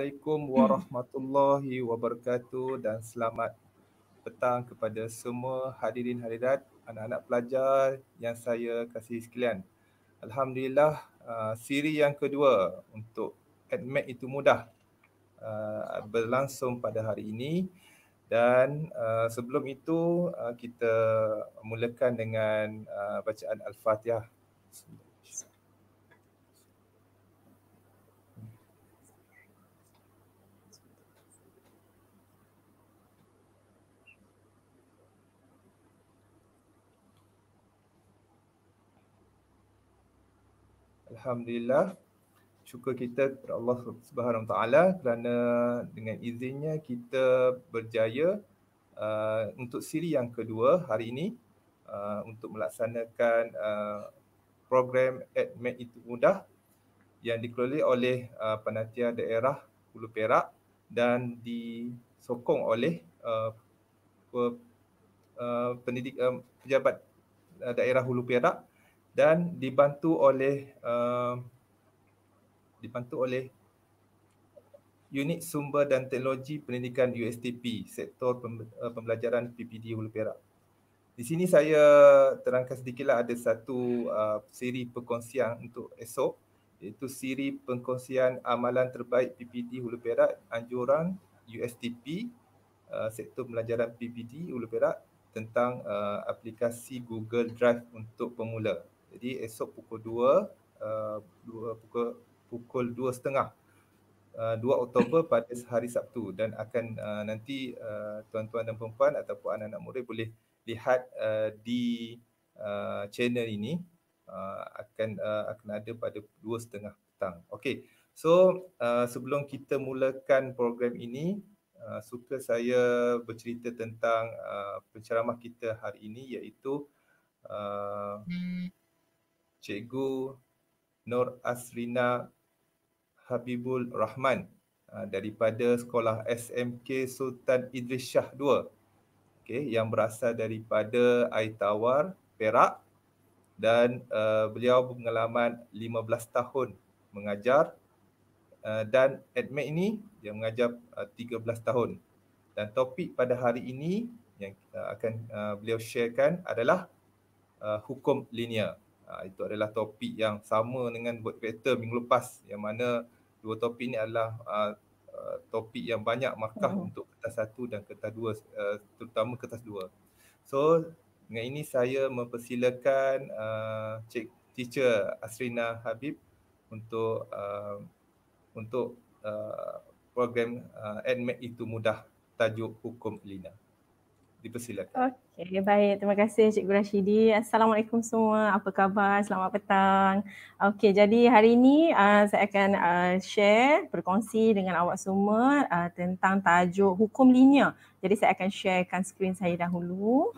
Assalamualaikum warahmatullahi wabarakatuh dan selamat petang kepada semua hadirin hadirat anak-anak pelajar yang saya kasih sekalian. Alhamdulillah uh, siri yang kedua untuk admit itu mudah uh, berlangsung pada hari ini dan uh, sebelum itu uh, kita mulakan dengan uh, bacaan al-Fatihah. Alhamdulillah syukur kita kepada Allah Subhanahu taala kerana dengan izinnya kita berjaya uh, untuk siri yang kedua hari ini uh, untuk melaksanakan uh, program admit itu mudah yang dikelola oleh uh, panitia daerah Hulu Perak dan disokong oleh uh, uh, pendidik uh, pejabat uh, daerah Hulu Perak dan dibantu oleh uh, dibantu oleh unit sumber dan teknologi pendidikan USTP sektor uh, pembelajaran PPD Hulu Perak. Di sini saya terangkan sedikitlah ada satu uh, siri perkongsian untuk esok iaitu siri pengkongsian amalan terbaik PPD Hulu Perak anjuran USTP uh, sektor pembelajaran PPD Hulu Perak tentang uh, aplikasi Google Drive untuk pemula jadi esok pukul 2 uh, pukul pukul 2.30 uh, 2 Oktober pada hari Sabtu dan akan uh, nanti uh, tuan-tuan dan puan-puan ataupun anak-anak murid boleh lihat uh, di uh, channel ini uh, akan uh, akan ada pada 2.30 petang. Okey. So uh, sebelum kita mulakan program ini Uh, suka saya bercerita tentang uh, penceramah kita hari ini iaitu uh, hmm. Cikgu Nur Asrina Habibul Rahman ha, daripada Sekolah SMK Sultan Idris Shah II okay, yang berasal daripada Aitawar, Perak dan uh, beliau berpengalaman 15 tahun mengajar uh, dan admit ini yang mengajar uh, 13 tahun dan topik pada hari ini yang uh, akan uh, beliau sharekan adalah uh, hukum linear Ah, itu adalah topik yang sama dengan word vector minggu lepas yang mana dua topik ini adalah uh, topik yang banyak markah hmm. untuk kertas satu dan kertas dua uh, terutama kertas dua. So dengan ini saya mempersilakan uh, cik, teacher Asrina Habib untuk uh, untuk uh, program uh, admit itu mudah tajuk hukum Lina. Dipersilakan. Okay. Okay, baik, terima kasih Cikgu Rashidi. Assalamualaikum semua. Apa khabar? Selamat petang. Okay, jadi hari ini uh, saya akan uh, share, berkongsi dengan awak semua uh, tentang tajuk hukum linear. Jadi saya akan sharekan skrin saya dahulu.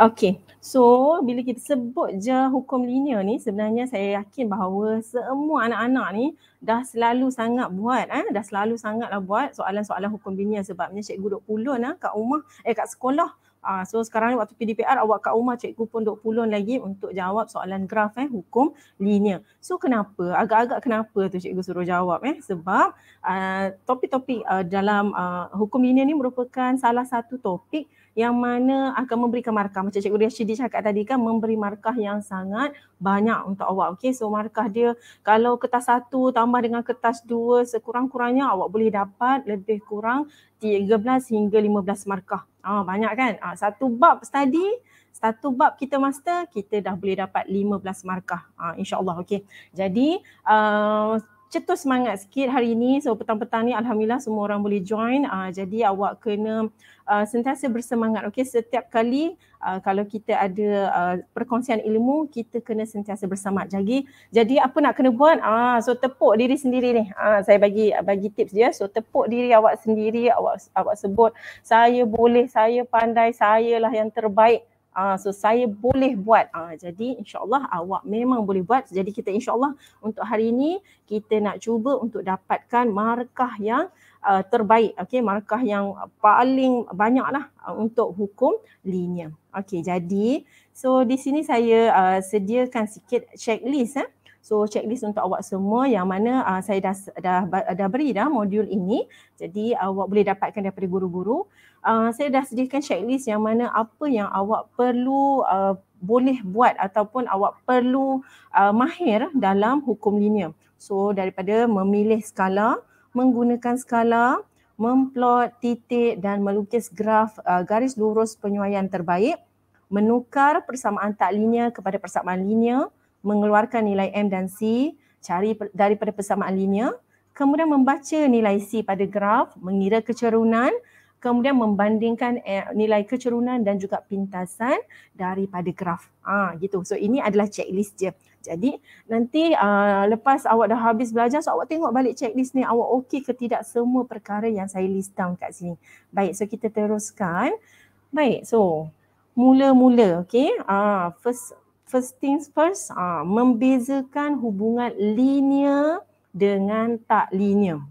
Okay. So bila kita sebut je hukum linear ni sebenarnya saya yakin bahawa semua anak-anak ni dah selalu sangat buat eh dah selalu sangatlah buat soalan-soalan hukum linear sebabnya cikgu duk pulun ah kat rumah eh kat sekolah Uh, so sekarang ni waktu PDPR awak kat rumah cikgu pun duk pulun lagi untuk jawab soalan graf eh hukum linear. So kenapa? Agak-agak kenapa tu cikgu suruh jawab eh? Sebab uh, topik-topik uh, dalam uh, hukum linear ni merupakan salah satu topik yang mana akan memberikan markah macam cikgu Rashidi cakap tadi kan memberi markah yang sangat banyak untuk awak okey so markah dia kalau kertas satu tambah dengan kertas dua sekurang-kurangnya awak boleh dapat lebih kurang 13 hingga 15 markah ah ha, banyak kan ha, satu bab study satu bab kita master kita dah boleh dapat 15 markah ah ha, insyaallah okey jadi uh, cetus semangat sikit hari ini. So petang-petang ni alhamdulillah semua orang boleh join. Uh, jadi awak kena uh, sentiasa bersemangat. Okey, setiap kali uh, kalau kita ada uh, perkongsian ilmu, kita kena sentiasa bersemangat. Jadi jadi apa nak kena buat? uh, so tepuk diri sendiri ni. uh, saya bagi bagi tips dia. So tepuk diri awak sendiri, awak awak sebut saya boleh, saya pandai, saya lah yang terbaik. Uh, so saya boleh buat. Uh, jadi insyaAllah awak memang boleh buat. Jadi kita insyaAllah untuk hari ini kita nak cuba untuk dapatkan markah yang uh, terbaik. Okay, markah yang paling banyak lah uh, untuk hukum linear. Okay, jadi so di sini saya uh, sediakan sikit checklist. Eh. So checklist untuk awak semua yang mana uh, saya dah, dah, dah, beri dah modul ini. Jadi awak boleh dapatkan daripada guru-guru. Ah, saya dah sediakan checklist yang mana apa yang awak perlu uh, boleh buat ataupun awak perlu uh, mahir dalam hukum linear. So daripada memilih skala, menggunakan skala, memplot titik dan melukis graf uh, garis lurus penyuaian terbaik, menukar persamaan tak linear kepada persamaan linear, mengeluarkan nilai M dan C, cari daripada persamaan linear, kemudian membaca nilai C pada graf, mengira kecerunan, kemudian membandingkan eh, nilai kecerunan dan juga pintasan daripada graf. Ah ha, gitu. So ini adalah checklist dia. Jadi nanti uh, lepas awak dah habis belajar so awak tengok balik checklist ni awak okey ke tidak semua perkara yang saya list down kat sini. Baik, so kita teruskan. Baik, so mula-mula okey. Ah uh, first first things first, uh, membezakan hubungan linear dengan tak linear.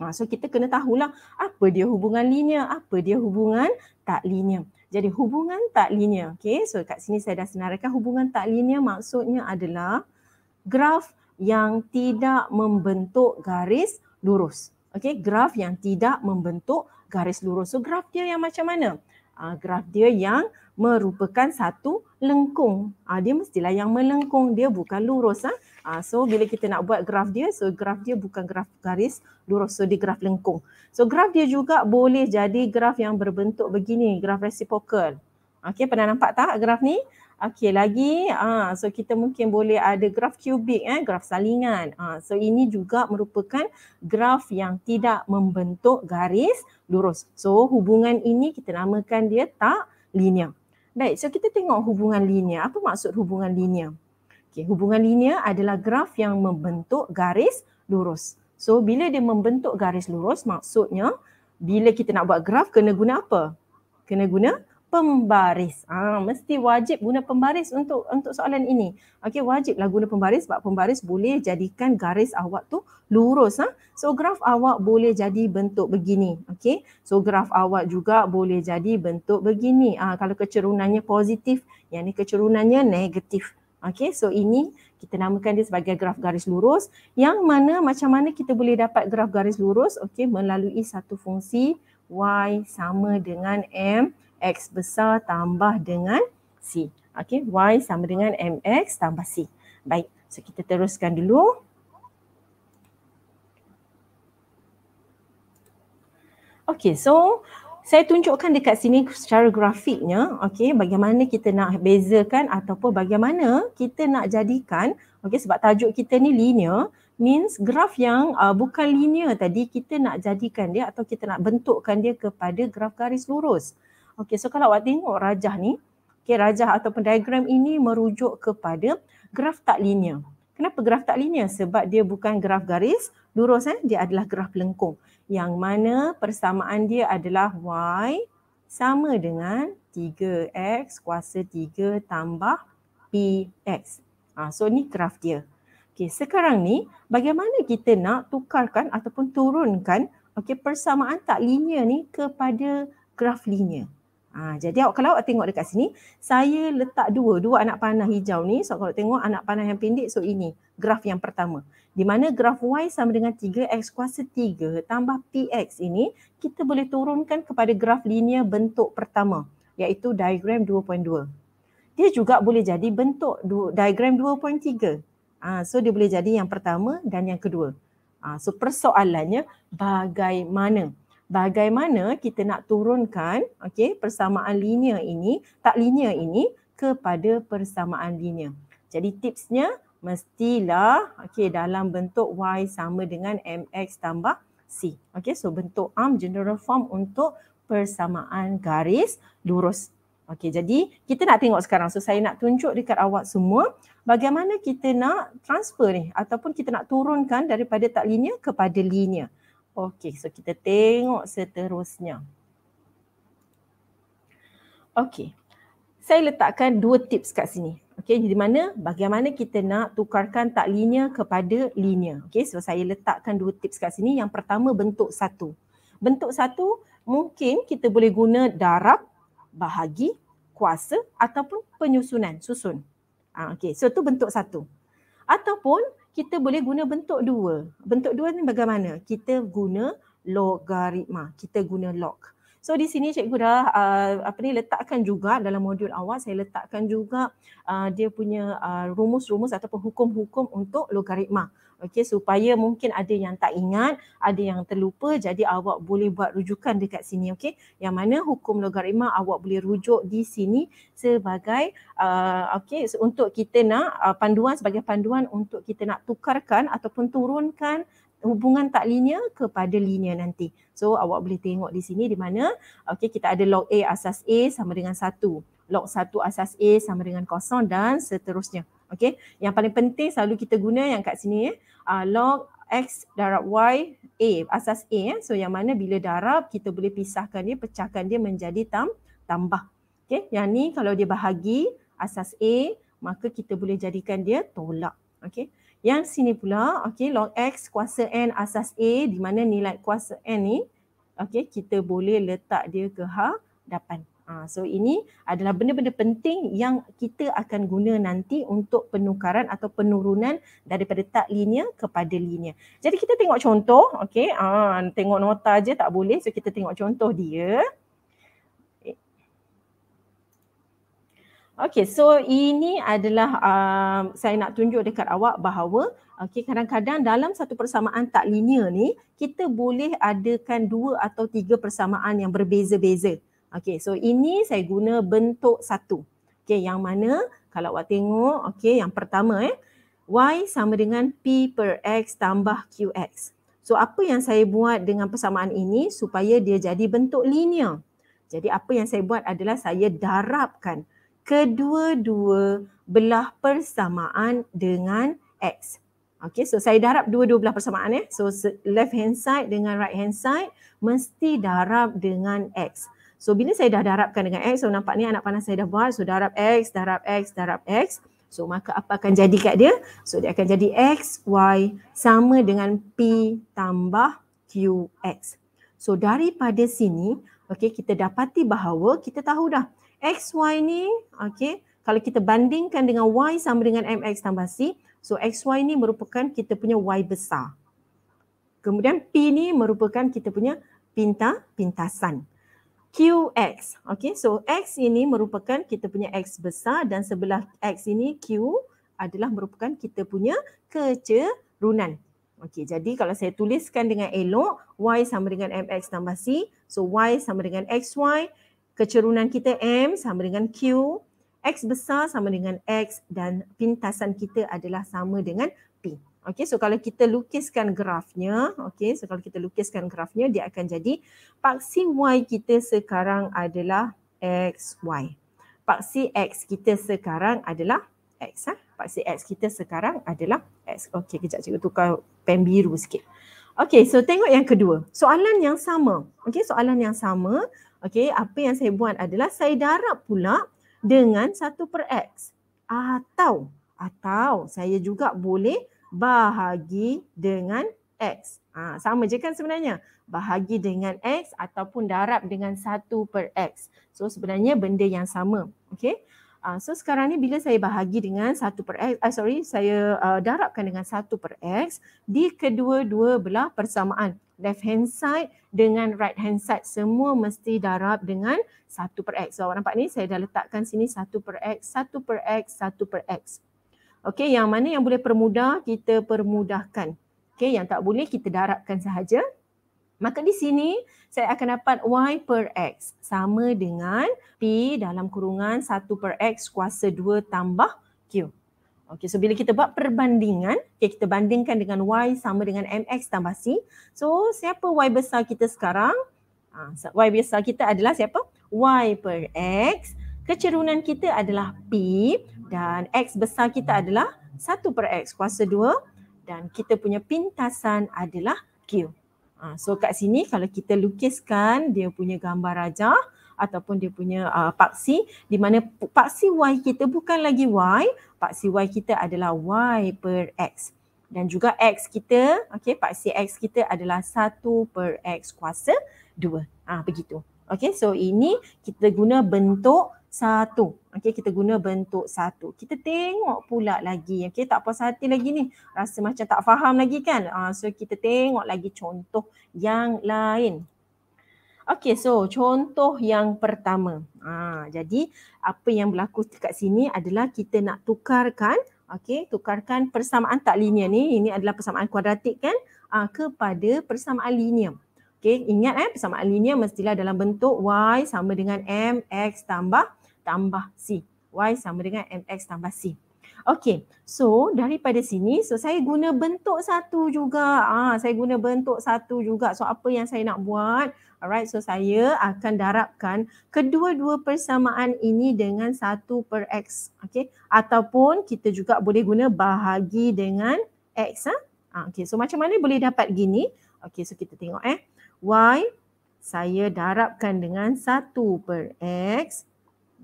Ha, so kita kena tahulah apa dia hubungan linear, apa dia hubungan tak linear. Jadi hubungan tak linear. Okay, so kat sini saya dah senaraikan hubungan tak linear maksudnya adalah graf yang tidak membentuk garis lurus. Okay, graf yang tidak membentuk garis lurus. So graf dia yang macam mana? Ha, graf dia yang merupakan satu lengkung. Ha, dia mestilah yang melengkung, dia bukan lurus. ah. Ha, so bila kita nak buat graf dia, so graf dia bukan graf garis lurus, so dia graf lengkung. So graf dia juga boleh jadi graf yang berbentuk begini, graf reciprocal. Okay, pernah nampak tak graf ni? Okay, lagi. Ah, so, kita mungkin boleh ada graf kubik, eh, graf salingan. Ah, so, ini juga merupakan graf yang tidak membentuk garis lurus. So, hubungan ini kita namakan dia tak linear. Baik, so kita tengok hubungan linear. Apa maksud hubungan linear? Okay, hubungan linear adalah graf yang membentuk garis lurus. So, bila dia membentuk garis lurus, maksudnya bila kita nak buat graf, kena guna apa? Kena guna pembaris. ha, mesti wajib guna pembaris untuk untuk soalan ini. Okey wajiblah guna pembaris sebab pembaris boleh jadikan garis awak tu lurus Ha? So graf awak boleh jadi bentuk begini. Okey. So graf awak juga boleh jadi bentuk begini. Ah ha, kalau kecerunannya positif, yang ni kecerunannya negatif. Okey, so ini kita namakan dia sebagai graf garis lurus. Yang mana macam mana kita boleh dapat graf garis lurus? Okey, melalui satu fungsi y sama dengan m X besar tambah dengan C. Okay, Y sama dengan MX tambah C. Baik, so kita teruskan dulu. Okay, so saya tunjukkan dekat sini secara grafiknya, okay, bagaimana kita nak bezakan ataupun bagaimana kita nak jadikan, okay, sebab tajuk kita ni linear, means graf yang uh, bukan linear tadi kita nak jadikan dia atau kita nak bentukkan dia kepada graf garis lurus. Okey, so kalau awak tengok rajah ni, okey rajah ataupun diagram ini merujuk kepada graf tak linear. Kenapa graf tak linear? Sebab dia bukan graf garis lurus eh, dia adalah graf lengkung. Yang mana persamaan dia adalah y sama dengan 3x kuasa 3 tambah px. Ha, ah, so ni graf dia. Okey, sekarang ni bagaimana kita nak tukarkan ataupun turunkan okey persamaan tak linear ni kepada graf linear. Ha, jadi awak kalau awak tengok dekat sini, saya letak dua, dua anak panah hijau ni. So kalau tengok anak panah yang pendek, so ini graf yang pertama. Di mana graf Y sama dengan 3X kuasa 3 tambah PX ini, kita boleh turunkan kepada graf linear bentuk pertama iaitu diagram 2.2. Dia juga boleh jadi bentuk du- diagram 2.3. Ha, so dia boleh jadi yang pertama dan yang kedua. Ha, so persoalannya bagaimana? bagaimana kita nak turunkan okey persamaan linear ini tak linear ini kepada persamaan linear. Jadi tipsnya mestilah okey dalam bentuk y sama dengan mx tambah c. Okey so bentuk am general form untuk persamaan garis lurus. Okey jadi kita nak tengok sekarang so saya nak tunjuk dekat awak semua bagaimana kita nak transfer ni ataupun kita nak turunkan daripada tak linear kepada linear. Okey, so kita tengok seterusnya. Okey, saya letakkan dua tips kat sini. Okey, jadi mana bagaimana kita nak tukarkan tak linear kepada linear? Okey, so saya letakkan dua tips kat sini. Yang pertama bentuk satu. Bentuk satu mungkin kita boleh guna darab, bahagi, kuasa ataupun penyusunan, susun. Ha, Okey, so tu bentuk satu. Ataupun kita boleh guna bentuk dua. Bentuk dua ni bagaimana? Kita guna logaritma, kita guna log. So di sini cikgu dah uh, apa ni letakkan juga dalam modul awal saya letakkan juga uh, dia punya uh, rumus-rumus ataupun hukum-hukum untuk logaritma. Okey supaya mungkin ada yang tak ingat, ada yang terlupa jadi awak boleh buat rujukan dekat sini okey. Yang mana hukum logarima awak boleh rujuk di sini sebagai uh, okey untuk kita nak uh, panduan sebagai panduan untuk kita nak tukarkan ataupun turunkan hubungan tak linear kepada linear nanti. So awak boleh tengok di sini di mana okey kita ada log A asas A sama dengan satu, Log 1 asas A sama dengan kosong dan seterusnya. Okay, yang paling penting selalu kita guna yang kat sini ya. Uh, log X darab Y A, asas A ya. So yang mana bila darab kita boleh pisahkan dia, pecahkan dia menjadi tam, tambah. Okay, yang ni kalau dia bahagi asas A maka kita boleh jadikan dia tolak. Okay, yang sini pula okay, log X kuasa N asas A di mana nilai kuasa N ni okay, kita boleh letak dia ke hadapan. Uh, so ini adalah benda-benda penting yang kita akan guna nanti untuk penukaran atau penurunan daripada tak linear kepada linear. Jadi kita tengok contoh, okay. Uh, ah, tengok nota aja tak boleh. So kita tengok contoh dia. Okay, so ini adalah uh, saya nak tunjuk dekat awak bahawa okay, kadang-kadang dalam satu persamaan tak linear ni kita boleh adakan dua atau tiga persamaan yang berbeza-beza. Okay, so ini saya guna bentuk satu. Okay, yang mana kalau awak tengok, okay, yang pertama eh. Y sama dengan P per X tambah QX. So apa yang saya buat dengan persamaan ini supaya dia jadi bentuk linear. Jadi apa yang saya buat adalah saya darabkan kedua-dua belah persamaan dengan X. Okay, so saya darab dua-dua belah persamaan eh. So left hand side dengan right hand side mesti darab dengan X. So bila saya dah darabkan dengan X, so nampak ni anak panas saya dah buat, so darab X, darab X, darab X. So maka apa akan jadi kat dia? So dia akan jadi X, Y sama dengan P tambah Q, X. So daripada sini, okay, kita dapati bahawa kita tahu dah X, Y ni, okay, kalau kita bandingkan dengan Y sama dengan MX tambah C, so X, Y ni merupakan kita punya Y besar. Kemudian P ni merupakan kita punya pinta pintasan. QX. Okay, so X ini merupakan kita punya X besar dan sebelah X ini Q adalah merupakan kita punya kecerunan. Okay, jadi kalau saya tuliskan dengan elok, Y sama dengan MX tambah C. So, Y sama dengan XY. Kecerunan kita M sama dengan Q. X besar sama dengan X dan pintasan kita adalah sama dengan P. Okey, so kalau kita lukiskan grafnya, okey, so kalau kita lukiskan grafnya dia akan jadi paksi y kita sekarang adalah x y. Paksi x kita sekarang adalah x Ha? Paksi x kita sekarang adalah x. Okey, kejap cikgu tukar pen biru sikit. Okey, so tengok yang kedua. Soalan yang sama. Okey, soalan yang sama. Okey, apa yang saya buat adalah saya darab pula dengan 1 per x atau atau saya juga boleh bahagi dengan X. Ha, sama je kan sebenarnya? Bahagi dengan X ataupun darab dengan 1 per X. So sebenarnya benda yang sama. Okay. Ha, so sekarang ni bila saya bahagi dengan 1 per X, uh, sorry, saya uh, darabkan dengan 1 per X di kedua-dua belah persamaan. Left hand side dengan right hand side. Semua mesti darab dengan 1 per X. So awak nampak ni saya dah letakkan sini 1 per X, 1 per X, 1 per X. per X. Okey, yang mana yang boleh permudah, kita permudahkan. Okey, yang tak boleh, kita darabkan sahaja. Maka di sini, saya akan dapat Y per X sama dengan P dalam kurungan 1 per X kuasa 2 tambah Q. Okey, so bila kita buat perbandingan, okay, kita bandingkan dengan Y sama dengan MX tambah C. So, siapa Y besar kita sekarang? Ha, y besar kita adalah siapa? Y per X. Kecerunan kita adalah P dan X besar kita adalah 1 per X kuasa 2 dan kita punya pintasan adalah Q. Ha, so kat sini kalau kita lukiskan dia punya gambar rajah ataupun dia punya uh, paksi di mana paksi Y kita bukan lagi Y, paksi Y kita adalah Y per X. Dan juga X kita, okay, paksi X kita adalah 1 per X kuasa 2. Ha, begitu. Okay, so ini kita guna bentuk satu. Okey kita guna bentuk satu. Kita tengok pula lagi. Okey tak puas hati lagi ni. Rasa macam tak faham lagi kan. Uh, so kita tengok lagi contoh yang lain. Okey so contoh yang pertama. Uh, jadi apa yang berlaku dekat sini adalah kita nak tukarkan. Okey tukarkan persamaan tak linear ni. Ini adalah persamaan kuadratik kan. Uh, kepada persamaan linear. Okey ingat eh persamaan linear mestilah dalam bentuk y sama dengan mx tambah tambah C. Y sama dengan MX tambah C. Okay, so daripada sini, so saya guna bentuk satu juga. Ah, saya guna bentuk satu juga. So apa yang saya nak buat? Alright, so saya akan darabkan kedua-dua persamaan ini dengan satu per X. Okay, ataupun kita juga boleh guna bahagi dengan X. Ha? Ah, okay, so macam mana boleh dapat gini? Okay, so kita tengok eh. Y saya darabkan dengan satu per X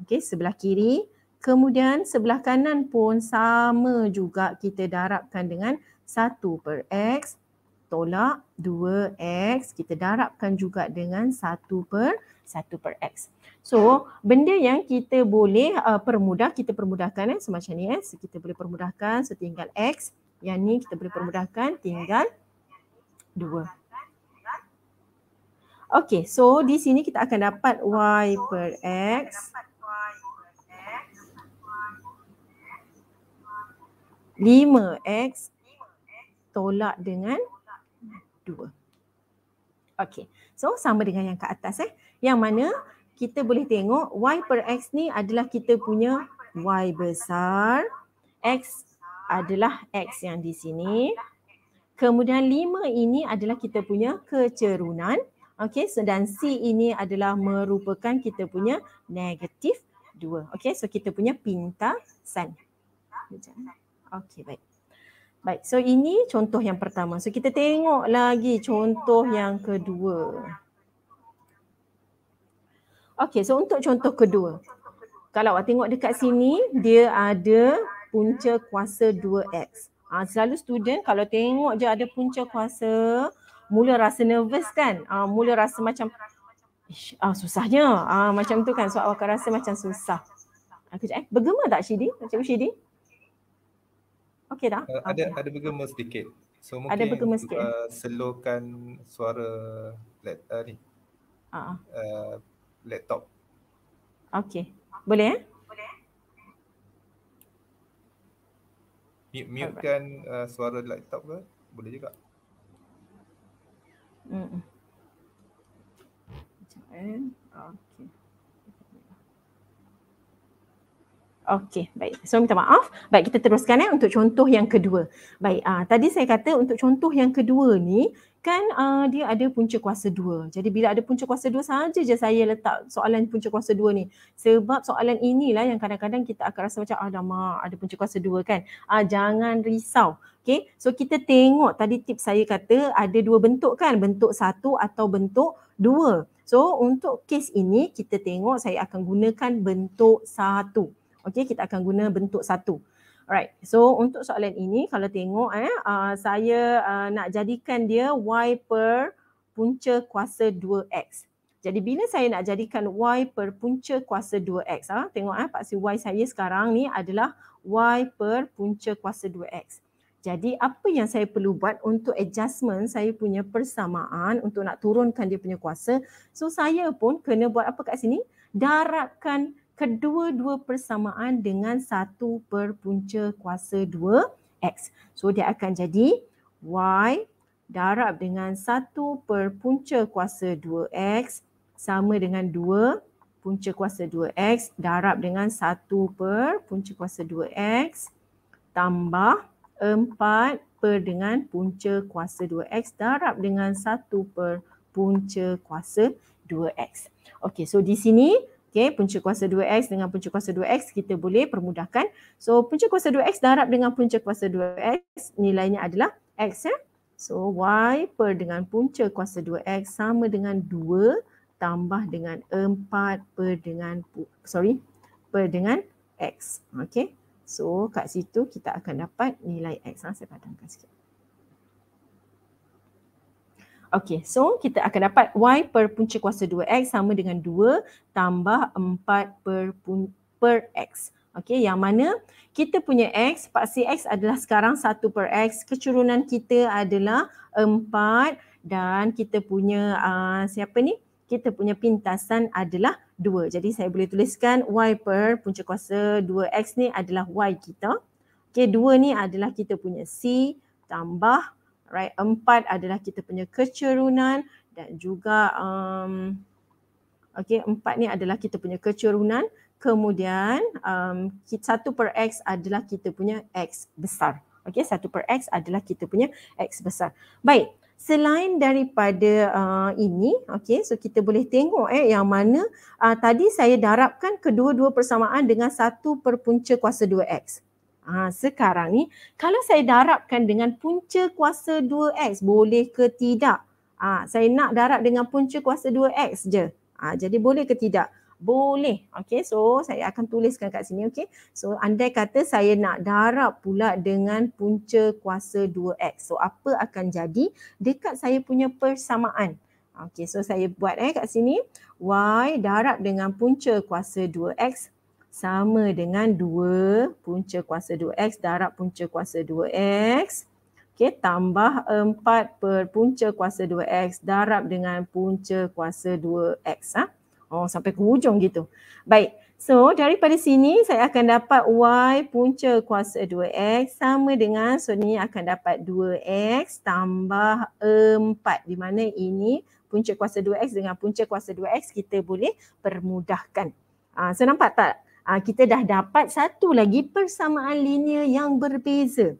okey sebelah kiri kemudian sebelah kanan pun sama juga kita darabkan dengan 1 per x tolak 2x kita darabkan juga dengan 1 per 1 per x. So benda yang kita boleh uh, permudah kita permudahkan eh semacam ni eh kita boleh permudahkan setinggal so, x yang ni kita boleh permudahkan tinggal 2. Okay so di sini kita akan dapat y per x. 5x tolak dengan 2. Okey. So sama dengan yang kat atas eh. Yang mana kita boleh tengok y per x ni adalah kita punya y besar. X adalah x yang di sini. Kemudian 5 ini adalah kita punya kecerunan. Okey. So dan c ini adalah merupakan kita punya negatif 2. Okey. So kita punya pintasan. Sekejap. Eh. Okey, baik. Baik, so ini contoh yang pertama. So kita tengok lagi contoh yang kedua. Okey, so untuk contoh kedua. Kalau awak tengok dekat sini, dia ada punca kuasa 2X. Ha, selalu student kalau tengok je ada punca kuasa, mula rasa nervous kan? Ha, mula rasa macam ah, susahnya. Ha, macam tu kan, so awak akan rasa macam susah. Ha, kejap eh, bergema tak Syidi? Macam Syidi? Okey dah. Uh, ada okay. ada bergema sedikit. So mungkin ada bergema sedikit. Uh, slowkan suara let, uh, ni. Uh-huh. Uh, laptop. Okey. Boleh eh? Boleh. Mute kan uh, suara laptop ke? Boleh juga. Hmm. Okay. Okey, baik. So minta maaf. Baik, kita teruskan eh untuk contoh yang kedua. Baik, uh, tadi saya kata untuk contoh yang kedua ni kan uh, dia ada punca kuasa dua. Jadi bila ada punca kuasa dua saja je saya letak soalan punca kuasa dua ni. Sebab soalan inilah yang kadang-kadang kita akan rasa macam ada ada punca kuasa dua kan. uh, jangan risau. Okey. So kita tengok tadi tip saya kata ada dua bentuk kan, bentuk satu atau bentuk dua. So untuk kes ini kita tengok saya akan gunakan bentuk satu. Okey, kita akan guna bentuk satu. Alright, so untuk soalan ini kalau tengok eh, uh, saya uh, nak jadikan dia y per punca kuasa 2x. Jadi bila saya nak jadikan y per punca kuasa 2x, ha, ah, tengok eh, paksi y saya sekarang ni adalah y per punca kuasa 2x. Jadi apa yang saya perlu buat untuk adjustment saya punya persamaan untuk nak turunkan dia punya kuasa. So saya pun kena buat apa kat sini? Daratkan kedua-dua persamaan dengan satu berpunca kuasa 2x. So dia akan jadi y darab dengan satu berpunca kuasa 2x sama dengan 2 punca kuasa 2x darab dengan satu berpunca kuasa 2x tambah 4 per dengan punca kuasa 2x darab dengan satu berpunca kuasa 2x. Okey, so di sini Okay, punca kuasa 2x dengan punca kuasa 2x kita boleh permudahkan. So punca kuasa 2x darab dengan punca kuasa 2x nilainya adalah x ya. So y per dengan punca kuasa 2x sama dengan 2 tambah dengan 4 per dengan sorry per dengan x. Okay. So kat situ kita akan dapat nilai x. Ha, saya padamkan sikit. Okey, so kita akan dapat y per punca kuasa 2x sama dengan 2 tambah 4 per, pun, per x. Okey, yang mana kita punya x, paksi x adalah sekarang 1 per x. Kecurunan kita adalah 4 dan kita punya uh, siapa ni? Kita punya pintasan adalah 2. Jadi saya boleh tuliskan y per punca kuasa 2x ni adalah y kita. Okey, 2 ni adalah kita punya c tambah right empat adalah kita punya kecerunan dan juga um, okay empat ni adalah kita punya kecerunan kemudian um, satu per x adalah kita punya x besar okay satu per x adalah kita punya x besar baik selain daripada uh, ini okay so kita boleh tengok eh yang mana uh, tadi saya darabkan kedua-dua persamaan dengan satu per punca kuasa 2x Ha, sekarang ni kalau saya darabkan dengan punca kuasa 2x boleh ke tidak? Ha, saya nak darab dengan punca kuasa 2x je. Ha, jadi boleh ke tidak? Boleh. Okay so saya akan tuliskan kat sini. Okay so andai kata saya nak darab pula dengan punca kuasa 2x. So apa akan jadi dekat saya punya persamaan? Okay so saya buat eh kat sini y darab dengan punca kuasa 2x sama dengan 2 punca kuasa 2x darab punca kuasa 2x. Okey, tambah 4 per punca kuasa 2x darab dengan punca kuasa 2x. Ha? Oh, sampai ke hujung gitu. Baik, so daripada sini saya akan dapat y punca kuasa 2x sama dengan so ni akan dapat 2x tambah 4 di mana ini punca kuasa 2x dengan punca kuasa 2x kita boleh permudahkan. Ha, so nampak tak aa, ah, kita dah dapat satu lagi persamaan linear yang berbeza.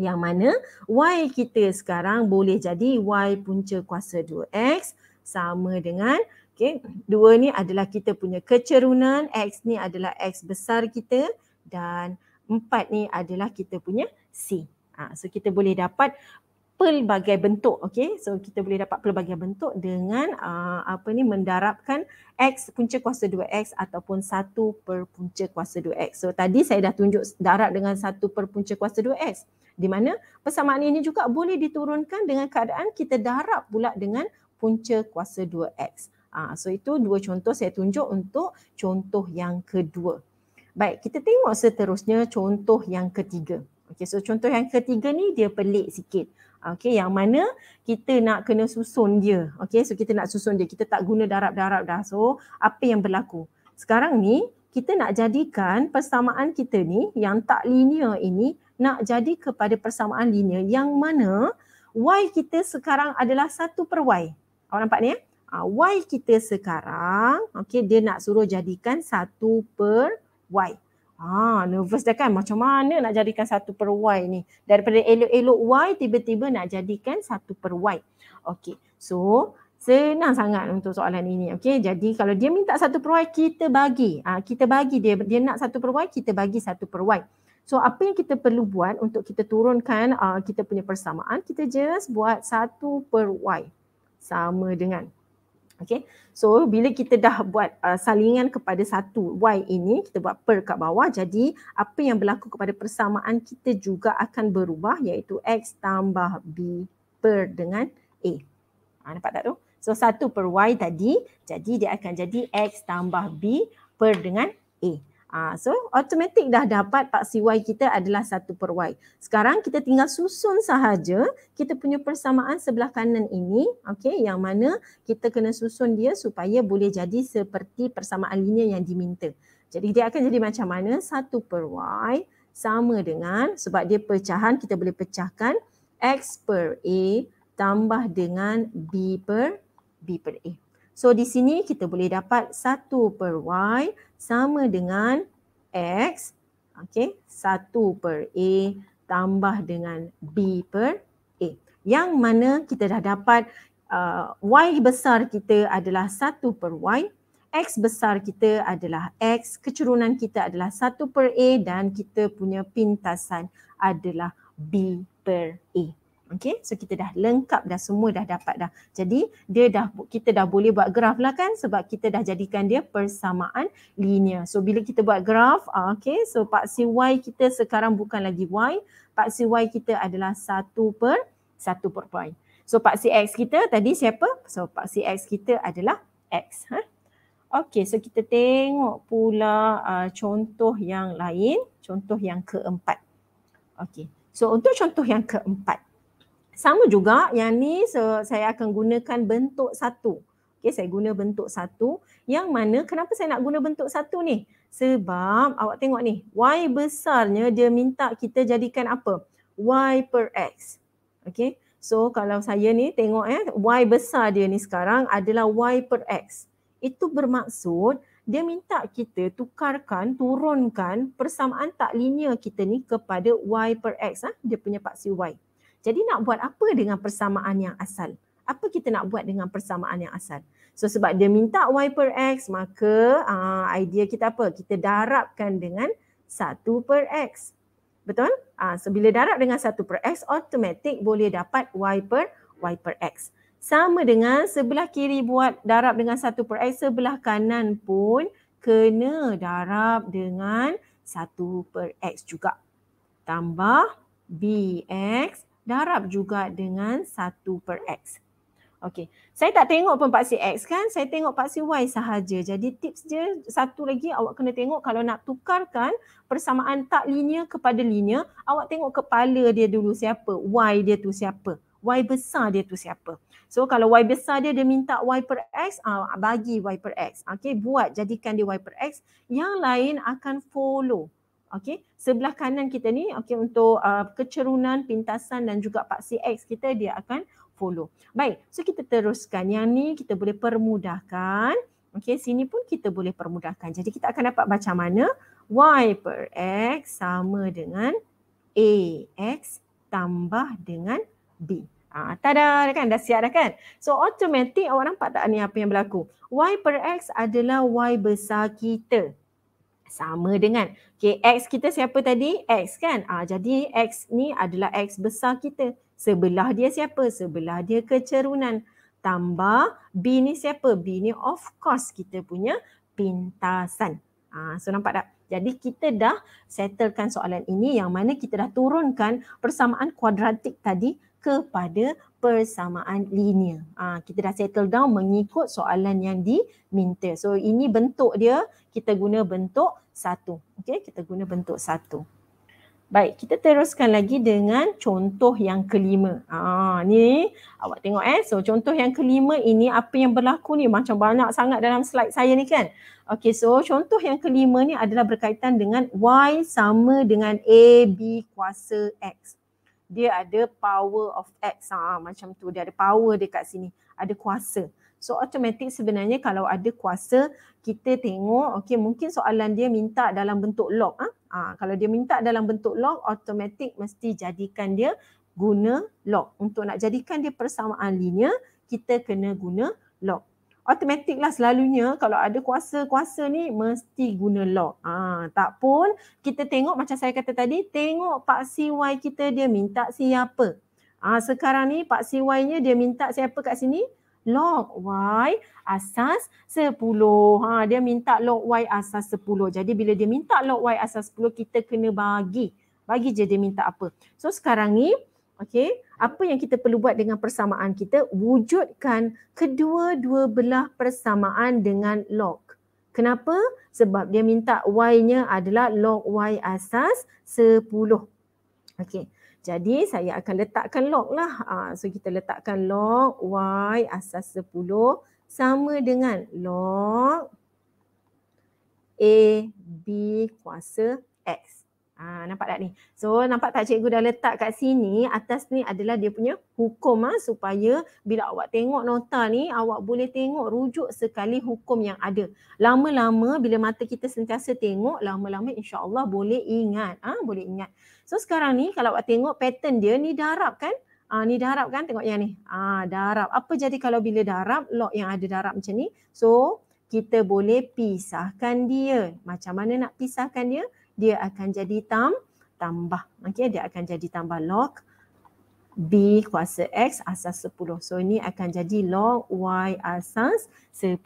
Yang mana y kita sekarang boleh jadi y punca kuasa 2x sama dengan okay, 2 ni adalah kita punya kecerunan, x ni adalah x besar kita dan 4 ni adalah kita punya c. Ha, so kita boleh dapat pelbagai bentuk okey so kita boleh dapat pelbagai bentuk dengan uh, apa ni mendarabkan x punca kuasa 2x ataupun 1 per punca kuasa 2x so tadi saya dah tunjuk darab dengan 1 per punca kuasa 2x di mana persamaan ini juga boleh diturunkan dengan keadaan kita darab pula dengan punca kuasa 2x uh, ah, so itu dua contoh saya tunjuk untuk contoh yang kedua baik kita tengok seterusnya contoh yang ketiga okey so contoh yang ketiga ni dia pelik sikit Okey yang mana kita nak kena susun dia. Okey so kita nak susun dia. Kita tak guna darab-darab dah. So apa yang berlaku? Sekarang ni kita nak jadikan persamaan kita ni yang tak linear ini nak jadi kepada persamaan linear yang mana y kita sekarang adalah satu per y. Awak nampak ni ya? y kita sekarang okey dia nak suruh jadikan satu per y. Ah, nervous dah kan macam mana nak jadikan satu per y ni. Daripada elok-elok y tiba-tiba nak jadikan satu per y. Okay. So senang sangat untuk soalan ini. Okay. Jadi kalau dia minta satu per y kita bagi. Ah, kita bagi dia. Dia nak satu per y kita bagi satu per y. So apa yang kita perlu buat untuk kita turunkan uh, kita punya persamaan, kita just buat satu per y sama dengan Okay, so bila kita dah buat uh, salingan kepada satu Y ini, kita buat per kat bawah, jadi apa yang berlaku kepada persamaan kita juga akan berubah iaitu X tambah B per dengan A. Ha, nampak tak tu? So satu per Y tadi, jadi dia akan jadi X tambah B per dengan A. Uh, so automatic dah dapat paksi Y kita adalah satu per Y. Sekarang kita tinggal susun sahaja kita punya persamaan sebelah kanan ini. Okay yang mana kita kena susun dia supaya boleh jadi seperti persamaan linear yang diminta. Jadi dia akan jadi macam mana satu per Y sama dengan sebab dia pecahan kita boleh pecahkan X per A tambah dengan B per B per A. So di sini kita boleh dapat 1 per y sama dengan x okay, 1 per a tambah dengan b per a. Yang mana kita dah dapat uh, y besar kita adalah 1 per y X besar kita adalah X, kecerunan kita adalah 1 per A dan kita punya pintasan adalah B per A. Okay, so kita dah lengkap dah semua dah dapat dah. Jadi dia dah kita dah boleh buat graf lah kan sebab kita dah jadikan dia persamaan linear. So bila kita buat graf, ah, okay, so paksi Y kita sekarang bukan lagi Y. Paksi Y kita adalah satu per satu per point. So paksi X kita tadi siapa? So paksi X kita adalah X. Ha? Okay, so kita tengok pula uh, contoh yang lain. Contoh yang keempat. Okay, so untuk contoh yang keempat. Sama juga yang ni so, saya akan gunakan bentuk satu. Okey, saya guna bentuk satu. Yang mana kenapa saya nak guna bentuk satu ni? Sebab awak tengok ni, y besarnya dia minta kita jadikan apa? y per x. Okey. So kalau saya ni tengok eh y besar dia ni sekarang adalah y per x. Itu bermaksud dia minta kita tukarkan, turunkan persamaan tak linear kita ni kepada y per x ah, dia punya paksi y. Jadi nak buat apa dengan persamaan yang asal? Apa kita nak buat dengan persamaan yang asal? So sebab dia minta y per x maka uh, idea kita apa? Kita darabkan dengan 1 per x. Betul? Uh, so bila darab dengan 1 per x, automatic boleh dapat y per y per x. Sama dengan sebelah kiri buat darab dengan 1 per x, sebelah kanan pun kena darab dengan 1 per x juga. Tambah bx darab juga dengan 1 per X. Okey. Saya tak tengok pun paksi X kan. Saya tengok paksi Y sahaja. Jadi tips je satu lagi awak kena tengok kalau nak tukarkan persamaan tak linear kepada linear. Awak tengok kepala dia dulu siapa. Y dia tu siapa. Y besar dia tu siapa. So kalau Y besar dia, dia minta Y per X, ah, bagi Y per X. Okay, buat jadikan dia Y per X. Yang lain akan follow. Okey, sebelah kanan kita ni okey untuk uh, kecerunan, pintasan dan juga paksi X kita dia akan follow. Baik, so kita teruskan. Yang ni kita boleh permudahkan. Okey, sini pun kita boleh permudahkan. Jadi kita akan dapat baca mana? Y per X sama dengan AX tambah dengan B. Ah, tada, dah kan? Dah siap dah kan? So automatic awak nampak tak ni apa yang berlaku? Y per X adalah Y besar kita sama dengan okay, X kita siapa tadi? X kan? Ah, jadi X ni adalah X besar kita. Sebelah dia siapa? Sebelah dia kecerunan. Tambah B ni siapa? B ni of course kita punya pintasan. Ah, so nampak tak? Jadi kita dah settlekan soalan ini yang mana kita dah turunkan persamaan kuadratik tadi kepada persamaan linear. Ha, kita dah settle down mengikut soalan yang diminta. So ini bentuk dia kita guna bentuk satu. Okay kita guna bentuk satu. Baik kita teruskan lagi dengan contoh yang kelima. Ah, ni awak tengok eh. So contoh yang kelima ini apa yang berlaku ni macam banyak sangat dalam slide saya ni kan. Okay so contoh yang kelima ni adalah berkaitan dengan Y sama dengan AB kuasa X dia ada power of X ha, macam tu dia ada power dekat sini ada kuasa so automatic sebenarnya kalau ada kuasa kita tengok okey mungkin soalan dia minta dalam bentuk log ha? Ah. Ah, ha, kalau dia minta dalam bentuk log automatic mesti jadikan dia guna log untuk nak jadikan dia persamaan linear kita kena guna log automatic lah selalunya kalau ada kuasa-kuasa ni mesti guna log. Ha, tak pun kita tengok macam saya kata tadi, tengok Pak CY kita dia minta siapa. Ha, sekarang ni Pak CY-nya dia minta siapa kat sini? log y asas 10. Ha, dia minta log y asas 10. Jadi bila dia minta log y asas 10, kita kena bagi. Bagi je dia minta apa. So sekarang ni Okey, apa yang kita perlu buat dengan persamaan kita? Wujudkan kedua-dua belah persamaan dengan log. Kenapa? Sebab dia minta y-nya adalah log y asas 10. Okey. Jadi saya akan letakkan log lah. Ha, so kita letakkan log y asas 10 sama dengan log a b kuasa x ha, nampak tak ni? So nampak tak cikgu dah letak kat sini atas ni adalah dia punya hukum ah ha, supaya bila awak tengok nota ni awak boleh tengok rujuk sekali hukum yang ada. Lama-lama bila mata kita sentiasa tengok lama-lama insya-Allah boleh ingat ah ha, boleh ingat. So sekarang ni kalau awak tengok pattern dia ni darab kan? Ah ha, ni darab kan tengok yang ni. Ah ha, darab. Apa jadi kalau bila darab log yang ada darab macam ni? So kita boleh pisahkan dia. Macam mana nak pisahkan dia? dia akan jadi tam, tambah. Okey, dia akan jadi tambah log B kuasa X asas 10. So ini akan jadi log Y asas 10.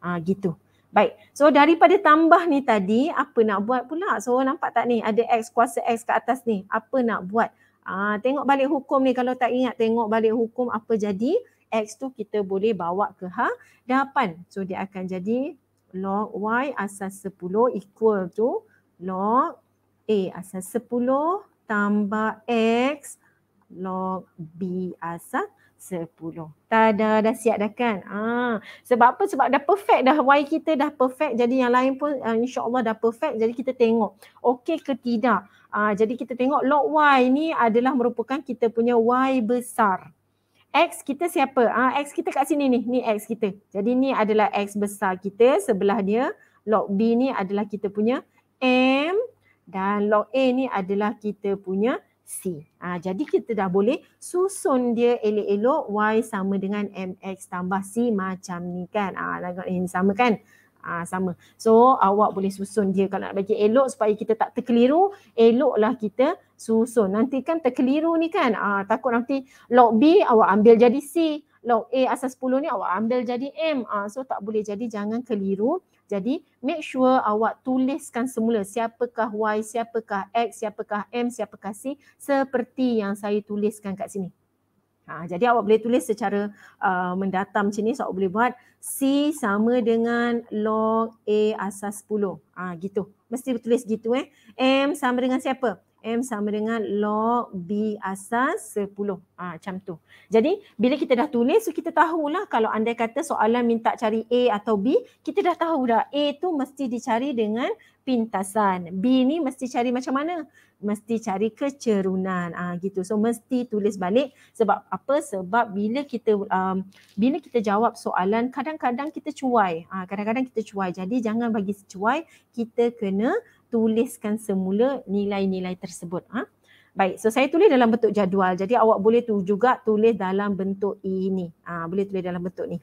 Ha, gitu. Baik. So daripada tambah ni tadi, apa nak buat pula? So nampak tak ni ada X kuasa X kat atas ni. Apa nak buat? Ha, tengok balik hukum ni. Kalau tak ingat tengok balik hukum apa jadi. X tu kita boleh bawa ke hadapan. So dia akan jadi log Y asas 10 equal to log A asal 10 tambah X log B asal 10. Tada dah siap dah kan? Ah, sebab apa? Sebab dah perfect dah Y kita dah perfect. Jadi yang lain pun uh, eh, Allah dah perfect. Jadi kita tengok okey ke tidak. Ah, jadi kita tengok log Y ni adalah merupakan kita punya Y besar. X kita siapa? Ah, X kita kat sini ni. Ni X kita. Jadi ni adalah X besar kita sebelah dia. Log B ni adalah kita punya M dan log A ni adalah kita punya C. Ha, jadi kita dah boleh susun dia elok-elok Y sama dengan MX tambah C macam ni kan. Ha, ini sama kan? Ha, sama. So awak boleh susun dia kalau nak bagi elok supaya kita tak terkeliru. Eloklah kita susun. Nanti kan terkeliru ni kan. Ha, takut nanti log B awak ambil jadi C. Log A asas 10 ni awak ambil jadi M. Ha, so tak boleh jadi jangan keliru. Jadi make sure awak tuliskan semula siapakah Y, siapakah X, siapakah M, siapakah C seperti yang saya tuliskan kat sini. Ha, jadi awak boleh tulis secara uh, mendata macam ni. So awak boleh buat C sama dengan log A asas 10. Ha, gitu. Mesti tulis gitu eh. M sama dengan siapa? M sama dengan log B asas 10. Ha, ah, macam tu. Jadi bila kita dah tulis, so kita tahulah kalau andai kata soalan minta cari A atau B, kita dah tahu dah A tu mesti dicari dengan pintasan. B ni mesti cari macam mana? Mesti cari kecerunan. Ha, ah, gitu. So mesti tulis balik. Sebab apa? Sebab bila kita um, bila kita jawab soalan, kadang-kadang kita cuai. Ah, kadang-kadang kita cuai. Jadi jangan bagi secuai Kita kena tuliskan semula nilai-nilai tersebut. Ha? Baik, so saya tulis dalam bentuk jadual. Jadi awak boleh tu juga tulis dalam bentuk ini. Ha, boleh tulis dalam bentuk ni.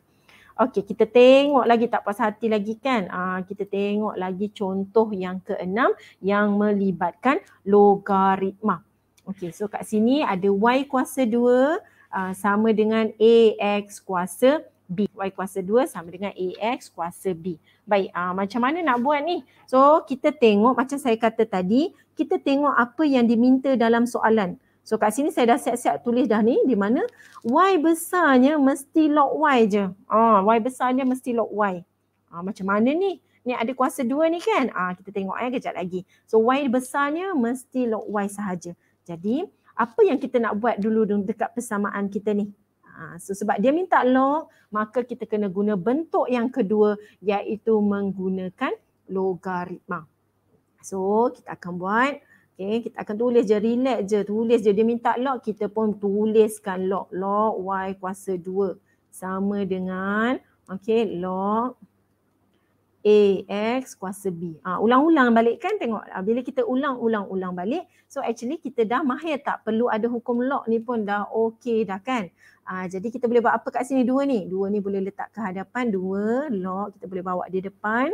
Okey, kita tengok lagi tak puas hati lagi kan. Ha, kita tengok lagi contoh yang keenam yang melibatkan logaritma. Okey, so kat sini ada Y kuasa 2 uh, ha, sama dengan AX kuasa 2. B. Y kuasa 2 sama dengan AX kuasa B. Baik, uh, macam mana nak buat ni? So, kita tengok macam saya kata tadi, kita tengok apa yang diminta dalam soalan. So, kat sini saya dah siap-siap tulis dah ni di mana Y besarnya mesti log Y je. Ah, uh, Y besarnya mesti log Y. uh, macam mana ni? Ni ada kuasa 2 ni kan? Ah, uh, kita tengok eh kejap lagi. So, Y besarnya mesti log Y sahaja. Jadi, apa yang kita nak buat dulu dekat persamaan kita ni? Ha, so sebab dia minta log, maka kita kena guna bentuk yang kedua iaitu menggunakan logaritma. So kita akan buat, okay, kita akan tulis je, relax je, tulis je. Dia minta log, kita pun tuliskan log. Log y kuasa 2 sama dengan okay, log AX kuasa B. Ha, ulang-ulang balik kan tengok. Ha, bila kita ulang-ulang-ulang balik. So actually kita dah mahir tak perlu ada hukum log ni pun dah okey dah kan. Ha, jadi kita boleh buat apa kat sini dua ni. Dua ni boleh letak ke hadapan. Dua log kita boleh bawa di depan.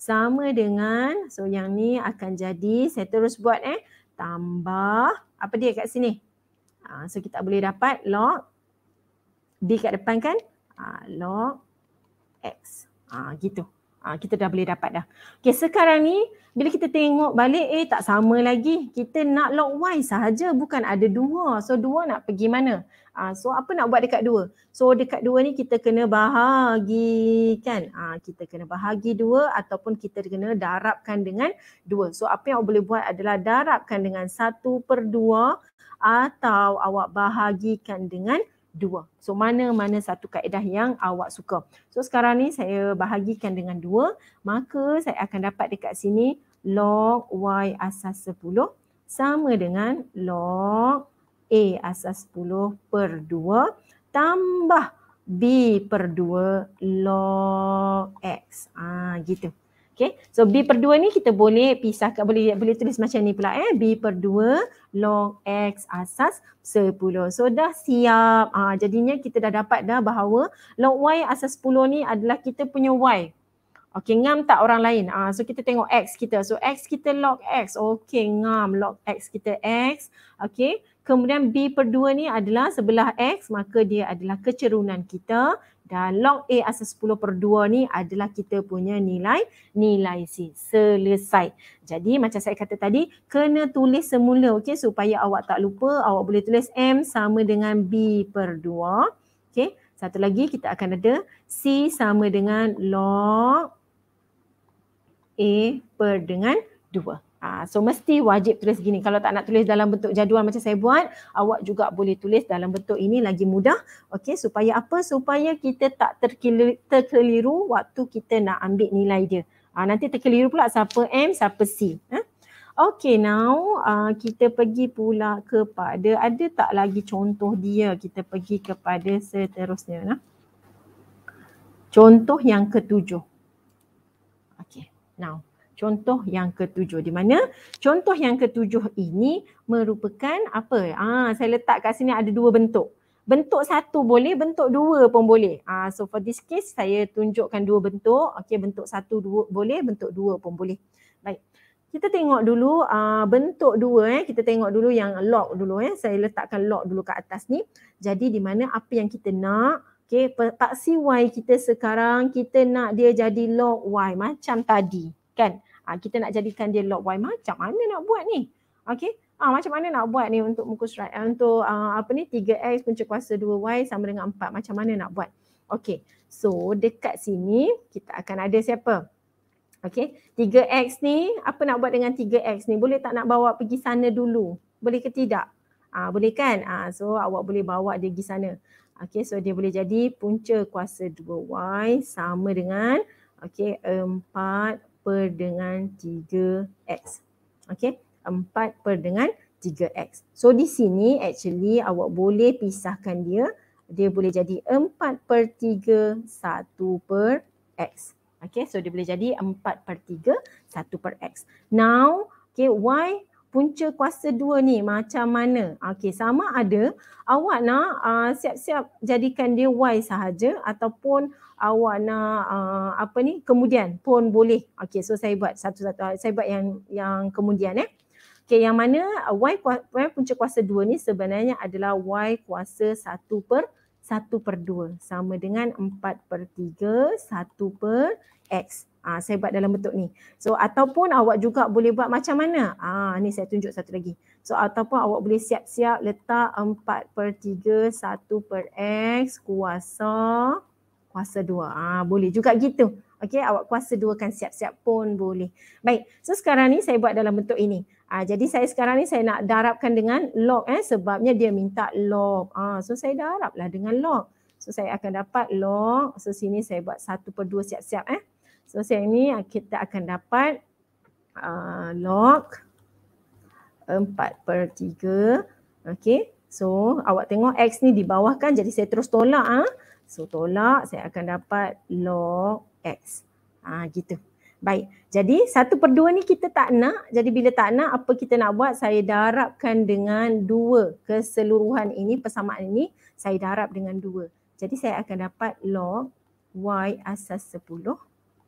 Sama dengan so yang ni akan jadi saya terus buat eh. Tambah apa dia kat sini. Ha, so kita boleh dapat log B kat depan kan. Ha, log X. Ah gitu. Ah, kita dah boleh dapat dah. Okay sekarang ni bila kita tengok balik eh tak sama lagi. Kita nak log Y sahaja bukan ada dua. So dua nak pergi mana? Uh, so apa nak buat dekat dua? So dekat dua ni kita kena bahagi kan? Uh, kita kena bahagi dua ataupun kita kena darabkan dengan dua. So apa yang awak boleh buat adalah darabkan dengan satu per dua atau awak bahagikan dengan dua. So mana-mana satu kaedah yang awak suka. So sekarang ni saya bahagikan dengan dua. Maka saya akan dapat dekat sini log Y asas 10 sama dengan log A asas 10 per 2 tambah B per 2 log X. Ah gitu. Okay, so B per 2 ni kita boleh pisah, boleh boleh tulis macam ni pula eh. B per 2 log X asas 10. So dah siap. Ha, jadinya kita dah dapat dah bahawa log Y asas 10 ni adalah kita punya Y. Okay, ngam tak orang lain? Ha, so kita tengok X kita. So X kita log X. Okay, ngam log X kita X. Okay, kemudian B per 2 ni adalah sebelah X maka dia adalah kecerunan kita dan log A asas 10 per 2 ni adalah kita punya nilai nilai C. Selesai. Jadi macam saya kata tadi, kena tulis semula okey supaya awak tak lupa. Awak boleh tulis M sama dengan B per 2. Okey. Satu lagi kita akan ada C sama dengan log A per dengan 2. Uh, so mesti wajib tulis gini. Kalau tak nak tulis dalam bentuk jadual macam saya buat, awak juga boleh tulis dalam bentuk ini lagi mudah. Okey, supaya apa? Supaya kita tak terkeliru, terkeliru waktu kita nak ambil nilai dia. Uh, nanti terkeliru pula siapa M, siapa C. Huh? Ha? Okay now uh, kita pergi pula kepada ada tak lagi contoh dia kita pergi kepada seterusnya nah. Ha? Contoh yang ketujuh. Okay now contoh yang ketujuh di mana contoh yang ketujuh ini merupakan apa ah saya letak kat sini ada dua bentuk bentuk satu boleh bentuk dua pun boleh ah so for this case saya tunjukkan dua bentuk okey bentuk satu dua boleh bentuk dua pun boleh baik kita tengok dulu uh, bentuk dua eh kita tengok dulu yang log dulu eh saya letakkan log dulu kat atas ni jadi di mana apa yang kita nak okey taksi y kita sekarang kita nak dia jadi log y macam tadi kan Ah, kita nak jadikan dia log Y macam mana nak buat ni? Okay. Ah, macam mana nak buat ni untuk muka surat eh, untuk uh, apa ni 3x punca kuasa 2y sama dengan 4 macam mana nak buat okey so dekat sini kita akan ada siapa okey 3x ni apa nak buat dengan 3x ni boleh tak nak bawa pergi sana dulu boleh ke tidak ah boleh kan ah so awak boleh bawa dia pergi sana okey so dia boleh jadi punca kuasa 2y sama dengan okay 4 per dengan 3x. Okay, 4 per dengan 3x. So di sini actually awak boleh pisahkan dia. Dia boleh jadi 4 per 3, 1 per x. Okay, so dia boleh jadi 4 per 3, 1 per x. Now, okay, y punca kuasa 2 ni macam mana? Okay, sama ada awak nak ah, siap-siap uh, jadikan dia y sahaja ataupun awak nak uh, apa ni kemudian pun boleh. Okey so saya buat satu-satu saya buat yang yang kemudian eh. Okey yang mana uh, y, y punca kuasa 2 ni sebenarnya adalah y kuasa 1 per 1 per 2 sama dengan 4 per 3 1 per x. ha, saya buat dalam bentuk ni. So ataupun awak juga boleh buat macam mana? Ah ha, ni saya tunjuk satu lagi. So ataupun awak boleh siap-siap letak 4 per 3 1 per x kuasa kuasa dua. Ah boleh juga gitu. Okey, awak kuasa dua kan siap-siap pun boleh. Baik. So sekarang ni saya buat dalam bentuk ini. Ah jadi saya sekarang ni saya nak darabkan dengan log eh sebabnya dia minta log. Ah so saya daraplah dengan log. So saya akan dapat log. So sini saya buat satu per dua siap-siap eh. So saya ni kita akan dapat uh, log per tiga, Okey. So awak tengok x ni di bawah kan jadi saya terus tolak ah. Eh? So tolak saya akan dapat log X. Ah ha, gitu. Baik. Jadi satu per dua ni kita tak nak. Jadi bila tak nak apa kita nak buat? Saya darabkan dengan dua keseluruhan ini persamaan ini. Saya darab dengan dua. Jadi saya akan dapat log Y asas 10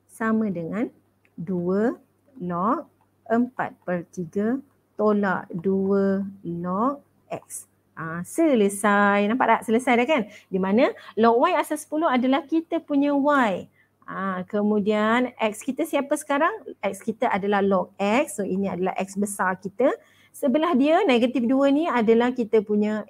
sama dengan 2 log 4 per 3 tolak 2 log X ha, selesai. Nampak tak? Selesai dah kan? Di mana log y asas 10 adalah kita punya y. ha, kemudian x kita siapa sekarang? X kita adalah log x. So ini adalah x besar kita. Sebelah dia negatif 2 ni adalah kita punya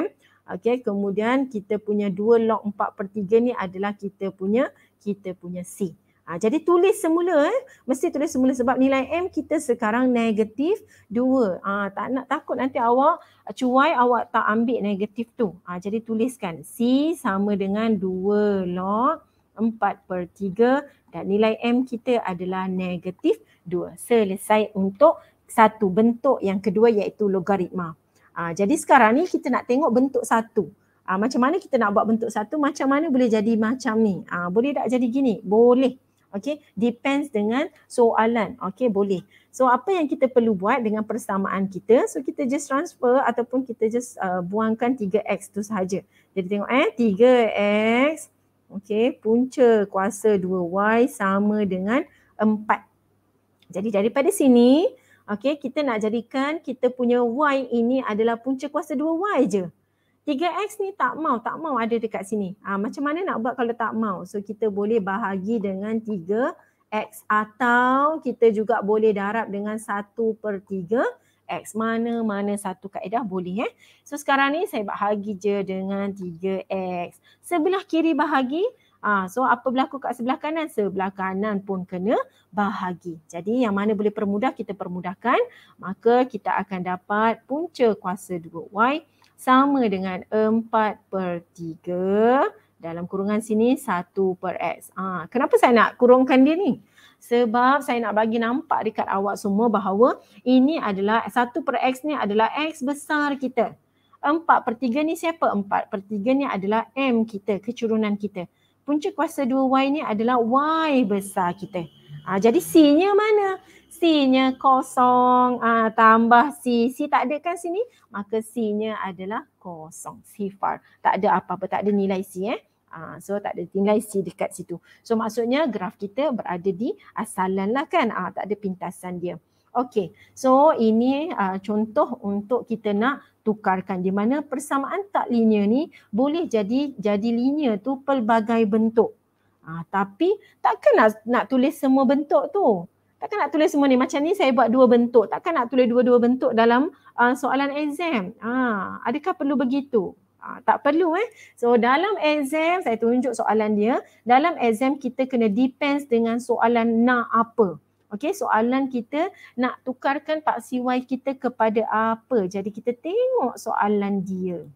m. Okey, kemudian kita punya 2 log 4 per 3 ni adalah kita punya kita punya c. Ha, jadi tulis semula eh. Mesti tulis semula sebab nilai M kita sekarang negatif 2. Ha, ah, tak nak takut nanti awak cuai awak tak ambil negatif tu. Ha, jadi tuliskan C sama dengan 2 log 4 per 3 dan nilai M kita adalah negatif 2. Selesai untuk satu bentuk yang kedua iaitu logaritma. Ha, jadi sekarang ni kita nak tengok bentuk satu. Ha, macam mana kita nak buat bentuk satu, macam mana boleh jadi macam ni. Ha, boleh tak jadi gini? Boleh. Okay, depends dengan soalan. Okay, boleh. So apa yang kita perlu buat dengan persamaan kita? So kita just transfer ataupun kita just uh, buangkan 3x tu sahaja. Jadi tengok eh, 3x okay, punca kuasa 2y sama dengan 4. Jadi daripada sini, okay, kita nak jadikan kita punya y ini adalah punca kuasa 2y je. 3x ni tak mau, tak mau ada dekat sini. Ha, macam mana nak buat kalau tak mau? So kita boleh bahagi dengan 3x atau kita juga boleh darab dengan 1 per 3x. Mana-mana satu kaedah boleh eh. So sekarang ni saya bahagi je dengan 3x. Sebelah kiri bahagi. Ah, so apa berlaku kat sebelah kanan? Sebelah kanan pun kena bahagi. Jadi yang mana boleh permudah kita permudahkan. Maka kita akan dapat punca kuasa 2y sama dengan 4 per 3 dalam kurungan sini 1 per X. Ha, kenapa saya nak kurungkan dia ni? Sebab saya nak bagi nampak dekat awak semua bahawa ini adalah 1 per X ni adalah X besar kita. 4 per 3 ni siapa? 4 per 3 ni adalah M kita, kecurunan kita. Punca kuasa 2Y ni adalah Y besar kita. Ha, jadi C-nya mana? C-nya kosong uh, tambah C. C tak ada kan sini? Maka C-nya adalah kosong. Sifar. Tak ada apa-apa. Tak ada nilai C eh. Uh, so tak ada nilai C dekat situ. So maksudnya graf kita berada di asalan lah kan. Uh, tak ada pintasan dia. Okay. So ini uh, contoh untuk kita nak tukarkan di mana persamaan tak linear ni boleh jadi jadi linear tu pelbagai bentuk. Ha, tapi takkan nak, nak tulis semua bentuk tu. Takkan nak tulis semua ni. Macam ni saya buat dua bentuk. Takkan nak tulis dua-dua bentuk dalam uh, soalan exam. Ah, adakah perlu begitu? Ah, tak perlu eh. So dalam exam, saya tunjuk soalan dia. Dalam exam kita kena depends dengan soalan nak apa. Okay, soalan kita nak tukarkan Pak Siwai kita kepada apa. Jadi kita tengok soalan dia.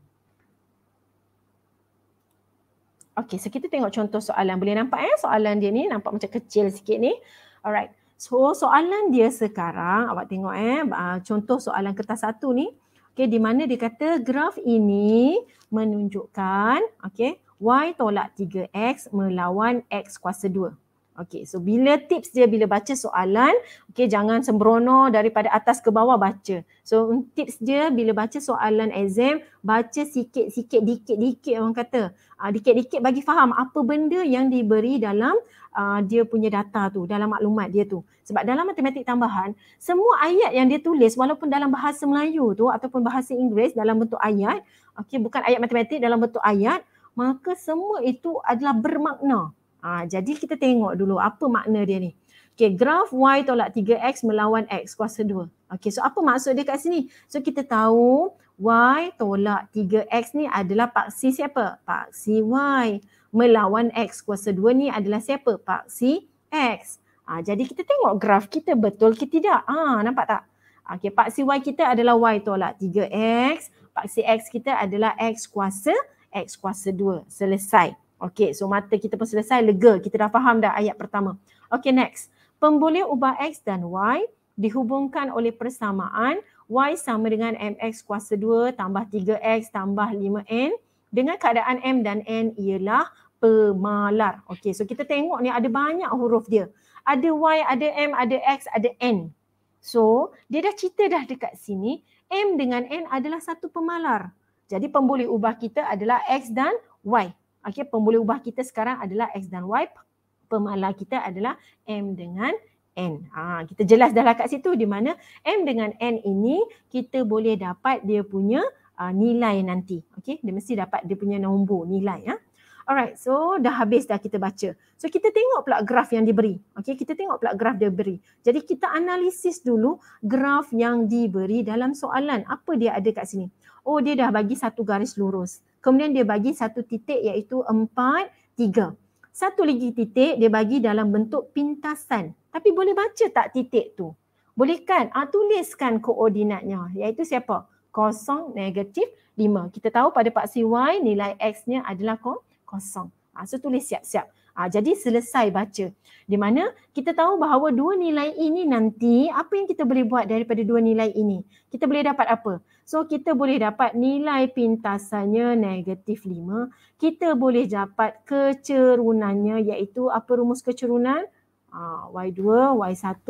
Okay, so kita tengok contoh soalan. Boleh nampak eh soalan dia ni nampak macam kecil sikit ni. Alright. So soalan dia sekarang awak tengok eh contoh soalan kertas satu ni okey di mana dia kata graf ini menunjukkan okey y tolak 3x melawan x kuasa Okay, so bila tips dia bila baca soalan, okay, jangan sembrono daripada atas ke bawah baca. So tips dia bila baca soalan exam, baca sikit-sikit, dikit-dikit orang kata. Uh, dikit-dikit bagi faham apa benda yang diberi dalam uh, dia punya data tu, dalam maklumat dia tu. Sebab dalam matematik tambahan, semua ayat yang dia tulis walaupun dalam bahasa Melayu tu ataupun bahasa Inggeris dalam bentuk ayat, okay, bukan ayat matematik dalam bentuk ayat, maka semua itu adalah bermakna. Ha, jadi kita tengok dulu apa makna dia ni. Okay, graf y tolak 3x melawan x kuasa 2. Okay, so apa maksud dia kat sini? So kita tahu y tolak 3x ni adalah paksi siapa? Paksi y melawan x kuasa 2 ni adalah siapa? Paksi x. Ha, jadi kita tengok graf kita betul ke tidak? Ah, ha, nampak tak? Okay, paksi y kita adalah y tolak 3x. Paksi x kita adalah x kuasa x kuasa 2. Selesai. Okey, so mata kita pun selesai, lega. Kita dah faham dah ayat pertama. Okey, next. Pemboleh ubah X dan Y dihubungkan oleh persamaan Y sama dengan MX kuasa 2 tambah 3X tambah 5N dengan keadaan M dan N ialah pemalar. Okey, so kita tengok ni ada banyak huruf dia. Ada Y, ada M, ada X, ada N. So, dia dah cerita dah dekat sini M dengan N adalah satu pemalar. Jadi pemboleh ubah kita adalah X dan Y. Okey, pemboleh ubah kita sekarang adalah X dan Y. Pemalah kita adalah M dengan N. Ha, kita jelas dah lah kat situ di mana M dengan N ini kita boleh dapat dia punya uh, nilai nanti. Okey, dia mesti dapat dia punya nombor nilai. Ya. Alright, so dah habis dah kita baca. So kita tengok pula graf yang diberi. Okay, kita tengok pula graf dia beri. Jadi kita analisis dulu graf yang diberi dalam soalan. Apa dia ada kat sini? Oh, dia dah bagi satu garis lurus. Kemudian dia bagi satu titik iaitu empat, tiga. Satu lagi titik dia bagi dalam bentuk pintasan. Tapi boleh baca tak titik tu? Boleh kan? Ah, tuliskan koordinatnya iaitu siapa? Kosong, negatif, lima. Kita tahu pada paksi Y nilai X-nya adalah kosong. Ah, so tulis siap-siap. Aa, ha, jadi selesai baca. Di mana kita tahu bahawa dua nilai ini nanti apa yang kita boleh buat daripada dua nilai ini? Kita boleh dapat apa? So kita boleh dapat nilai pintasannya negatif 5. Kita boleh dapat kecerunannya iaitu apa rumus kecerunan? Aa, y2, y1,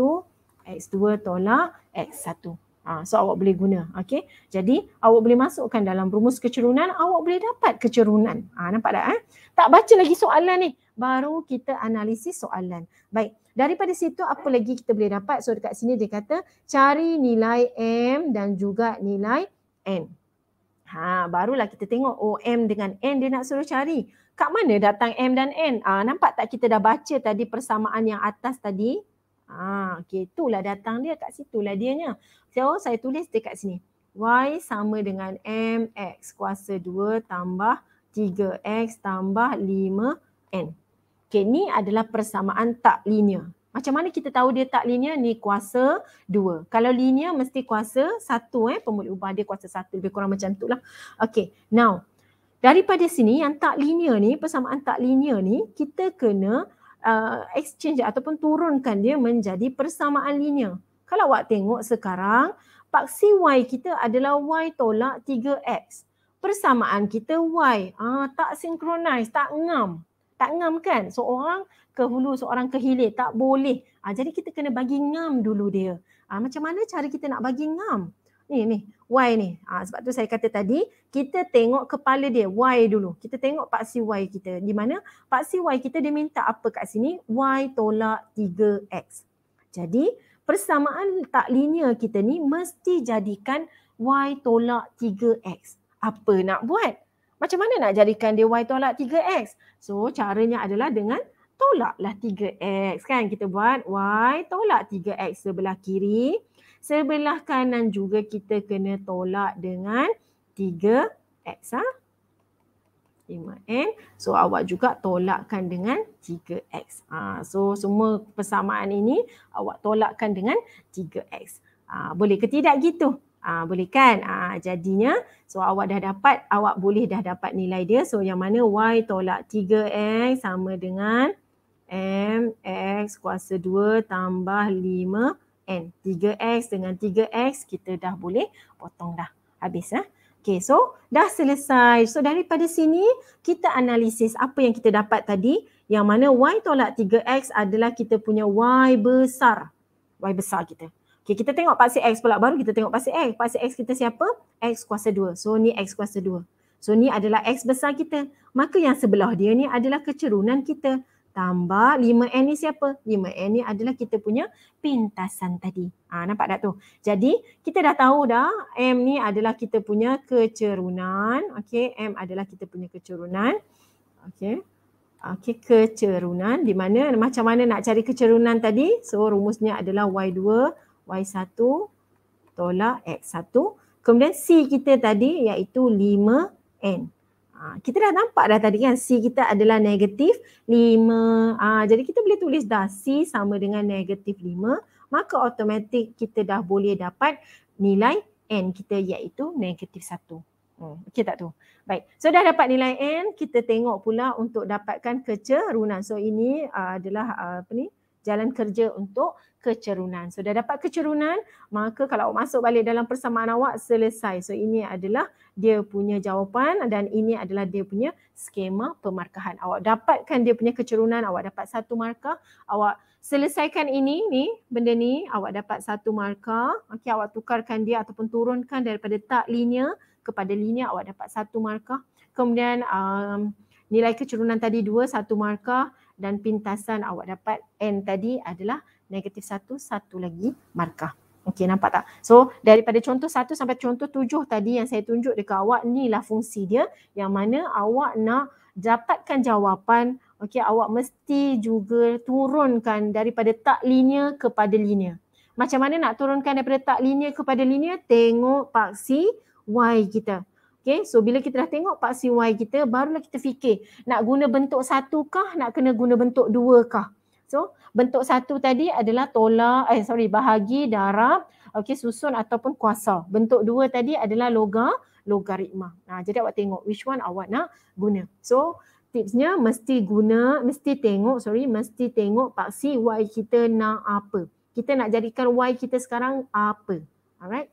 x2 tolak x1. Ha, so awak boleh guna. Okay. Jadi awak boleh masukkan dalam rumus kecerunan. Awak boleh dapat kecerunan. Ha, nampak tak? Eh? Tak baca lagi soalan ni baru kita analisis soalan. Baik, daripada situ apa lagi kita boleh dapat? So dekat sini dia kata cari nilai M dan juga nilai N. Ha, barulah kita tengok OM oh, dengan N dia nak suruh cari. Kat mana datang M dan N? ha, nampak tak kita dah baca tadi persamaan yang atas tadi? Ah, ha, okay. itulah datang dia kat situ situlah dianya. So saya tulis dekat sini. Y sama dengan MX kuasa 2 tambah 3X tambah 5N. Okey, ni adalah persamaan tak linear. Macam mana kita tahu dia tak linear? Ni kuasa dua. Kalau linear mesti kuasa satu eh. Pemulih ubah dia kuasa satu. Lebih kurang macam tu lah. Okey, now. Daripada sini yang tak linear ni, persamaan tak linear ni, kita kena uh, exchange ataupun turunkan dia menjadi persamaan linear. Kalau awak tengok sekarang, paksi Y kita adalah Y tolak 3X. Persamaan kita Y. Ah, tak sinkronis, tak ngam tak ngam kan seorang ke hulu seorang ke hilir tak boleh ha, jadi kita kena bagi ngam dulu dia ha, macam mana cara kita nak bagi ngam ni ni why ni ha, sebab tu saya kata tadi kita tengok kepala dia why dulu kita tengok paksi why kita di mana paksi why kita dia minta apa kat sini y tolak 3x jadi persamaan tak linear kita ni mesti jadikan y tolak 3x apa nak buat macam mana nak jadikan dia y tolak 3x? So caranya adalah dengan tolaklah 3x kan. Kita buat y tolak 3x sebelah kiri. Sebelah kanan juga kita kena tolak dengan 3x Ha? 5n. So awak juga tolakkan dengan 3x. Ha, so semua persamaan ini awak tolakkan dengan 3x. Ha, boleh ke tidak gitu? Aa, ah, boleh kan? Aa, ah, jadinya so awak dah dapat, awak boleh dah dapat nilai dia. So yang mana y tolak 3x sama dengan mx kuasa 2 tambah 5n. 3x dengan 3x kita dah boleh potong dah. Habis lah. Okay so dah selesai. So daripada sini kita analisis apa yang kita dapat tadi yang mana y tolak 3x adalah kita punya y besar. Y besar kita. Okay, kita tengok pasir X pula. Baru kita tengok pasir X. Pasir X kita siapa? X kuasa 2. So, ni X kuasa 2. So, ni adalah X besar kita. Maka yang sebelah dia ni adalah kecerunan kita. Tambah 5N ni siapa? 5N ni adalah kita punya pintasan tadi. Ha, nampak tak tu? Jadi, kita dah tahu dah M ni adalah kita punya kecerunan. Okay, M adalah kita punya kecerunan. Okay. Okay, kecerunan di mana macam mana nak cari kecerunan tadi? So rumusnya adalah Y2 Y1 tolak X1. Kemudian C kita tadi iaitu 5N. Ha, kita dah nampak dah tadi kan C kita adalah negatif 5. Ha, jadi kita boleh tulis dah C sama dengan negatif 5. Maka otomatik kita dah boleh dapat nilai N kita iaitu negatif 1. Hmm, okay tak tu? Baik. So dah dapat nilai N, kita tengok pula untuk dapatkan kecerunan. So ini uh, adalah uh, apa ni? Jalan kerja untuk kecerunan. So dah dapat kecerunan, maka kalau awak masuk balik dalam persamaan awak selesai. So ini adalah dia punya jawapan dan ini adalah dia punya skema pemarkahan. Awak dapatkan dia punya kecerunan, awak dapat satu markah, awak selesaikan ini ni benda ni, awak dapat satu markah. Okey awak tukarkan dia ataupun turunkan daripada tak linear kepada linear awak dapat satu markah. Kemudian um, nilai kecerunan tadi dua, satu markah dan pintasan awak dapat N tadi adalah negatif satu, satu lagi markah. Okey nampak tak? So daripada contoh satu sampai contoh tujuh tadi yang saya tunjuk dekat awak ni lah fungsi dia yang mana awak nak dapatkan jawapan okey awak mesti juga turunkan daripada tak linear kepada linear. Macam mana nak turunkan daripada tak linear kepada linear? Tengok paksi Y kita. Okay, so bila kita dah tengok paksi Y kita, barulah kita fikir nak guna bentuk satu kah, nak kena guna bentuk dua kah. So bentuk satu tadi adalah tolak, eh sorry bahagi darab, okay susun ataupun kuasa. Bentuk dua tadi adalah loga, logaritma. Nah, jadi awak tengok which one awak nak guna. So tipsnya mesti guna, mesti tengok, sorry, mesti tengok paksi Y kita nak apa. Kita nak jadikan Y kita sekarang apa. Alright.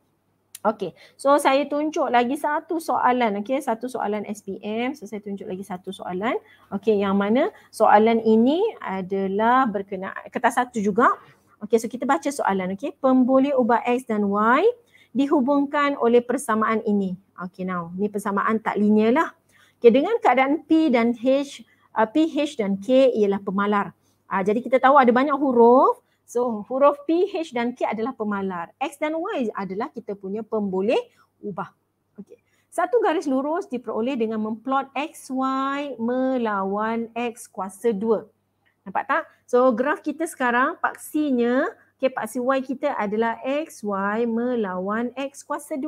Okay, So saya tunjuk lagi satu soalan okey, satu soalan SPM. So saya tunjuk lagi satu soalan. Okey, yang mana soalan ini adalah berkenaan kertas satu juga. Okey, so kita baca soalan okey. Pemboleh ubah x dan y dihubungkan oleh persamaan ini. Okey, now. Ni persamaan tak linear lah. Okey, dengan keadaan p dan h uh, p h dan k ialah pemalar. Uh, jadi kita tahu ada banyak huruf So huruf P, H dan K adalah pemalar. X dan Y adalah kita punya pemboleh ubah. Okay. Satu garis lurus diperoleh dengan memplot X, Y melawan X kuasa 2. Nampak tak? So graf kita sekarang paksinya, okay, paksi Y kita adalah X, Y melawan X kuasa 2.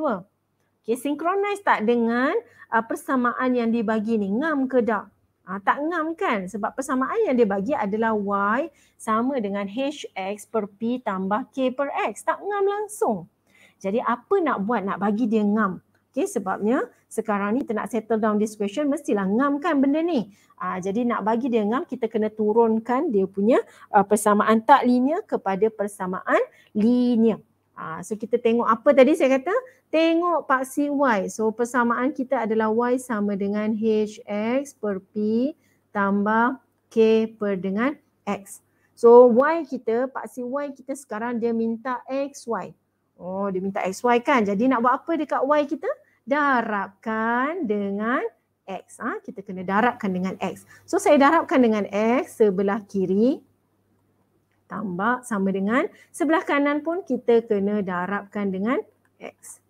Okay, synchronize tak dengan uh, persamaan yang dibagi ni? Ngam ke tak? Ha, tak ngam kan? Sebab persamaan yang dia bagi adalah y sama dengan hx per p tambah k per x. Tak ngam langsung. Jadi apa nak buat nak bagi dia ngam? Okay, sebabnya sekarang ni kita nak settle down this question mestilah ngamkan benda ni. Ha, jadi nak bagi dia ngam kita kena turunkan dia punya uh, persamaan tak linear kepada persamaan linear. Uh, so kita tengok apa tadi saya kata? Tengok paksi Y. So persamaan kita adalah Y sama dengan HX per P tambah K per dengan X. So Y kita, paksi Y kita sekarang dia minta XY. Oh dia minta XY kan? Jadi nak buat apa dekat Y kita? Darabkan dengan X. Ha? Kita kena darabkan dengan X. So saya darabkan dengan X sebelah kiri tambah sama dengan sebelah kanan pun kita kena darabkan dengan X.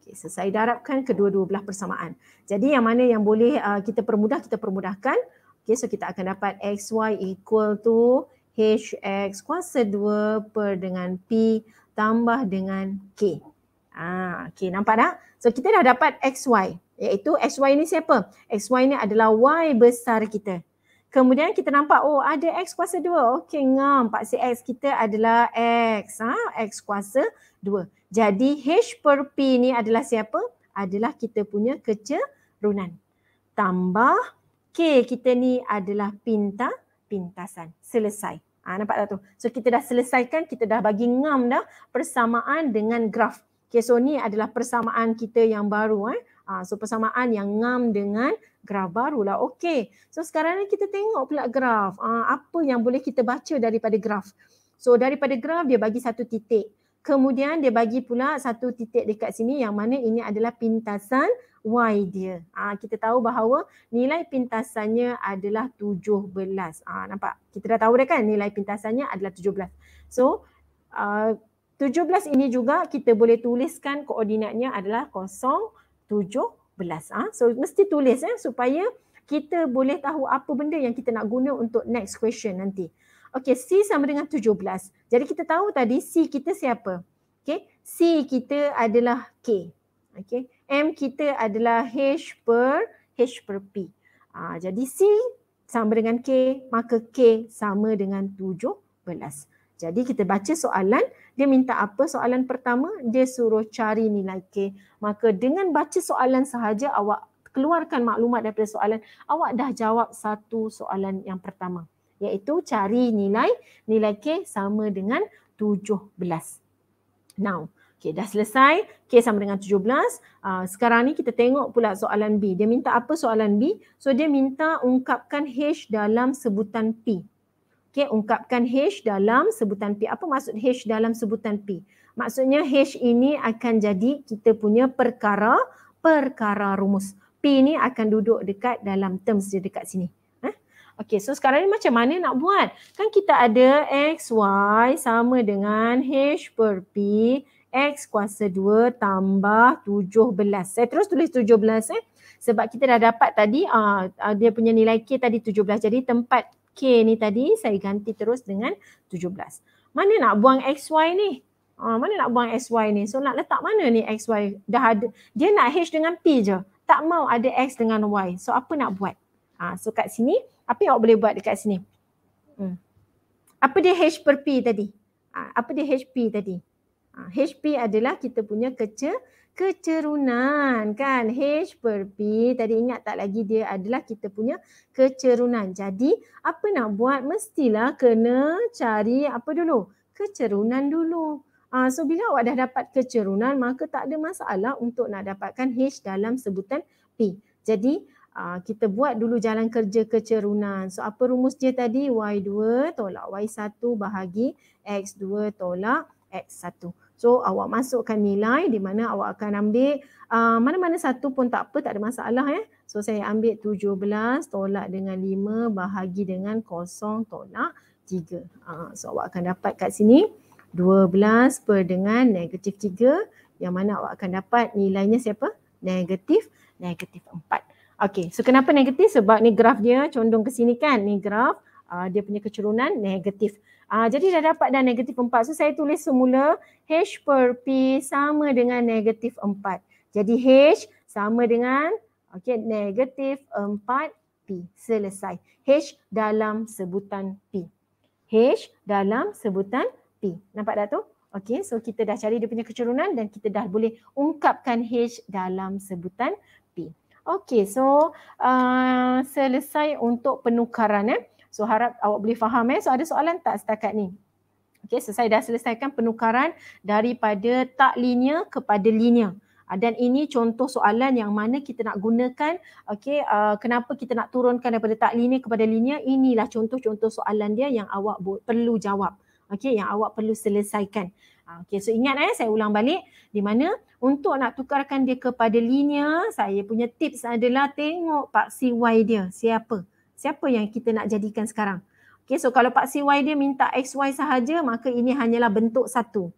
Okey, so saya darabkan kedua-dua belah persamaan. Jadi yang mana yang boleh uh, kita permudah, kita permudahkan. Okey, so kita akan dapat XY equal to HX kuasa 2 per dengan P tambah dengan K. Ah, okey. nampak tak? So kita dah dapat XY. Iaitu XY ni siapa? XY ni adalah Y besar kita. Kemudian kita nampak oh ada X kuasa 2. Okey ngam paksi X kita adalah X. Ha? X kuasa 2. Jadi H per P ni adalah siapa? Adalah kita punya kecerunan. Tambah K kita ni adalah pinta pintasan. Selesai. Ha, nampak tak tu? So kita dah selesaikan, kita dah bagi ngam dah persamaan dengan graf. Okay, so ni adalah persamaan kita yang baru. Eh. Ha, so persamaan yang ngam dengan graf baru lah, okey. So sekarang ni kita tengok pula graf. Uh, ah, apa yang boleh kita baca daripada graf. So daripada graf dia bagi satu titik. Kemudian dia bagi pula satu titik dekat sini yang mana ini adalah pintasan y dia. Ah kita tahu bahawa nilai pintasannya adalah 17. Ah nampak? Kita dah tahu dah kan nilai pintasannya adalah 17. So ah, uh, 17 ini juga kita boleh tuliskan koordinatnya adalah 0 7 belas. ah, So mesti tulis eh, supaya kita boleh tahu apa benda yang kita nak guna untuk next question nanti. Okay, C sama dengan 17. Jadi kita tahu tadi C kita siapa? Okay, C kita adalah K. Okay, M kita adalah H per H per P. Ha, jadi C sama dengan K, maka K sama dengan 17. Jadi kita baca soalan, dia minta apa soalan pertama? Dia suruh cari nilai K. Maka dengan baca soalan sahaja, awak keluarkan maklumat daripada soalan, awak dah jawab satu soalan yang pertama. Iaitu cari nilai, nilai K sama dengan 17. Now, okay, dah selesai. K sama dengan 17. Uh, ah, sekarang ni kita tengok pula soalan B. Dia minta apa soalan B? So dia minta ungkapkan H dalam sebutan P. Okay, ungkapkan H dalam sebutan P. Apa maksud H dalam sebutan P? Maksudnya H ini akan jadi kita punya perkara, perkara rumus. P ini akan duduk dekat dalam terms dia dekat sini. Eh? Ha? Okay, so sekarang ni macam mana nak buat? Kan kita ada X, Y sama dengan H per P. X kuasa 2 tambah 17. Saya terus tulis 17 eh. Sebab kita dah dapat tadi uh, dia punya nilai K tadi 17. Jadi tempat K ni tadi saya ganti terus dengan 17. Mana nak buang XY ni? Ha, mana nak buang XY ni? So nak letak mana ni XY? Dah ada. Dia nak H dengan P je. Tak mau ada X dengan Y. So apa nak buat? Ha, so kat sini, apa yang awak boleh buat dekat sini? Hmm. Apa dia H per P tadi? Ha, apa dia HP tadi? Ha, HP adalah kita punya kecil kecerunan kan H per B tadi ingat tak lagi dia adalah kita punya kecerunan. Jadi apa nak buat mestilah kena cari apa dulu? Kecerunan dulu. Uh, so bila awak dah dapat kecerunan maka tak ada masalah untuk nak dapatkan H dalam sebutan P. Jadi uh, kita buat dulu jalan kerja kecerunan. So apa rumus dia tadi? Y2 tolak Y1 bahagi X2 tolak X1. So awak masukkan nilai di mana awak akan ambil uh, mana-mana satu pun tak apa, tak ada masalah eh. So saya ambil 17 tolak dengan 5 bahagi dengan 0 tolak 3. Uh, ah, so awak akan dapat kat sini 12 per dengan negatif 3 yang mana awak akan dapat nilainya siapa? Negatif, negatif 4. Okay, so kenapa negatif? Sebab ni graf dia condong ke sini kan? Ni graf uh, dia punya kecerunan negatif. Uh, jadi dah dapat dah negatif 4. So saya tulis semula H per P sama dengan negatif 4. Jadi H sama dengan okay, negatif 4 P. Selesai. H dalam sebutan P. H dalam sebutan P. Nampak tak tu? Okay, so kita dah cari dia punya kecerunan dan kita dah boleh ungkapkan H dalam sebutan P. Okay, so uh, selesai untuk penukaran. Eh. So harap awak boleh faham eh. So ada soalan tak setakat ni? Okay, so saya dah selesaikan penukaran daripada tak linear kepada linear. Ah, dan ini contoh soalan yang mana kita nak gunakan okay, uh, ah, kenapa kita nak turunkan daripada tak linear kepada linear inilah contoh-contoh soalan dia yang awak perlu jawab okay, yang awak perlu selesaikan. Ah, okay, so ingat eh, saya ulang balik di mana untuk nak tukarkan dia kepada linear saya punya tips adalah tengok paksi Y dia siapa siapa yang kita nak jadikan sekarang. Okay, so kalau Pak Y dia minta Y sahaja, maka ini hanyalah bentuk satu.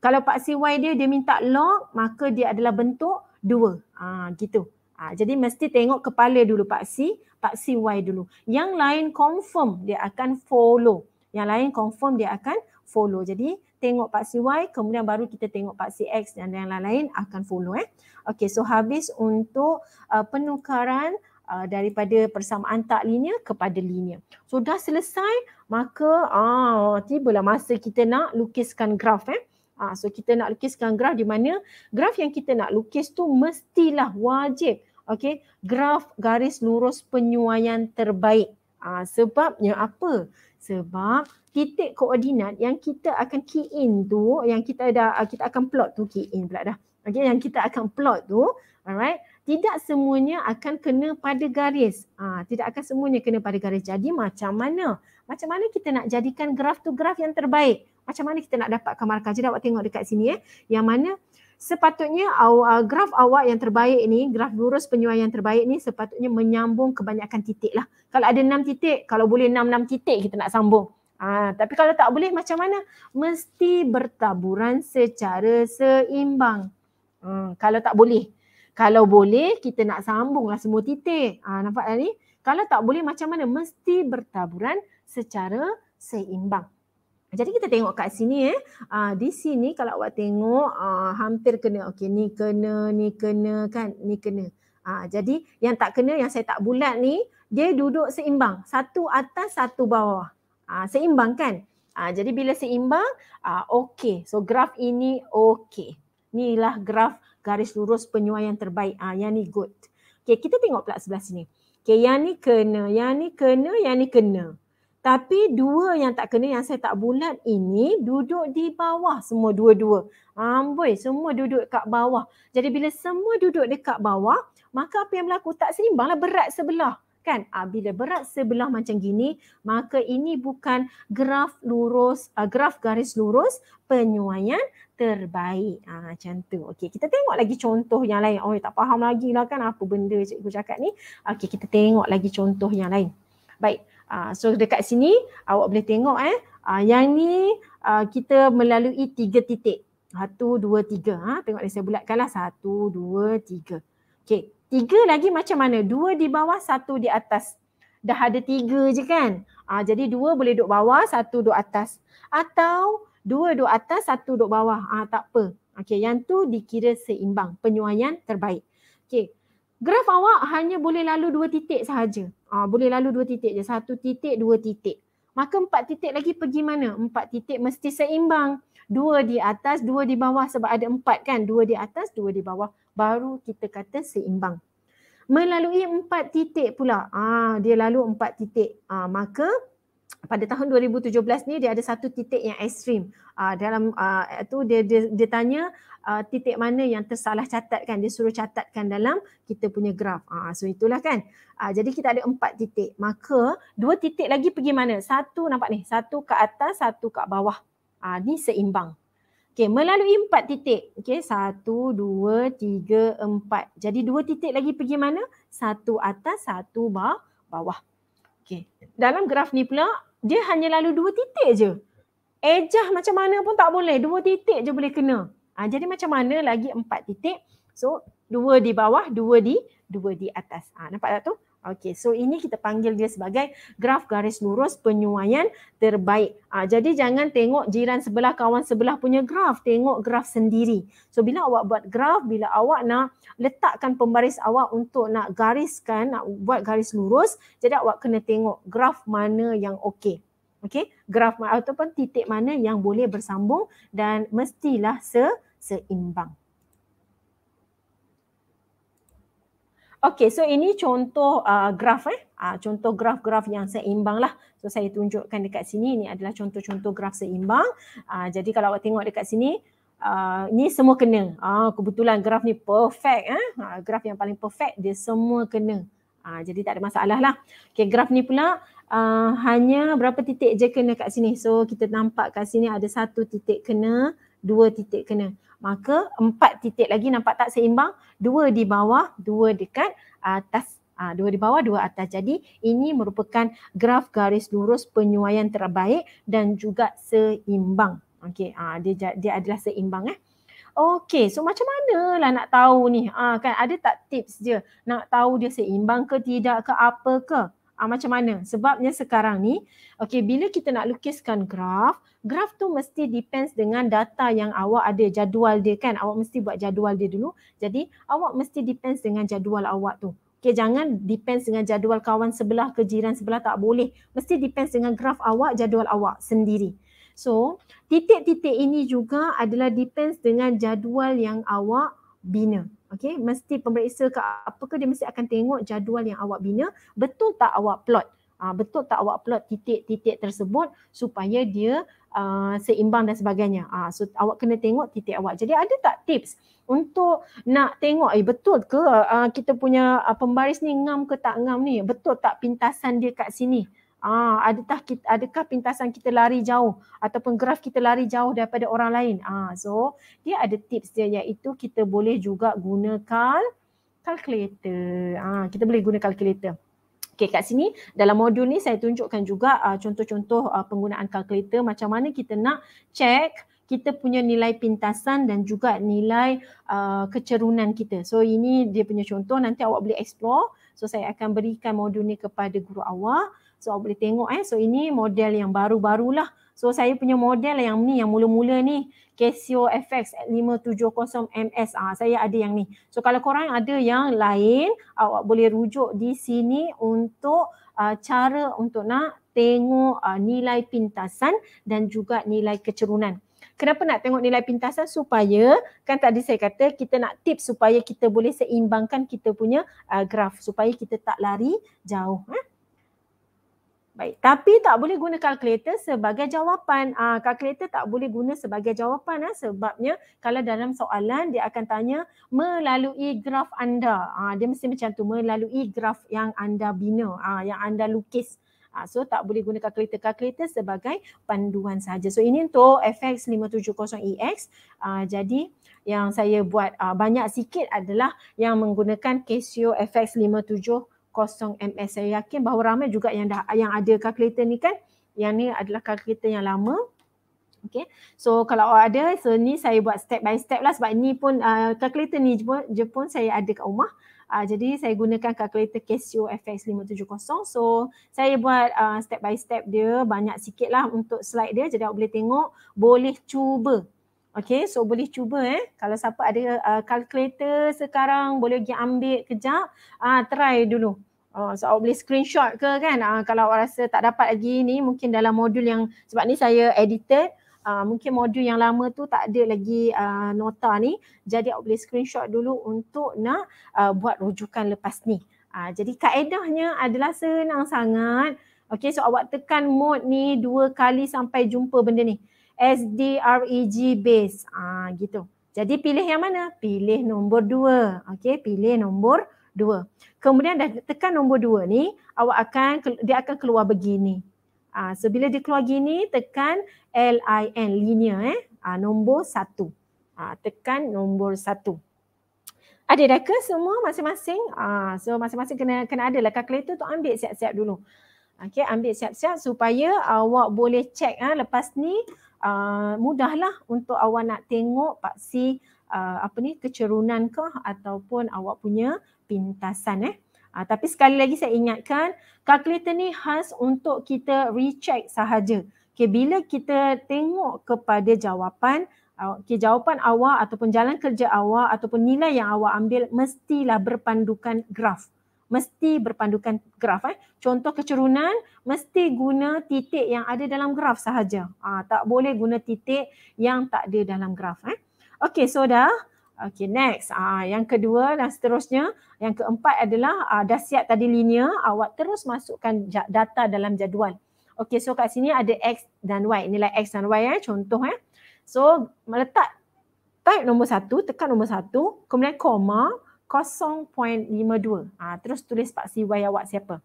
Kalau Pak Y dia, dia minta log, maka dia adalah bentuk dua. Ah, gitu. Ah, jadi mesti tengok kepala dulu Pak C, Pak CY dulu. Yang lain confirm dia akan follow. Yang lain confirm dia akan follow. Jadi tengok Pak Y kemudian baru kita tengok Pak X dan yang lain-lain akan follow. Eh. Okay, so habis untuk uh, penukaran uh, daripada persamaan tak linear kepada linear. So selesai maka ah tibalah masa kita nak lukiskan graf eh. Ah so kita nak lukiskan graf di mana graf yang kita nak lukis tu mestilah wajib okey graf garis lurus penyuaian terbaik. Ah sebabnya apa? Sebab titik koordinat yang kita akan key in tu yang kita ada kita akan plot tu key in pula dah. Okey yang kita akan plot tu alright tidak semuanya akan kena pada garis. Ha, tidak akan semuanya kena pada garis. Jadi macam mana? Macam mana kita nak jadikan graf tu graf yang terbaik? Macam mana kita nak dapatkan markah? Jadi awak tengok dekat sini eh. Yang mana sepatutnya uh, graf awak yang terbaik ni, graf lurus penyuaian yang terbaik ni sepatutnya menyambung kebanyakan titik lah. Kalau ada enam titik, kalau boleh enam-enam titik kita nak sambung. Ha, tapi kalau tak boleh macam mana? Mesti bertaburan secara seimbang. Hmm, kalau tak boleh. Kalau boleh kita nak sambunglah semua titik. Ha, nampak tak ni? Kalau tak boleh macam mana? Mesti bertaburan secara seimbang. Jadi kita tengok kat sini eh. Uh, di sini kalau awak tengok uh, hampir kena. Okey ni kena, ni kena kan? Ni kena. Uh, jadi yang tak kena yang saya tak bulat ni dia duduk seimbang. Satu atas satu bawah. Uh, seimbang kan? Uh, jadi bila seimbang uh, okey. So graf ini okey. Inilah graf garis lurus penyuaian terbaik ah yang ni good. Okay kita tengok pula sebelah sini. Okay yang ni kena, yang ni kena, yang ni kena. Tapi dua yang tak kena yang saya tak bulat ini duduk di bawah semua dua-dua. Amboi, semua duduk kat bawah. Jadi bila semua duduk dekat bawah, maka apa yang berlaku tak seimbanglah berat sebelah kan uh, bila berat sebelah macam gini maka ini bukan graf lurus uh, graf garis lurus penyuaian terbaik ah uh, macam tu okey kita tengok lagi contoh yang lain oh tak faham lagi lah kan apa benda cikgu cakap ni okey kita tengok lagi contoh yang lain baik uh, so dekat sini awak boleh tengok eh uh, yang ni uh, kita melalui tiga titik satu, dua, tiga. Ha? Tengok saya bulatkanlah. Satu, dua, tiga. Okey. Tiga lagi macam mana? Dua di bawah, satu di atas. Dah ada tiga je kan? Ah, jadi dua boleh duduk bawah, satu duduk atas. Atau dua duduk atas, satu duduk bawah. Ah, tak apa. Okey, yang tu dikira seimbang. Penyuaian terbaik. Okey. Graf awak hanya boleh lalu dua titik sahaja. Ah, boleh lalu dua titik je. Satu titik, dua titik. Maka empat titik lagi pergi mana? Empat titik mesti seimbang. Dua di atas, dua di bawah sebab ada empat kan? Dua di atas, dua di bawah baru kita kata seimbang. Melalui empat titik pula, ah dia lalu empat titik, ah maka pada tahun 2017 ni dia ada satu titik yang ekstrim. Ah dalam ah tu dia dia, dia tanya ah, titik mana yang tersalah catatkan, dia suruh catatkan dalam kita punya graf. Ah so itulah kan. Ah jadi kita ada empat titik. Maka dua titik lagi pergi mana? Satu nampak ni, satu ke atas, satu ke bawah. Ah ni seimbang. Okey, melalui empat titik. Okey, satu, dua, tiga, empat. Jadi dua titik lagi pergi mana? Satu atas, satu bah, bawah. Okey, dalam graf ni pula, dia hanya lalu dua titik je. Ejah macam mana pun tak boleh. Dua titik je boleh kena. Ha, jadi macam mana lagi empat titik. So, dua di bawah, dua di dua di atas. Ha, nampak tak tu? Okey, so ini kita panggil dia sebagai graf garis lurus penyuaian terbaik. Ha, jadi jangan tengok jiran sebelah, kawan sebelah punya graf. Tengok graf sendiri. So bila awak buat graf, bila awak nak letakkan pembaris awak untuk nak gariskan, nak buat garis lurus, jadi awak kena tengok graf mana yang okey. Okey, graf ataupun titik mana yang boleh bersambung dan mestilah se seimbang. Okey, so ini contoh uh, graf eh. Uh, contoh graf-graf yang seimbang lah. So saya tunjukkan dekat sini. Ini adalah contoh-contoh graf seimbang. Uh, jadi kalau awak tengok dekat sini, uh, ini semua kena. Uh, kebetulan graf ni perfect. Eh? Uh, graf yang paling perfect, dia semua kena. Uh, jadi tak ada masalah lah. Okey, graf ni pula uh, hanya berapa titik je kena kat sini. So kita nampak kat sini ada satu titik kena, dua titik kena maka empat titik lagi nampak tak seimbang dua di bawah dua dekat atas Aa, ah, dua di bawah, dua atas. Jadi ini merupakan graf garis lurus penyuaian terbaik dan juga seimbang. Okey, ah, dia, dia adalah seimbang eh. Okey, so macam mana lah nak tahu ni? Aa, ah, kan ada tak tips dia nak tahu dia seimbang ke tidak ke apa ke? uh, macam mana sebabnya sekarang ni okey bila kita nak lukiskan graf graf tu mesti depends dengan data yang awak ada jadual dia kan awak mesti buat jadual dia dulu jadi awak mesti depends dengan jadual awak tu Okay, jangan depends dengan jadual kawan sebelah ke jiran sebelah tak boleh mesti depends dengan graf awak jadual awak sendiri so titik-titik ini juga adalah depends dengan jadual yang awak bina Okay, mesti pemeriksa ke apa ke dia mesti akan tengok jadual yang awak bina betul tak awak plot uh, betul tak awak plot titik-titik tersebut supaya dia Uh, seimbang dan sebagainya. Uh, so awak kena tengok titik awak. Jadi ada tak tips untuk nak tengok eh betul ke uh, kita punya uh, pembaris ni ngam ke tak ngam ni? Betul tak pintasan dia kat sini? Ah, adakah kita, adakah pintasan kita lari jauh ataupun graf kita lari jauh daripada orang lain? Ah, so dia ada tips dia iaitu kita boleh juga gunakan kalkulator. Ah, kita boleh guna kalkulator. Okey kat sini dalam modul ni saya tunjukkan juga ah, contoh-contoh uh, penggunaan kalkulator macam mana kita nak check kita punya nilai pintasan dan juga nilai uh, kecerunan kita. So ini dia punya contoh nanti awak boleh explore. So saya akan berikan modul ni kepada guru awak. So awak boleh tengok eh. So ini model yang baru-barulah. So saya punya model yang ni yang mula-mula ni Casio FX 570MS. Ah saya ada yang ni. So kalau korang ada yang lain, awak boleh rujuk di sini untuk uh, cara untuk nak tengok uh, nilai pintasan dan juga nilai kecerunan. Kenapa nak tengok nilai pintasan supaya kan tadi saya kata kita nak tip supaya kita boleh seimbangkan kita punya uh, graf supaya kita tak lari jauh. Eh? Baik, tapi tak boleh guna kalkulator sebagai jawapan. Ah, kalkulator tak boleh guna sebagai jawapan ha, sebabnya kalau dalam soalan dia akan tanya melalui graf anda. Ah, dia mesti macam tu melalui graf yang anda bina, ah yang anda lukis. Ha, so tak boleh guna kalkulator. Kalkulator sebagai panduan saja. So ini untuk FX 570EX. Ah, jadi yang saya buat ha, banyak sikit adalah yang menggunakan Casio FX 570 0ms saya yakin bahawa ramai juga yang dah yang ada kalkulator ni kan yang ni adalah kalkulator yang lama Okay. So kalau ada, so ni saya buat step by step lah sebab ni pun uh, calculator ni jepun pun, saya ada kat rumah. Uh, jadi saya gunakan kalkulator Casio FX570. So saya buat uh, step by step dia banyak sikit lah untuk slide dia. Jadi awak boleh tengok, boleh cuba. Okay, so boleh cuba eh. Kalau siapa ada uh, calculator sekarang boleh pergi ambil kejap. Uh, try dulu. Uh, so awak boleh screenshot ke kan uh, kalau awak rasa tak dapat lagi ni mungkin dalam modul yang sebab ni saya edited uh, mungkin modul yang lama tu tak ada lagi uh, nota ni jadi awak boleh screenshot dulu untuk nak uh, buat rujukan lepas ni. Uh, jadi kaedahnya adalah senang sangat. Okay so awak tekan mode ni dua kali sampai jumpa benda ni. SDREG base. Ah uh, gitu. Jadi pilih yang mana? Pilih nombor dua. Okay pilih nombor dua dua. Kemudian dah tekan nombor dua ni, awak akan dia akan keluar begini. Ah, so bila dia keluar begini, tekan L I N linear eh, ah, nombor satu. Ah, tekan nombor satu. Ada dah ke semua masing-masing? Ah, so masing-masing kena kena ada lah calculator tu ambil siap-siap dulu. Okay, ambil siap-siap supaya awak boleh check ah, lepas ni ah, mudahlah untuk awak nak tengok paksi Uh, apa ni kecerunan ke ataupun awak punya pintasan eh. Uh, tapi sekali lagi saya ingatkan kalkulator ni khas untuk kita recheck sahaja. Okay, bila kita tengok kepada jawapan, ah, okay, jawapan awak ataupun jalan kerja awak ataupun nilai yang awak ambil mestilah berpandukan graf. Mesti berpandukan graf. Eh. Contoh kecerunan, mesti guna titik yang ada dalam graf sahaja. Uh, tak boleh guna titik yang tak ada dalam graf. Eh. Okay, so dah. Okay next, uh, yang kedua dan seterusnya, yang keempat adalah uh, ah, dah siap tadi linear, ah, awak terus masukkan data dalam jadual. Okay so kat sini ada X dan Y, nilai X dan Y eh, contoh eh. So meletak type nombor satu, tekan nombor satu, kemudian koma 0.52. Ah, uh, terus tulis paksi Y awak siapa.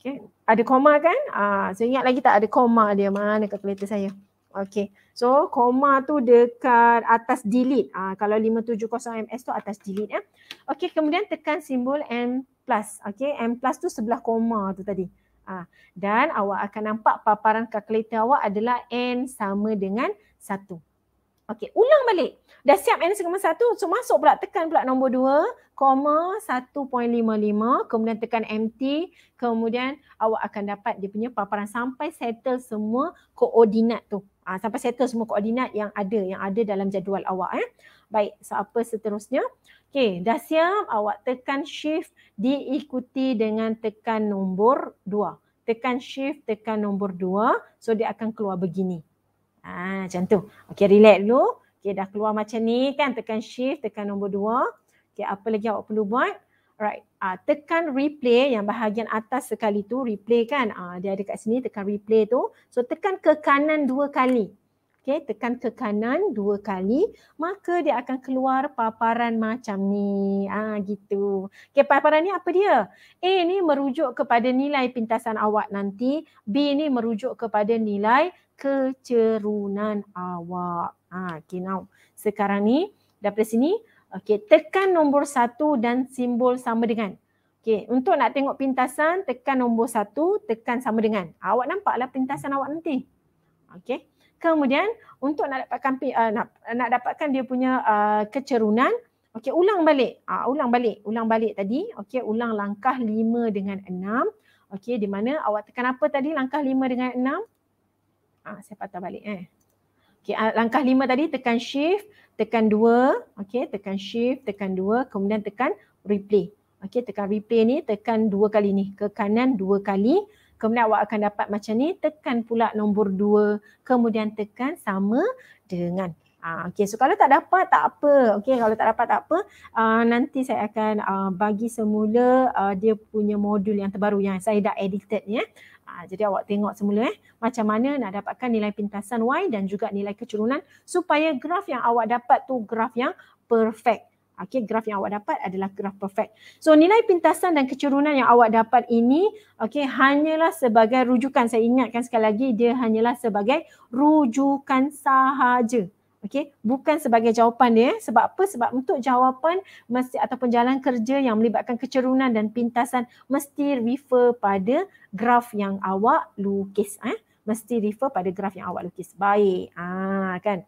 Okay. Ada koma kan? Ah, uh, so ingat lagi tak ada koma dia mana kalkulator saya. Okay. So, koma tu dekat atas delete. Ah, ha, kalau 570ms tu atas delete Eh. Ya. Okay, kemudian tekan simbol M plus. Okay, M plus tu sebelah koma tu tadi. Ah, ha, dan awak akan nampak paparan kalkulator awak adalah N sama dengan 1. Okay, ulang balik. Dah siap N sama dengan 1. So, masuk pula tekan pula nombor 2. Koma 1.55. Kemudian tekan MT. Kemudian awak akan dapat dia punya paparan sampai settle semua koordinat tu. Uh, sampai settle semua koordinat yang ada yang ada dalam jadual awak eh. Baik, so apa seterusnya? Okey, dah siap awak tekan shift diikuti dengan tekan nombor 2. Tekan shift tekan nombor 2 so dia akan keluar begini. Ah ha, macam tu. Okey, relax dulu. Okey, dah keluar macam ni kan tekan shift tekan nombor 2. Okey, apa lagi awak perlu buat? Alright uh, tekan replay yang bahagian atas sekali tu replay kan uh, dia ada kat sini tekan replay tu so tekan ke kanan dua kali okey tekan ke kanan dua kali maka dia akan keluar paparan macam ni ah gitu okey paparan ni apa dia A ni merujuk kepada nilai pintasan awak nanti B ni merujuk kepada nilai kecerunan awak ah okey now sekarang ni daripada sini Okey, tekan nombor satu dan simbol sama dengan. Okey, untuk nak tengok pintasan, tekan nombor satu, tekan sama dengan. Awak nampaklah pintasan awak nanti. Okey, kemudian untuk nak dapatkan uh, nak, nak dapatkan dia punya uh, kecerunan, okey, ulang balik. Uh, ulang balik, ulang balik tadi. Okey, ulang langkah lima dengan enam. Okey, di mana awak tekan apa tadi langkah lima dengan enam? Ah, uh, saya patah balik eh. Okey, uh, langkah lima tadi tekan shift tekan dua, okay. tekan shift, tekan dua, kemudian tekan replay. okay. tekan replay ni tekan dua kali ni, ke kanan dua kali. Kemudian awak akan dapat macam ni, tekan pula nombor dua, kemudian tekan sama dengan Ah, okay, so kalau tak dapat tak apa. Okay, kalau tak dapat tak apa. Uh, nanti saya akan uh, bagi semula uh, dia punya modul yang terbaru yang saya dah edited ni. Eh. Ha, jadi awak tengok semula eh macam mana nak dapatkan nilai pintasan Y dan juga nilai kecurunan supaya graf yang awak dapat tu graf yang perfect. Okey, graf yang awak dapat adalah graf perfect. So nilai pintasan dan kecurunan yang awak dapat ini okey hanyalah sebagai rujukan. Saya ingatkan sekali lagi dia hanyalah sebagai rujukan sahaja. Okey, bukan sebagai jawapan dia. Sebab apa? Sebab untuk jawapan mesti ataupun jalan kerja yang melibatkan kecerunan dan pintasan mesti refer pada graf yang awak lukis. Eh? Mesti refer pada graf yang awak lukis. Baik. Ah, kan?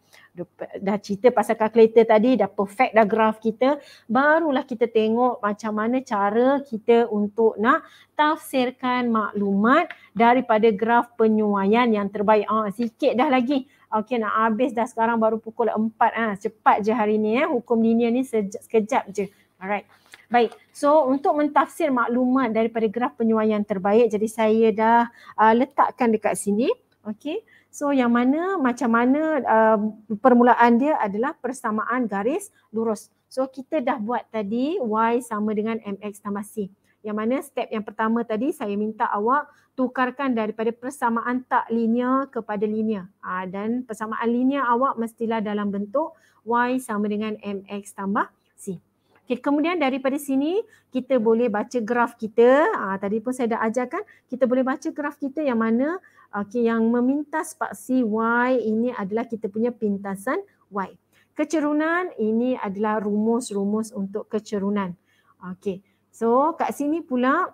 Dah cerita pasal kalkulator tadi, dah perfect dah graf kita. Barulah kita tengok macam mana cara kita untuk nak tafsirkan maklumat daripada graf penyuaian yang terbaik. Ah, sikit dah lagi. Okey nak habis dah sekarang baru pukul 4 ha. Ah, cepat je hari ni eh. hukum linear ni sekejap je. Alright. Baik. So untuk mentafsir maklumat daripada graf penyuaian terbaik jadi saya dah uh, letakkan dekat sini. Okey. So yang mana macam mana uh, permulaan dia adalah persamaan garis lurus. So kita dah buat tadi y sama dengan mx tambah c. Yang mana step yang pertama tadi saya minta awak tukarkan daripada persamaan tak linear kepada linear. Ha, dan persamaan linear awak mestilah dalam bentuk y sama dengan mx tambah c. Okay, kemudian daripada sini kita boleh baca graf kita. Ha, tadi pun saya dah ajarkan kita boleh baca graf kita yang mana okay, yang memintas paksi y ini adalah kita punya pintasan y. Kecerunan ini adalah rumus-rumus untuk kecerunan. Okay. So kat sini pula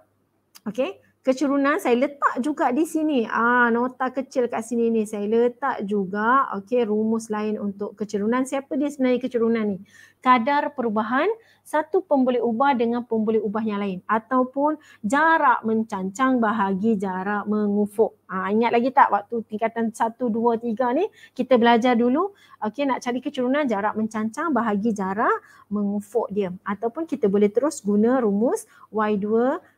okay, kecerunan saya letak juga di sini. Ah nota kecil kat sini ni saya letak juga okey rumus lain untuk kecerunan. Siapa dia sebenarnya kecerunan ni? Kadar perubahan satu pemboleh ubah dengan pemboleh ubah yang lain ataupun jarak mencancang bahagi jarak mengufuk. Ah ingat lagi tak waktu tingkatan 1 2 3 ni kita belajar dulu okey nak cari kecerunan jarak mencancang bahagi jarak mengufuk dia ataupun kita boleh terus guna rumus y2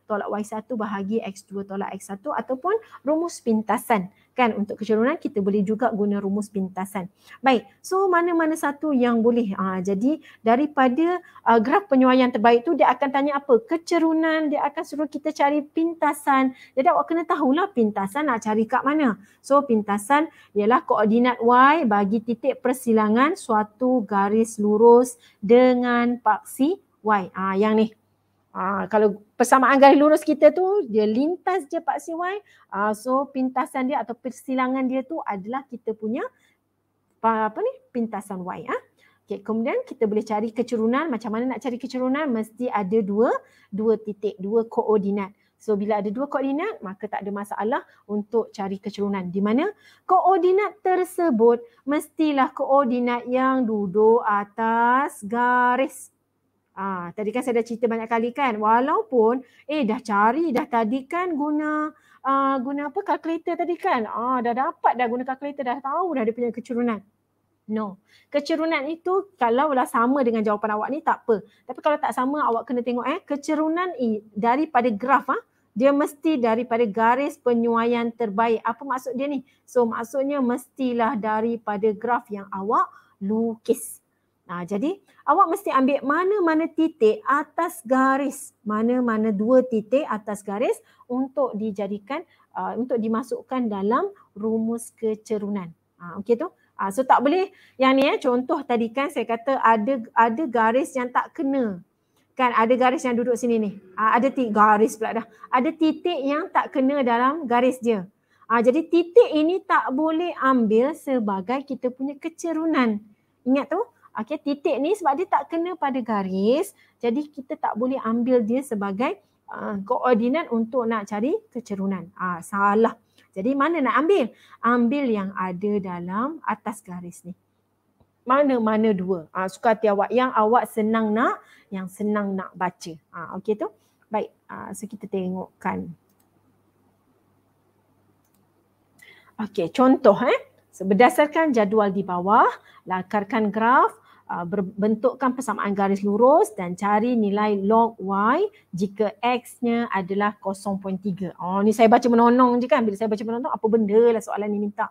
tolak Y1 bahagi X2 tolak X1 ataupun rumus pintasan kan untuk kecerunan kita boleh juga guna rumus pintasan. Baik, so mana-mana satu yang boleh. Aa, ah, jadi daripada uh, graf penyuaian terbaik tu dia akan tanya apa? Kecerunan, dia akan suruh kita cari pintasan. Jadi awak kena tahulah pintasan nak cari kat mana. So pintasan ialah koordinat Y bagi titik persilangan suatu garis lurus dengan paksi Y. Ah yang ni Ha, kalau persamaan garis lurus kita tu dia lintas je paksi y uh, so pintasan dia atau persilangan dia tu adalah kita punya apa ni pintasan y ah ha? okey kemudian kita boleh cari kecerunan macam mana nak cari kecerunan mesti ada dua dua titik dua koordinat so bila ada dua koordinat maka tak ada masalah untuk cari kecerunan di mana koordinat tersebut mestilah koordinat yang duduk atas garis Ah, tadi kan saya dah cerita banyak kali kan. Walaupun eh dah cari dah tadi kan guna uh, guna apa kalkulator tadi kan. Ah dah dapat dah guna kalkulator dah tahu dah dia punya kecerunan. No. Kecerunan itu kalau lah sama dengan jawapan awak ni tak apa. Tapi kalau tak sama awak kena tengok eh kecerunan i, daripada graf ah dia mesti daripada garis penyuaian terbaik. Apa maksud dia ni? So maksudnya mestilah daripada graf yang awak lukis. Nah, jadi awak mesti ambil mana-mana titik atas garis, mana-mana dua titik atas garis untuk dijadikan uh, untuk dimasukkan dalam rumus kecerunan. Ah uh, okey tu. Ah uh, so tak boleh yang ni eh contoh tadi kan saya kata ada ada garis yang tak kena. Kan ada garis yang duduk sini ni. Uh, ada titik garis pula dah. Ada titik yang tak kena dalam garis dia. Ah uh, jadi titik ini tak boleh ambil sebagai kita punya kecerunan. Ingat tu? Okey titik ni sebab dia tak kena pada garis jadi kita tak boleh ambil dia sebagai uh, koordinat untuk nak cari kecerunan. Ah uh, salah. Jadi mana nak ambil? Ambil yang ada dalam atas garis ni. Mana-mana dua. Ah suka hati awak yang awak senang nak, yang senang nak baca. Ah okey tu. Baik, uh, so kita tengokkan. Okey, contoh eh. So, berdasarkan jadual di bawah, lakarkan graf Uh, berbentukkan persamaan garis lurus dan cari nilai log y jika x-nya adalah 0.3. Oh ni saya baca menonong je kan bila saya baca menonong apa benda lah soalan ni minta.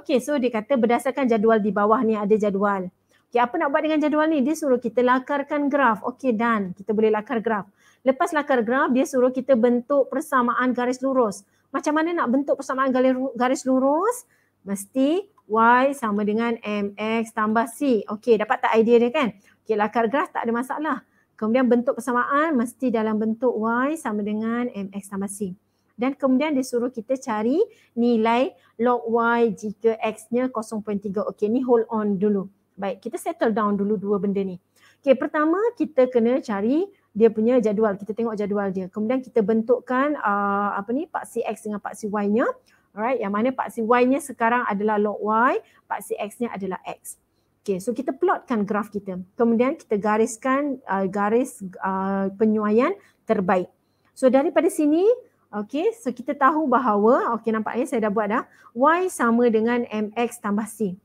Okey so dia kata berdasarkan jadual di bawah ni ada jadual. Okey apa nak buat dengan jadual ni? Dia suruh kita lakarkan graf. Okey dan kita boleh lakar graf. Lepas lakar graf dia suruh kita bentuk persamaan garis lurus. Macam mana nak bentuk persamaan garis lurus? Mesti Y sama dengan MX tambah C. Okey, dapat tak idea dia kan? Okey, lakar graf tak ada masalah. Kemudian bentuk persamaan mesti dalam bentuk Y sama dengan MX tambah C. Dan kemudian disuruh kita cari nilai log Y jika X-nya 0.3. Okey, ni hold on dulu. Baik, kita settle down dulu dua benda ni. Okey, pertama kita kena cari dia punya jadual. Kita tengok jadual dia. Kemudian kita bentukkan uh, apa ni, paksi X dengan paksi Y-nya. Alright, yang mana paksi Y-nya sekarang adalah log Y, paksi X-nya adalah X. Okay, so kita plotkan graf kita. Kemudian kita gariskan uh, garis uh, penyuaian terbaik. So daripada sini, okay, so kita tahu bahawa, okay nampaknya saya dah buat dah, Y sama dengan MX tambah C.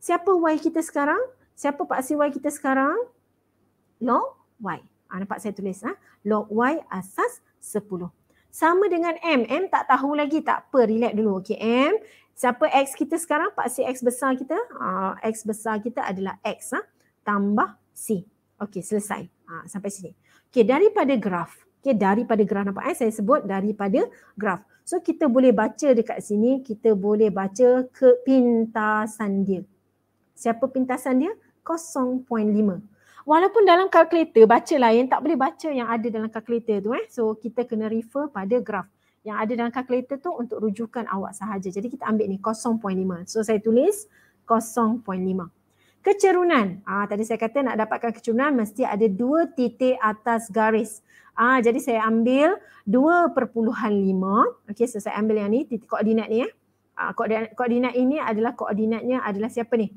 Siapa Y kita sekarang? Siapa paksi Y kita sekarang? Log Y. Ha, nampak saya tulis, ha? log Y asas 10 sama dengan M. M tak tahu lagi tak apa. Relax dulu. Okey M. Siapa X kita sekarang? Paksi X besar kita. Uh, X besar kita adalah X. Ha? Tambah C. Okey selesai. Ha, sampai sini. Okey daripada graf. Okey daripada graf nampak eh? Saya sebut daripada graf. So kita boleh baca dekat sini. Kita boleh baca kepintasan dia. Siapa pintasan dia? 0.5. Walaupun dalam kalkulator baca lain tak boleh baca yang ada dalam kalkulator tu eh. So kita kena refer pada graf yang ada dalam kalkulator tu untuk rujukan awak sahaja. Jadi kita ambil ni 0.5. So saya tulis 0.5. Kecerunan. Ah tadi saya kata nak dapatkan kecerunan mesti ada dua titik atas garis. Ah jadi saya ambil 2.5. Okey so saya ambil yang ni titik koordinat ni ya. Ah koordinat koordinat ini adalah koordinatnya adalah siapa ni?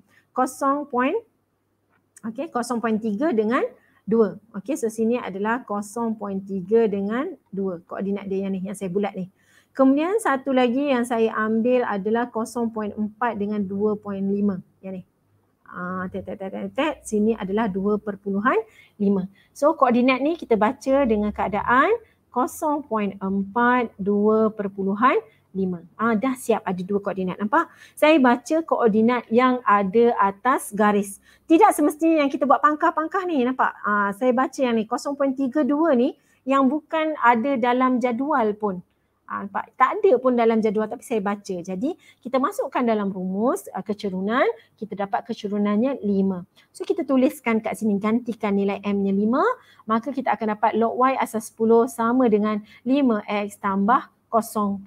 Okey 0.3 dengan 2. Okey so sini adalah 0.3 dengan 2 koordinat dia yang ni yang saya bulat ni. Kemudian satu lagi yang saya ambil adalah 0.4 dengan 2.5 yang ni. Ah uh, tet tet tet tet sini adalah 2.5. So koordinat ni kita baca dengan keadaan 0.4 2.5 lima. Ah, dah siap ada dua koordinat. Nampak? Saya baca koordinat yang ada atas garis. Tidak semestinya yang kita buat pangkah-pangkah ni. Nampak? Ah, saya baca yang ni 0.32 ni yang bukan ada dalam jadual pun. Ah, nampak? Tak ada pun dalam jadual tapi saya baca. Jadi kita masukkan dalam rumus ah, kecerunan. Kita dapat kecerunannya lima. So kita tuliskan kat sini gantikan nilai M-nya lima. Maka kita akan dapat log Y asas 10 sama dengan 5X tambah 0.32. 0.5.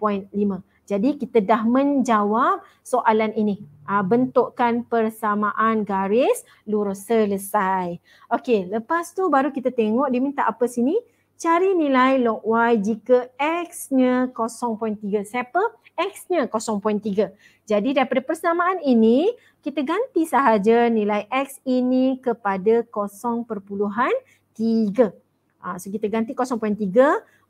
Jadi kita dah menjawab soalan ini. Ah, bentukkan persamaan garis lurus selesai. Okey, lepas tu baru kita tengok dia minta apa sini? Cari nilai log y jika x-nya 0.3. Siapa? X-nya 0.3. Jadi daripada persamaan ini, kita ganti sahaja nilai x ini kepada 0.3. Ha, ah, so kita ganti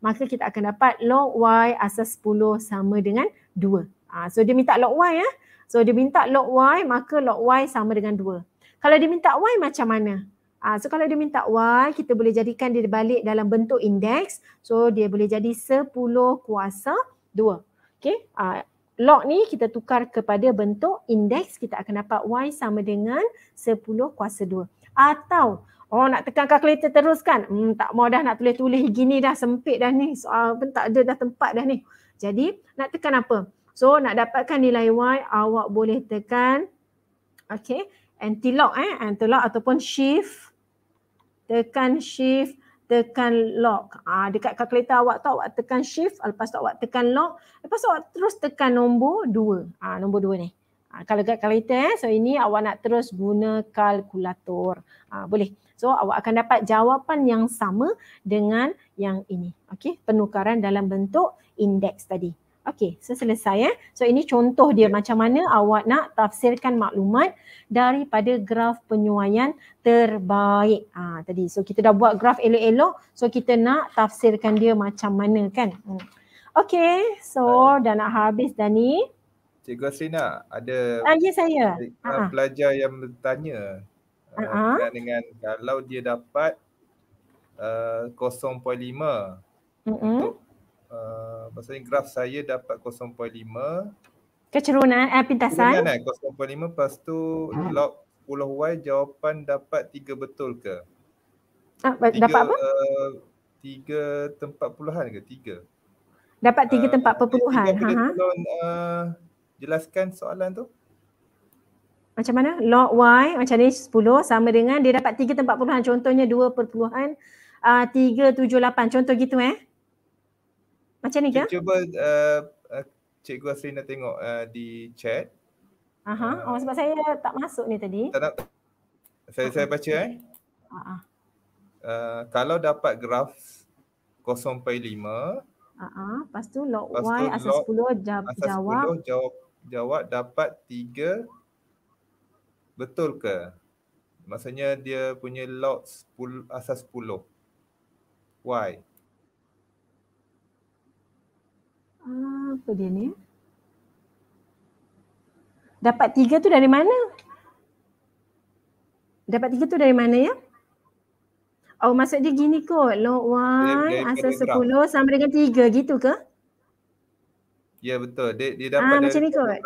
maka kita akan dapat log y asas 10 sama dengan 2. Ha, so dia minta log y ya. So dia minta log y maka log y sama dengan 2. Kalau dia minta y macam mana? Ha, so kalau dia minta y kita boleh jadikan dia balik dalam bentuk indeks. So dia boleh jadi 10 kuasa 2. Okay. Ha, log ni kita tukar kepada bentuk indeks kita akan dapat y sama dengan 10 kuasa 2. Atau Oh nak tekan kalkulator terus kan? Hmm, tak mau dah nak tulis-tulis gini dah sempit dah ni. Soal pun tak ada dah tempat dah ni. Jadi nak tekan apa? So nak dapatkan nilai Y awak boleh tekan okay anti-lock eh anti-lock ataupun shift tekan shift tekan lock. Ah dekat kalkulator awak tu awak tekan shift lepas tu awak tekan lock lepas tu awak terus tekan nombor 2. Ah nombor 2 ni. Ha, kalau dekat kalkulator eh so ini awak nak terus guna kalkulator. Ah boleh. So awak akan dapat jawapan yang sama dengan yang ini. Okey, penukaran dalam bentuk indeks tadi. Okey, so selesai ya. Eh? So ini contoh dia ya. macam mana awak nak tafsirkan maklumat daripada graf penyuaian terbaik. Ah ha, tadi. So kita dah buat graf elok-elok, so kita nak tafsirkan dia macam mana kan? Hmm. Okey, so uh, dah nak habis dah ni. Cikgu Asrina, ada Ah uh, saya. Uh, pelajar yang bertanya uh-huh. dengan kalau dia dapat uh, 0.5 uh-huh. uh, maksudnya graf saya dapat 0.5 kecerunan eh pintasan. Kecerunan eh, 0.5 lepas tu log 10y jawapan dapat tiga betul ke? Ah, tiga, dapat apa? Uh, tiga tempat puluhan ke? Tiga. Dapat tiga uh, tempat perpuluhan. Tiga, tiga, tiga, tiga, tiga, tiga, tiga, tiga, tiga, tiga, tiga, tiga, macam mana log y macam ni 10 sama dengan dia dapat tiga tempat puluhan contohnya 2 perpuluhan ah, uh, 378 contoh gitu eh macam ni ke? Cuba uh, cikgu Asrina tengok uh, di chat. Aha, uh, oh, sebab saya tak masuk ni tadi. Tak nak, saya, okay. saya baca eh. Uh-huh. Uh, kalau dapat graf 0.5. Uh uh-huh. lepas tu log Y asas 10 jawab. Asas 10 jawab, jawab, jawab dapat 3 Betul ke? Maksudnya dia punya log 10, asas 10. Why? Apa dia ni? Dapat tiga tu dari mana? Dapat tiga tu dari mana ya? Oh maksud dia gini kot. Log 1 asas 10 sama dengan tiga gitu ke? Ya betul. Dia, dia dapat ah, dari macam ni kot.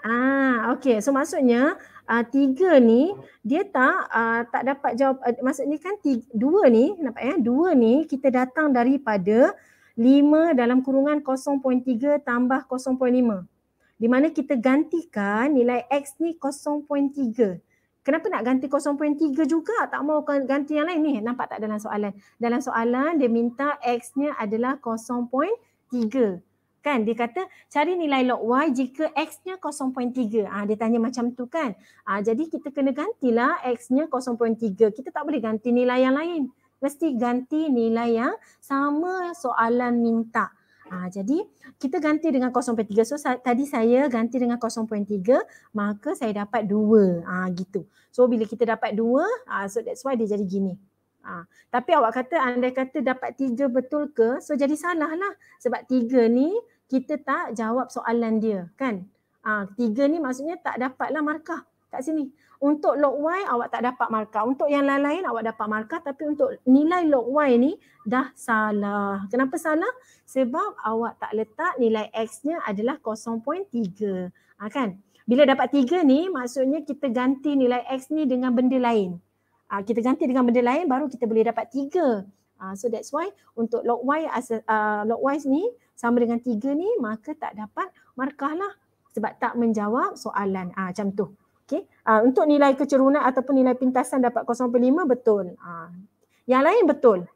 Ah, okay. So maksudnya uh, tiga ni dia tak uh, tak dapat jawab uh, ah, ni kan tiga, dua ni nampak ya dua ni kita datang daripada lima dalam kurungan 0.3 tambah 0.5 di mana kita gantikan nilai x ni 0.3 kenapa nak ganti 0.3 juga tak mau kan ganti yang lain ni nampak tak dalam soalan dalam soalan dia minta x-nya adalah 0.3 kan dia kata cari nilai log y jika x-nya 0.3. Ah dia tanya macam tu kan. Ah ha, jadi kita kena gantilah x-nya 0.3. Kita tak boleh ganti nilai yang lain. Mesti ganti nilai yang sama soalan minta. Ah ha, jadi kita ganti dengan 0.3. So tadi saya ganti dengan 0.3 maka saya dapat 2. Ah ha, gitu. So bila kita dapat 2, ah ha, so that's why dia jadi gini. Ha, tapi awak kata andai kata dapat tiga betul ke? So jadi salah lah. Sebab tiga ni kita tak jawab soalan dia kan. Ha, tiga ni maksudnya tak dapat lah markah kat sini. Untuk log Y awak tak dapat markah. Untuk yang lain-lain awak dapat markah tapi untuk nilai log Y ni dah salah. Kenapa salah? Sebab awak tak letak nilai X-nya adalah 0.3. Ha, ah, kan? Bila dapat tiga ni maksudnya kita ganti nilai X ni dengan benda lain uh, kita ganti dengan benda lain baru kita boleh dapat tiga. Uh, so that's why untuk log y as a, uh, log y ni sama dengan tiga ni maka tak dapat markah lah sebab tak menjawab soalan uh, macam tu. Okay. Uh, untuk nilai kecerunan ataupun nilai pintasan dapat 0.5 betul. Uh, yang lain betul.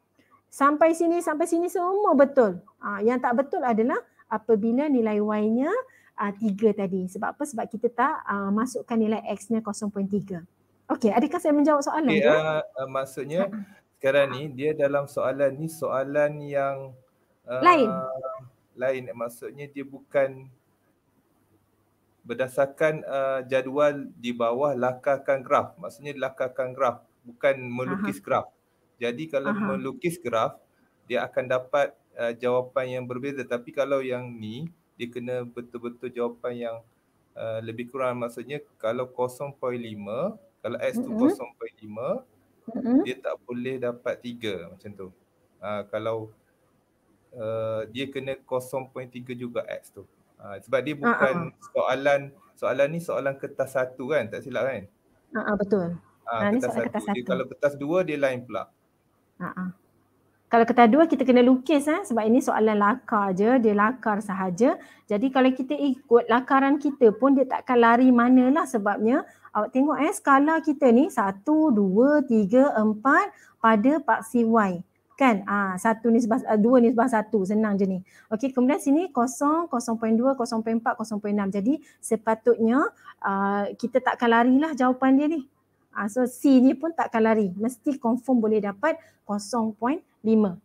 Sampai sini, sampai sini semua betul. Uh, yang tak betul adalah apabila nilai Y-nya uh, 3 tadi. Sebab apa? Sebab kita tak uh, masukkan nilai X-nya 0.3. Okey, adakah saya menjawab soalan okay, tu? Uh, uh, maksudnya ha. sekarang ni ha. dia dalam soalan ni soalan yang uh, lain. Lain maksudnya dia bukan berdasarkan uh, jadual di bawah lakarkan graf. Maksudnya lakarkan graf bukan melukis Aha. graf. Jadi kalau Aha. melukis graf dia akan dapat uh, jawapan yang berbeza tapi kalau yang ni dia kena betul-betul jawapan yang uh, lebih kurang maksudnya kalau 0.5 kalau X tu kosong hmm 0.5 dia tak boleh dapat 3 macam tu. Ha, kalau uh, dia kena kosong 0.3 juga X tu. Ha, sebab dia ah, bukan uh-huh. soalan soalan ni soalan kertas satu kan tak silap kan? Ha uh-huh, betul. Ha, ha ni soalan kertas satu. Dia, kalau kertas dua dia lain pula. uh-huh. Kalau kertas dua kita kena lukis eh, sebab ini soalan lakar je dia lakar sahaja. Jadi kalau kita ikut lakaran kita pun dia takkan lari lah sebabnya awak tengok eh skala kita ni satu dua tiga empat pada paksi y kan ah satu nisbah dua nisbah satu senang je ni okey kemudian sini kosong kosong kosong dua empat kosong 0.4 enam jadi sepatutnya uh, kita takkan larilah jawapan dia ni ah so c ni pun takkan lari mesti confirm boleh dapat kosong 0.5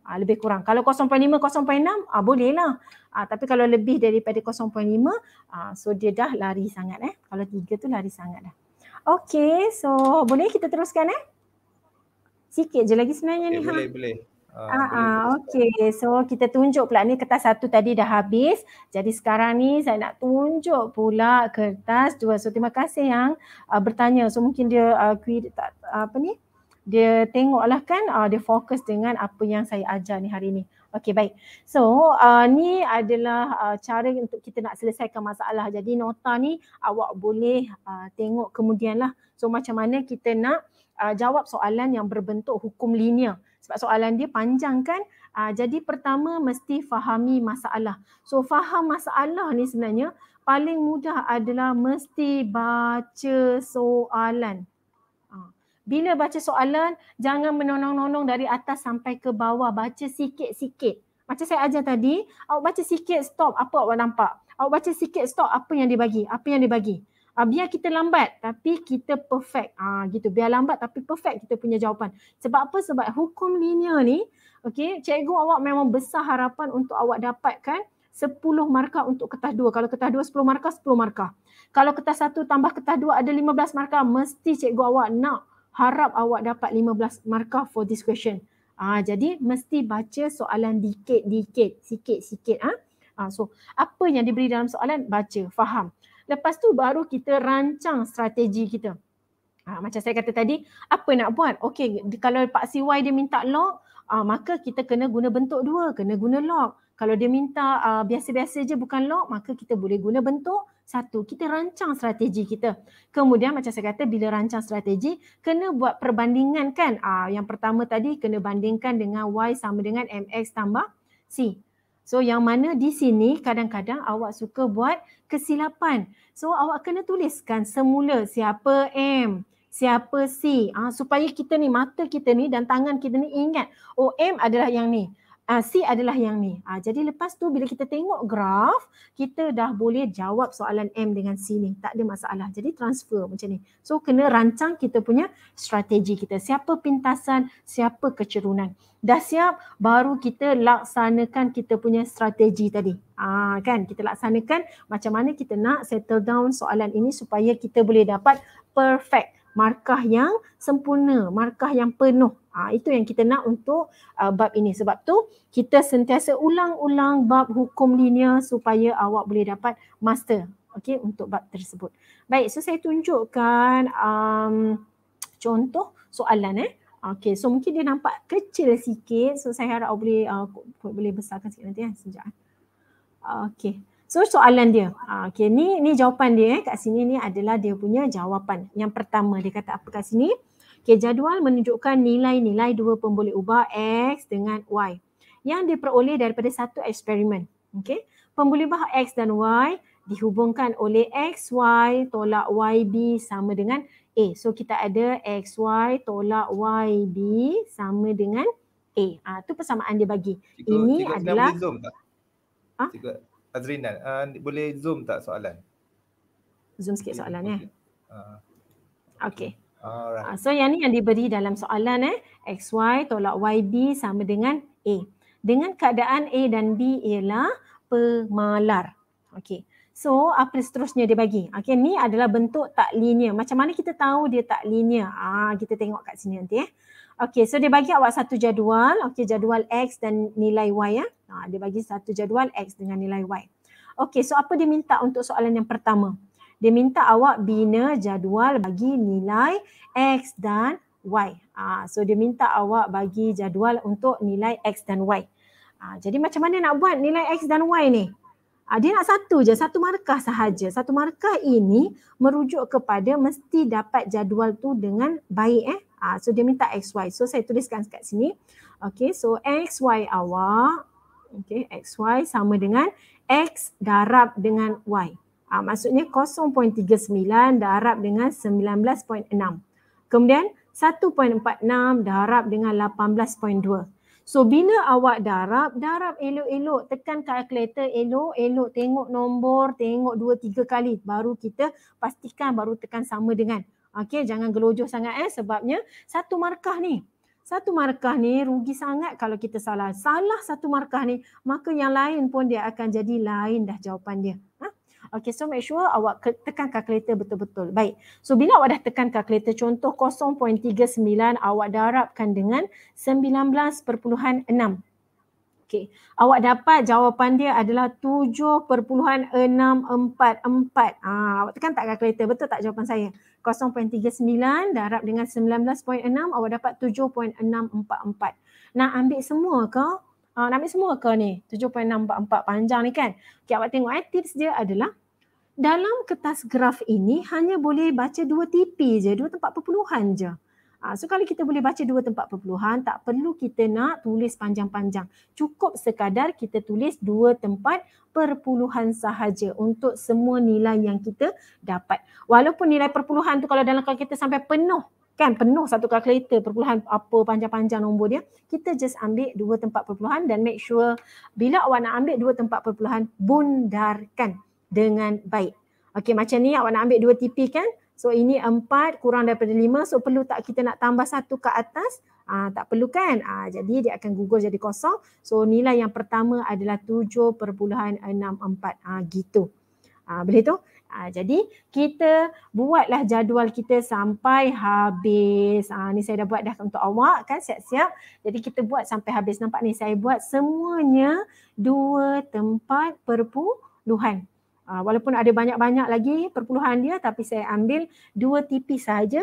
ah lebih kurang kalau kosong kosong lima 0.5 enam ah boleh lah ah tapi kalau lebih daripada kosong 0.5 lima ah, so dia dah lari sangat eh kalau tiga tu lari sangat dah Okay, so boleh kita teruskan eh? Sikit je lagi sebenarnya okay, ni. Boleh, ha? boleh. Ah, ah, ah okay. So kita tunjuk pula ni kertas satu tadi dah habis. Jadi sekarang ni saya nak tunjuk pula kertas dua. So terima kasih yang uh, bertanya. So mungkin dia uh, ah, kuih, tak, apa ni? Dia tengoklah kan uh, dia fokus dengan apa yang saya ajar ni hari ni. Okey baik. So uh, ni adalah uh, cara untuk kita nak selesaikan masalah. Jadi nota ni awak boleh uh, tengok kemudianlah. So macam mana kita nak uh, jawab soalan yang berbentuk hukum linear. Sebab soalan dia panjang kan. Uh, jadi pertama mesti fahami masalah. So faham masalah ni sebenarnya paling mudah adalah mesti baca soalan. Bila baca soalan, jangan menonong-nonong dari atas sampai ke bawah. Baca sikit-sikit. Macam saya ajar tadi, awak baca sikit, stop. Apa awak nampak? Awak baca sikit, stop. Apa yang dibagi? Apa yang dibagi? Uh, ah, biar kita lambat tapi kita perfect. Ah gitu. Biar lambat tapi perfect kita punya jawapan. Sebab apa? Sebab hukum linear ni, okay, cikgu awak memang besar harapan untuk awak dapatkan 10 markah untuk kertas 2. Kalau kertas 2 10 markah, 10 markah. Kalau kertas 1 tambah kertas 2 ada 15 markah, mesti cikgu awak nak harap awak dapat 15 markah for this question. Ah jadi mesti baca soalan dikit-dikit, sikit-sikit ah. ah. so apa yang diberi dalam soalan baca, faham. Lepas tu baru kita rancang strategi kita. Ha, macam saya kata tadi, apa nak buat? Okey, kalau Pak CY dia minta log, uh, ah, maka kita kena guna bentuk dua, kena guna log. Kalau dia minta uh, biasa-biasa je bukan log, maka kita boleh guna bentuk, satu kita rancang strategi kita kemudian macam saya kata bila rancang strategi kena buat perbandingan kan ah yang pertama tadi kena bandingkan dengan y sama dengan mx tambah c so yang mana di sini kadang-kadang awak suka buat kesilapan so awak kena tuliskan semula siapa m siapa c ah supaya kita ni mata kita ni dan tangan kita ni ingat oh m adalah yang ni uh, C adalah yang ni. Uh, jadi lepas tu bila kita tengok graf, kita dah boleh jawab soalan M dengan C ni. Tak ada masalah. Jadi transfer macam ni. So kena rancang kita punya strategi kita. Siapa pintasan, siapa kecerunan. Dah siap baru kita laksanakan kita punya strategi tadi. Ah uh, kan kita laksanakan macam mana kita nak settle down soalan ini supaya kita boleh dapat perfect markah yang sempurna, markah yang penuh Ha, itu yang kita nak untuk uh, bab ini. Sebab tu kita sentiasa ulang-ulang bab hukum linear supaya awak boleh dapat master okay, untuk bab tersebut. Baik, so saya tunjukkan um, contoh soalan eh. Okay, so mungkin dia nampak kecil sikit. So saya harap awak boleh, uh, boleh besarkan sikit nanti ya. Eh. Sekejap. Eh. Okay. So soalan dia. Okay, ni, ni jawapan dia eh. Kat sini ni adalah dia punya jawapan. Yang pertama dia kata apa kat sini? Okey, jadual menunjukkan nilai-nilai dua pemboleh ubah X dengan Y yang diperoleh daripada satu eksperimen. Okey, pemboleh ubah X dan Y dihubungkan oleh XY tolak YB sama dengan A. So kita ada XY tolak YB sama dengan A. Ah ha, tu persamaan dia bagi. Cikgu, Ini cikgu adalah Cikgu boleh zoom tak? Ha? Cikgu Azrinan, uh, ah, boleh zoom tak soalan? Zoom sikit soalan ya. Okay. Uh, ah, okay. Alright. Ah, so yang ni yang diberi dalam soalan eh xy tolak yb sama dengan a. Dengan keadaan a dan b ialah pemalar. Okay. So apa seterusnya dia bagi? Okay, ni adalah bentuk tak linear. Macam mana kita tahu dia tak linear? Ah kita tengok kat sini nanti eh. Okey, so dia bagi awak satu jadual, Okay, jadual x dan nilai y ya. Ha, dia bagi satu jadual x dengan nilai y. Okay, so apa dia minta untuk soalan yang pertama? dia minta awak bina jadual bagi nilai X dan Y. Ha, so dia minta awak bagi jadual untuk nilai X dan Y. Ha, jadi macam mana nak buat nilai X dan Y ni? Ha, dia nak satu je, satu markah sahaja. Satu markah ini merujuk kepada mesti dapat jadual tu dengan baik eh. Ha, so dia minta x y. So saya tuliskan kat sini. Okay, so x y awak. Okay, x y sama dengan X darab dengan Y uh, maksudnya 0.39 darab dengan 19.6. Kemudian 1.46 darab dengan 18.2. So bila awak darab, darab elok-elok, tekan kalkulator elok-elok, tengok nombor, tengok 2-3 kali baru kita pastikan baru tekan sama dengan. Okay, jangan gelojoh sangat eh sebabnya satu markah ni satu markah ni rugi sangat kalau kita salah. Salah satu markah ni, maka yang lain pun dia akan jadi lain dah jawapan dia. Ha? Okay so make sure awak tekan kalkulator betul-betul. Baik. So bila awak dah tekan kalkulator, contoh 0.39 awak darabkan dengan 19.6. Okay. Awak dapat jawapan dia adalah 7.644. Ha, ah, awak tekan tak kalkulator betul tak jawapan saya? 0.39 darab dengan 19.6 awak dapat 7.644. Nak ambil semua ke? Uh, nak ambil semua ke ni? 7.644 panjang ni kan? Okay, awak tengok eh. Tips dia adalah dalam kertas graf ini hanya boleh baca dua tipi je, dua tempat perpuluhan je. Ha, so kalau kita boleh baca dua tempat perpuluhan, tak perlu kita nak tulis panjang-panjang. Cukup sekadar kita tulis dua tempat perpuluhan sahaja untuk semua nilai yang kita dapat. Walaupun nilai perpuluhan tu kalau dalam kita sampai penuh, kan penuh satu kalkulator perpuluhan apa panjang-panjang nombor dia kita just ambil dua tempat perpuluhan dan make sure bila awak nak ambil dua tempat perpuluhan bundarkan dengan baik. Okey macam ni awak nak ambil dua TP kan? So ini empat kurang daripada lima. So perlu tak kita nak tambah satu ke atas? Aa, ah, tak perlu kan? Aa, ah, jadi dia akan gugur jadi kosong. So nilai yang pertama adalah tujuh perpuluhan enam empat. 7.64 ah, gitu. Aa, boleh tu? Aa, jadi kita buatlah jadual kita sampai habis. Aa, ni saya dah buat dah untuk awak kan siap-siap. Jadi kita buat sampai habis. Nampak ni saya buat semuanya dua tempat perpuluhan. Ah, walaupun ada banyak-banyak lagi perpuluhan dia tapi saya ambil dua tipis saja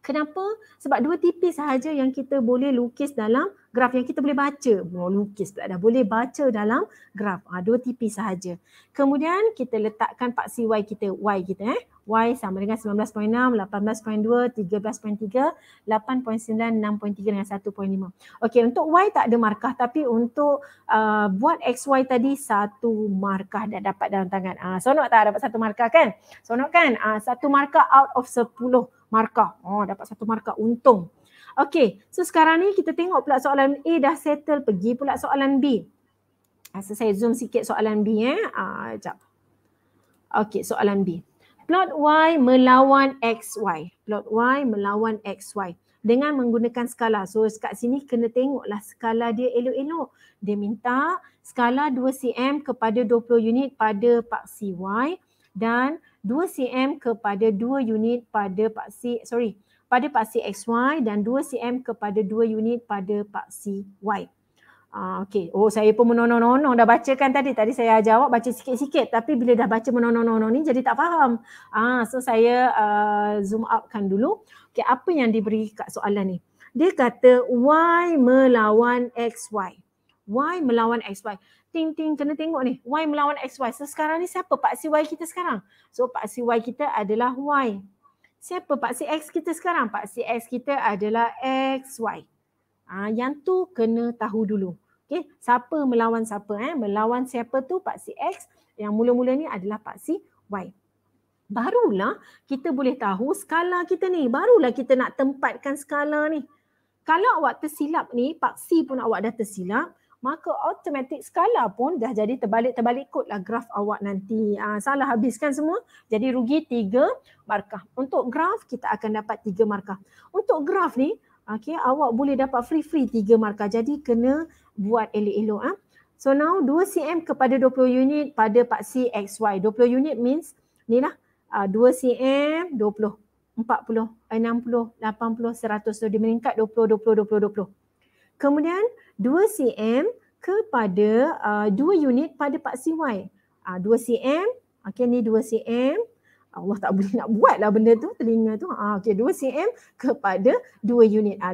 Kenapa? Sebab dua tipis sahaja yang kita boleh lukis dalam graf yang kita boleh baca. Oh, lukis pula dah boleh baca dalam graf. Ha, dua tipis sahaja. Kemudian kita letakkan paksi Y kita. Y kita eh. Y sama dengan 19.6, 18.2, 13.3, 8.9, 6.3 dengan 1.5. Okey untuk Y tak ada markah tapi untuk uh, buat XY tadi satu markah dah dapat dalam tangan. uh, sonok tak dapat satu markah kan? Sonok kan? uh, satu markah out of 10 markah. Oh, dapat satu markah untung. Okey, so sekarang ni kita tengok pula soalan A dah settle, pergi pula soalan B. Asa ah, saya zoom sikit soalan B eh. Ah, jap. Okey, soalan B. Plot Y melawan XY. Plot Y melawan XY dengan menggunakan skala. So kat sini kena tengoklah skala dia elok-elok. Dia minta skala 2 cm kepada 20 unit pada paksi Y dan 2 cm kepada 2 unit pada paksi sorry pada paksi XY dan 2 cm kepada 2 unit pada paksi Y. Ah, okay. Oh saya pun menonong-nonong dah bacakan tadi. Tadi saya jawab baca sikit-sikit tapi bila dah baca menonong-nonong ni jadi tak faham. Ah, so saya uh, zoom upkan dulu. Okay, apa yang diberi kat soalan ni? Dia kata Y melawan XY. Y melawan XY ting ting kena tengok ni y melawan xy so sekarang ni siapa paksi y kita sekarang so paksi y kita adalah y siapa paksi x kita sekarang paksi x kita adalah xy ah yang tu kena tahu dulu okey siapa melawan siapa eh melawan siapa tu paksi x yang mula-mula ni adalah paksi y barulah kita boleh tahu skala kita ni barulah kita nak tempatkan skala ni kalau awak tersilap ni paksi pun awak dah tersilap maka automatic skala pun dah jadi terbalik-terbalik lah graf awak nanti. Aa, ah, salah habiskan semua, jadi rugi tiga markah. Untuk graf, kita akan dapat tiga markah. Untuk graf ni, okay, awak boleh dapat free-free 3 markah. Jadi kena buat elok-elok. Ha? So now 2cm kepada 20 unit pada paksi XY. 20 unit means ni lah uh, 2cm 20, 40, 60, 80, 100. So dia meningkat 20, 20, 20, 20. Kemudian 2 cm kepada uh, 2 unit pada paksi Y. Uh, ah, 2 cm, okay ni 2 cm. Allah tak boleh nak buat lah benda tu, telinga tu. Uh, ah, okay 2 cm kepada 2 unit. Uh,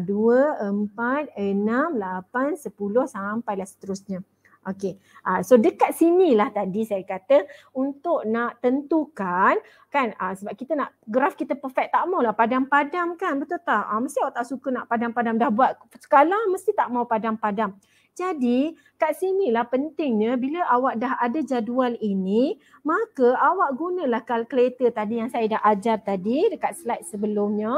2, 4, 6, 8, 10 sampai lah seterusnya. Okey. Uh, so dekat sinilah tadi saya kata untuk nak tentukan kan uh, sebab kita nak graf kita perfect tak maulah padam-padam kan betul tak? Uh, mesti awak tak suka nak padam-padam dah buat skala mesti tak mau padam-padam. Jadi kat sinilah pentingnya bila awak dah ada jadual ini maka awak gunalah kalkulator tadi yang saya dah ajar tadi dekat slide sebelumnya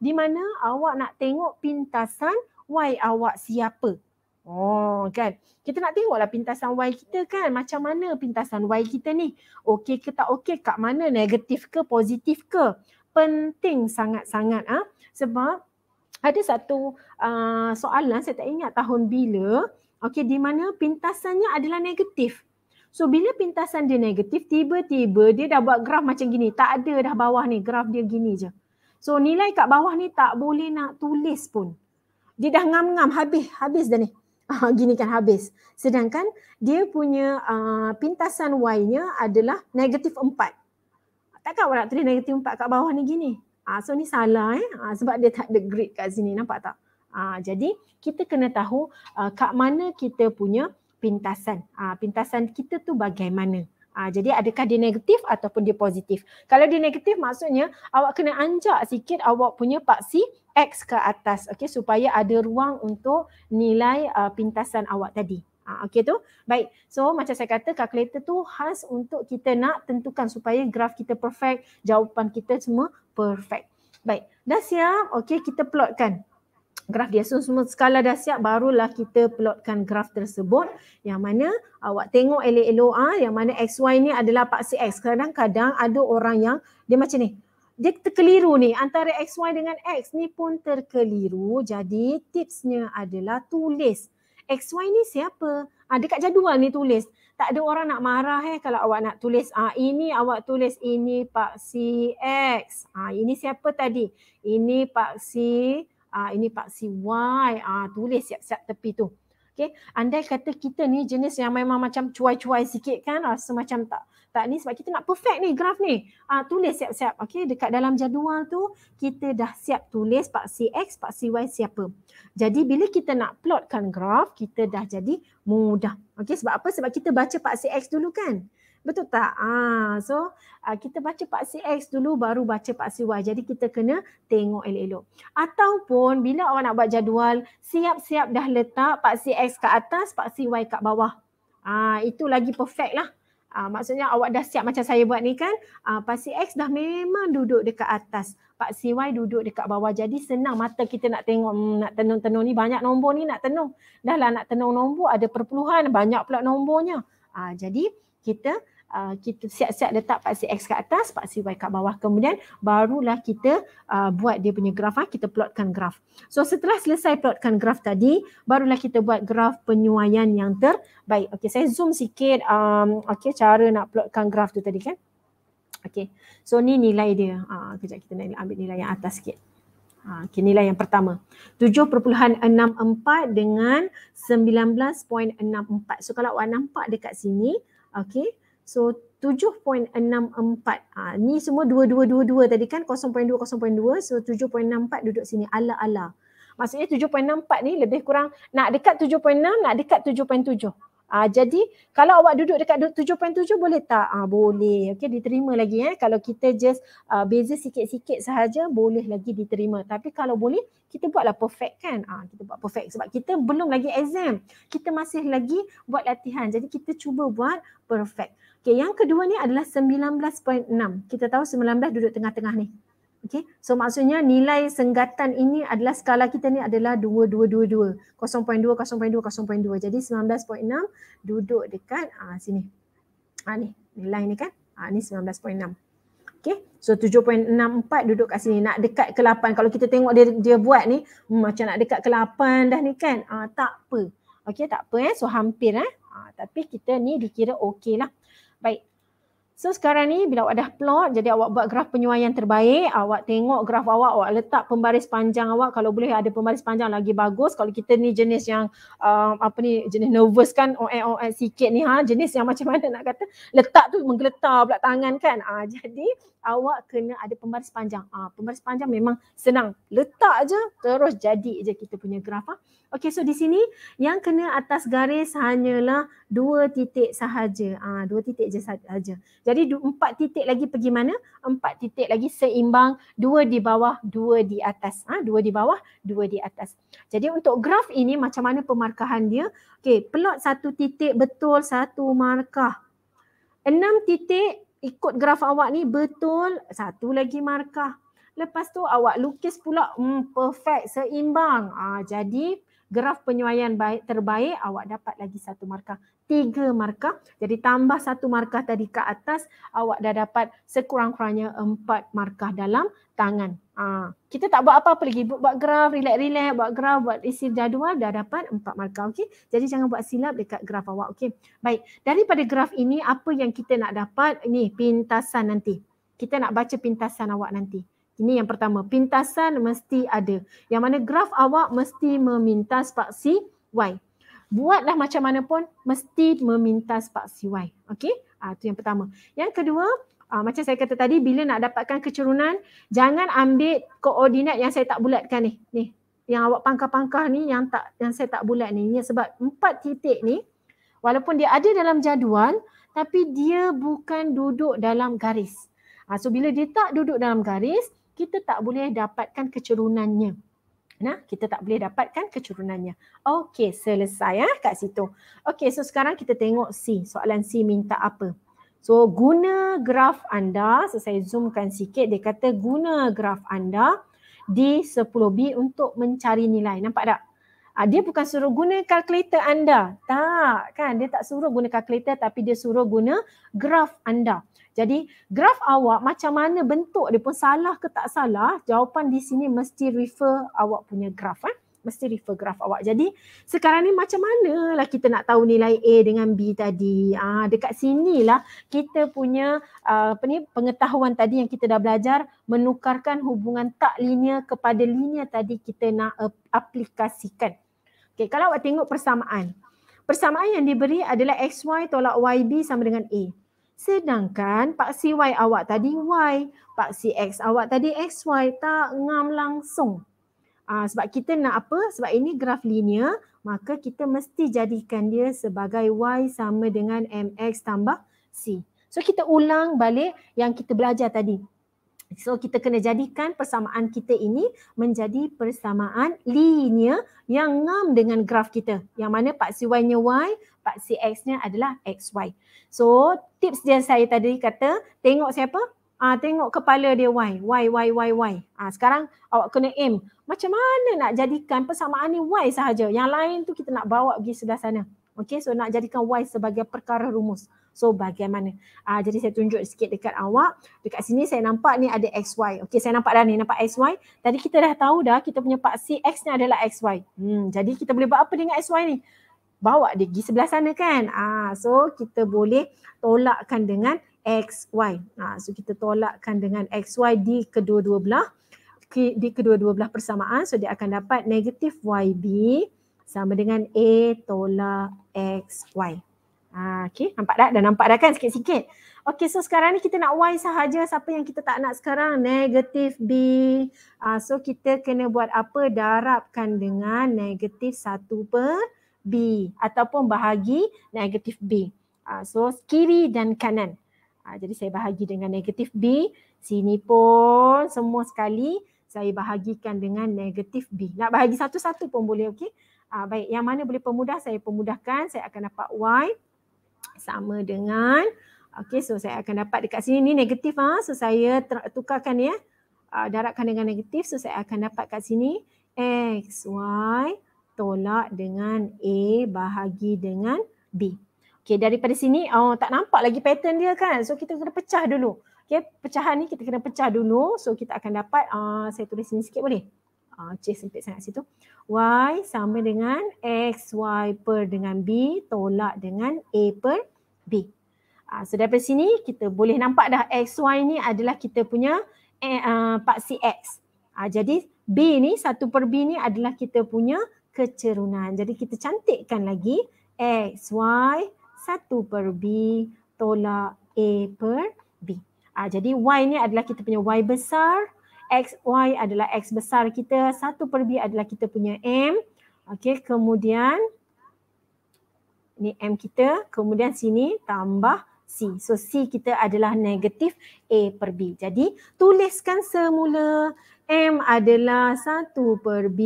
di mana awak nak tengok pintasan Y awak siapa. Oh kan. Kita nak tengoklah pintasan Y kita kan. Macam mana pintasan Y kita ni. Okey ke tak okey kat mana negatif ke positif ke. Penting sangat-sangat ah ha? Sebab ada satu uh, soalan lah, saya tak ingat tahun bila. Okey di mana pintasannya adalah negatif. So bila pintasan dia negatif tiba-tiba dia dah buat graf macam gini. Tak ada dah bawah ni graf dia gini je. So nilai kat bawah ni tak boleh nak tulis pun. Dia dah ngam-ngam habis habis dah ni uh, gini kan habis. Sedangkan dia punya uh, pintasan Y-nya adalah negatif 4. Takkan orang nak tulis negatif 4 kat bawah ni gini? Uh, so ni salah eh. Uh, sebab dia tak ada grid kat sini. Nampak tak? Uh, jadi kita kena tahu uh, kat mana kita punya pintasan. Uh, pintasan kita tu bagaimana. Uh, jadi adakah dia negatif ataupun dia positif. Kalau dia negatif maksudnya awak kena anjak sikit awak punya paksi X ke atas okey supaya ada ruang untuk nilai uh, pintasan awak tadi. Ha, ah, okey tu. Baik. So macam saya kata kalkulator tu khas untuk kita nak tentukan supaya graf kita perfect, jawapan kita semua perfect. Baik. Dah siap? okay kita plotkan. Graf dia so, semua skala dah siap barulah kita plotkan graf tersebut yang mana awak tengok elok-elok ah yang mana X Y ni adalah paksi X. Kadang-kadang ada orang yang dia macam ni dia terkeliru ni antara x y dengan X ni pun terkeliru jadi tipsnya adalah tulis x y ni siapa? Ha, dekat jadual ni tulis. Tak ada orang nak marah eh kalau awak nak tulis ah ini awak tulis ini Pak C X. Ah ini siapa tadi? Ini Pak C ah ini Pak C Y. Ah tulis siap-siap tepi tu. Okay, andai kata kita ni jenis yang memang macam cuai-cuai sikit kan rasa ah, macam tak tak ni sebab kita nak perfect ni graf ni. Ah tulis siap-siap. Okay, dekat dalam jadual tu kita dah siap tulis paksi X, paksi Y siapa. Jadi bila kita nak plotkan graf kita dah jadi mudah. Okay, sebab apa? Sebab kita baca paksi X dulu kan. Betul tak? Ah, so uh, kita baca paksi X dulu baru baca paksi Y. Jadi kita kena tengok elok-elok. Ataupun bila awak nak buat jadual, siap-siap dah letak paksi X kat atas, paksi Y kat bawah. Ah, itu lagi perfect lah. Ah, maksudnya awak dah siap macam saya buat ni kan. Ah, paksi X dah memang duduk dekat atas. Paksi Y duduk dekat bawah. Jadi senang mata kita nak tengok, hmm, nak tenung-tenung ni. Banyak nombor ni nak tenung. Dah lah nak tenung nombor ada perpuluhan, banyak pula nombornya. Ah, jadi kita uh, kita siap-siap letak paksi X kat atas, paksi Y kat bawah. Kemudian barulah kita uh, buat dia punya graf, ha? kita plotkan graf. So setelah selesai plotkan graf tadi, barulah kita buat graf penyuaian yang terbaik. Okay, saya zoom sikit um, okay, cara nak plotkan graf tu tadi kan. Okay, so ni nilai dia. Uh, kejap kita nak ambil nilai yang atas sikit. Ha, ah, okay, nilai yang pertama. 7.64 dengan 19.64. So kalau awak nampak dekat sini, okay, So 7.64 uh, ah, ni semua 2222 tadi kan 0.2 0.2 so 7.64 duduk sini ala-ala. Maksudnya 7.64 ni lebih kurang nak dekat 7.6 nak dekat 7.7. Uh, ah, jadi kalau awak duduk dekat 7.7 boleh tak? Ah boleh. Okey diterima lagi eh. Kalau kita just uh, beza sikit-sikit sahaja boleh lagi diterima. Tapi kalau boleh kita buatlah perfect kan? Ah uh, kita buat perfect sebab kita belum lagi exam. Kita masih lagi buat latihan. Jadi kita cuba buat perfect. Okay, yang kedua ni adalah 19.6. Kita tahu 19 duduk tengah-tengah ni. Okay, so maksudnya nilai senggatan ini adalah skala kita ni adalah 2222. 0.2, 0.2, 0.2. Jadi 19.6 duduk dekat uh, sini. Ha, ni, nilai ni kan. Ha, ni 19.6. Okay, so 7.64 duduk kat sini. Nak dekat ke 8. Kalau kita tengok dia dia buat ni, hmm, macam nak dekat ke 8 dah ni kan. Ha, tak apa. Okay, tak apa eh. So hampir eh. Ha, tapi kita ni dikira okey lah. Baik. So sekarang ni bila awak dah plot jadi awak buat graf penyuaian terbaik, awak tengok graf awak, awak letak pembaris panjang awak kalau boleh ada pembaris panjang lagi bagus. Kalau kita ni jenis yang um, apa ni jenis nervous kan OAOS sikit ni ha, jenis yang macam mana nak kata letak tu menggeletar pula tangan kan. Ah ha, jadi awak kena ada pembaris panjang. Ah, pembaris panjang memang senang. Letak aje terus jadi aje kita punya graf. Ha. Okey so di sini yang kena atas garis hanyalah dua titik sahaja. Ah, dua titik je sahaja. Jadi empat titik lagi pergi mana? Empat titik lagi seimbang dua di bawah, dua di atas. Ah, dua di bawah, dua di atas. Jadi untuk graf ini macam mana pemarkahan dia? Okey, plot satu titik betul satu markah. Enam titik ikut graf awak ni betul satu lagi markah. Lepas tu awak lukis pula hmm, perfect seimbang. Ah, jadi graf penyuaian baik, terbaik awak dapat lagi satu markah. Tiga markah. Jadi tambah satu markah tadi ke atas awak dah dapat sekurang-kurangnya empat markah dalam tangan. Ha. kita tak buat apa-apa lagi. Buat graf, relax-relax, buat graf, buat isi jadual dah dapat empat markah. Okey. Jadi jangan buat silap dekat graf awak. Okey. Baik. Daripada graf ini apa yang kita nak dapat? Ni pintasan nanti. Kita nak baca pintasan awak nanti. Ini yang pertama. Pintasan mesti ada. Yang mana graf awak mesti memintas paksi Y. Buatlah macam mana pun mesti memintas paksi Y. Okey. Ah, itu yang pertama. Yang kedua, Uh, macam saya kata tadi bila nak dapatkan kecerunan jangan ambil koordinat yang saya tak bulatkan ni. Ni yang awak pangkah-pangkah ni yang tak yang saya tak bulat ni. Ya, sebab empat titik ni walaupun dia ada dalam jadual tapi dia bukan duduk dalam garis. Uh, so bila dia tak duduk dalam garis kita tak boleh dapatkan kecerunannya. Nah, kita tak boleh dapatkan kecerunannya. Okey, selesai ya kat situ. Okey, so sekarang kita tengok C. Soalan C minta apa? So guna graf anda, so saya zoomkan sikit, dia kata guna graf anda di 10B untuk mencari nilai. Nampak tak? Ah, dia bukan suruh guna kalkulator anda. Tak kan? Dia tak suruh guna kalkulator tapi dia suruh guna graf anda. Jadi graf awak macam mana bentuk dia pun salah ke tak salah, jawapan di sini mesti refer awak punya graf. Eh? mesti refer graf awak. Jadi sekarang ni macam manalah kita nak tahu nilai A dengan B tadi. Ah ha, dekat sinilah kita punya ah, apa ni pengetahuan tadi yang kita dah belajar menukarkan hubungan tak linear kepada linear tadi kita nak eh, aplikasikan. Okay, kalau awak tengok persamaan. Persamaan yang diberi adalah xy tolak yb sama dengan A. Sedangkan paksi y awak tadi y, paksi x awak tadi xy tak ngam langsung. Aa, ah, sebab kita nak apa? Sebab ini graf linear, maka kita mesti jadikan dia sebagai y sama dengan mx tambah c. So kita ulang balik yang kita belajar tadi. So kita kena jadikan persamaan kita ini menjadi persamaan linear yang ngam dengan graf kita. Yang mana paksi y-nya y, paksi x-nya adalah xy. So tips dia saya tadi kata, tengok siapa? Ah, tengok kepala dia why, why, why, why, why. Ah, sekarang awak kena aim. Macam mana nak jadikan persamaan ni why sahaja. Yang lain tu kita nak bawa pergi sebelah sana. Okay, so nak jadikan why sebagai perkara rumus. So bagaimana? Ah, jadi saya tunjuk sikit dekat awak. Dekat sini saya nampak ni ada XY. Okay, saya nampak dah ni, nampak XY. Tadi kita dah tahu dah kita punya paksi X ni adalah XY. Hmm, jadi kita boleh buat apa dengan XY ni? Bawa dia pergi sebelah sana kan? Ah, so kita boleh tolakkan dengan XY. Ha, so kita tolakkan dengan X Y di kedua-dua belah di kedua-dua belah persamaan. So dia akan dapat negatif Y B sama dengan A tolak XY. Ha, okay nampak tak? Dah nampak dah kan sikit-sikit. Okay so sekarang ni kita nak Y sahaja. Siapa yang kita tak nak sekarang? Negatif B. Ha, so kita kena buat apa? Darabkan dengan negatif satu per B ataupun bahagi negatif B. Ha, so kiri dan kanan. Ha, jadi saya bahagi dengan negatif B. Sini pun semua sekali saya bahagikan dengan negatif B. Nak bahagi satu-satu pun boleh okey. Ha, baik yang mana boleh pemudah saya pemudahkan. Saya akan dapat Y sama dengan okey so saya akan dapat dekat sini ni negatif ha. So saya tukarkan ya. Ha, darabkan dengan negatif so saya akan dapat kat sini X, Y tolak dengan A bahagi dengan B. Okay, daripada sini oh, tak nampak lagi pattern dia kan. So kita kena pecah dulu. Okay, pecahan ni kita kena pecah dulu. So kita akan dapat, uh, saya tulis sini sikit boleh? Uh, ah, C sempit sangat situ. Y sama dengan X, Y per dengan B tolak dengan A per B. Uh, so daripada sini kita boleh nampak dah X, Y ni adalah kita punya uh, eh, paksi X. Uh, jadi B ni, satu per B ni adalah kita punya kecerunan. Jadi kita cantikkan lagi X, Y, 1 per B tolak A per B. Ha, jadi Y ni adalah kita punya Y besar. X, Y adalah X besar kita. 1 per B adalah kita punya M. Okey, kemudian ni M kita. Kemudian sini tambah C. So C kita adalah negatif A per B. Jadi tuliskan semula M adalah 1 per B.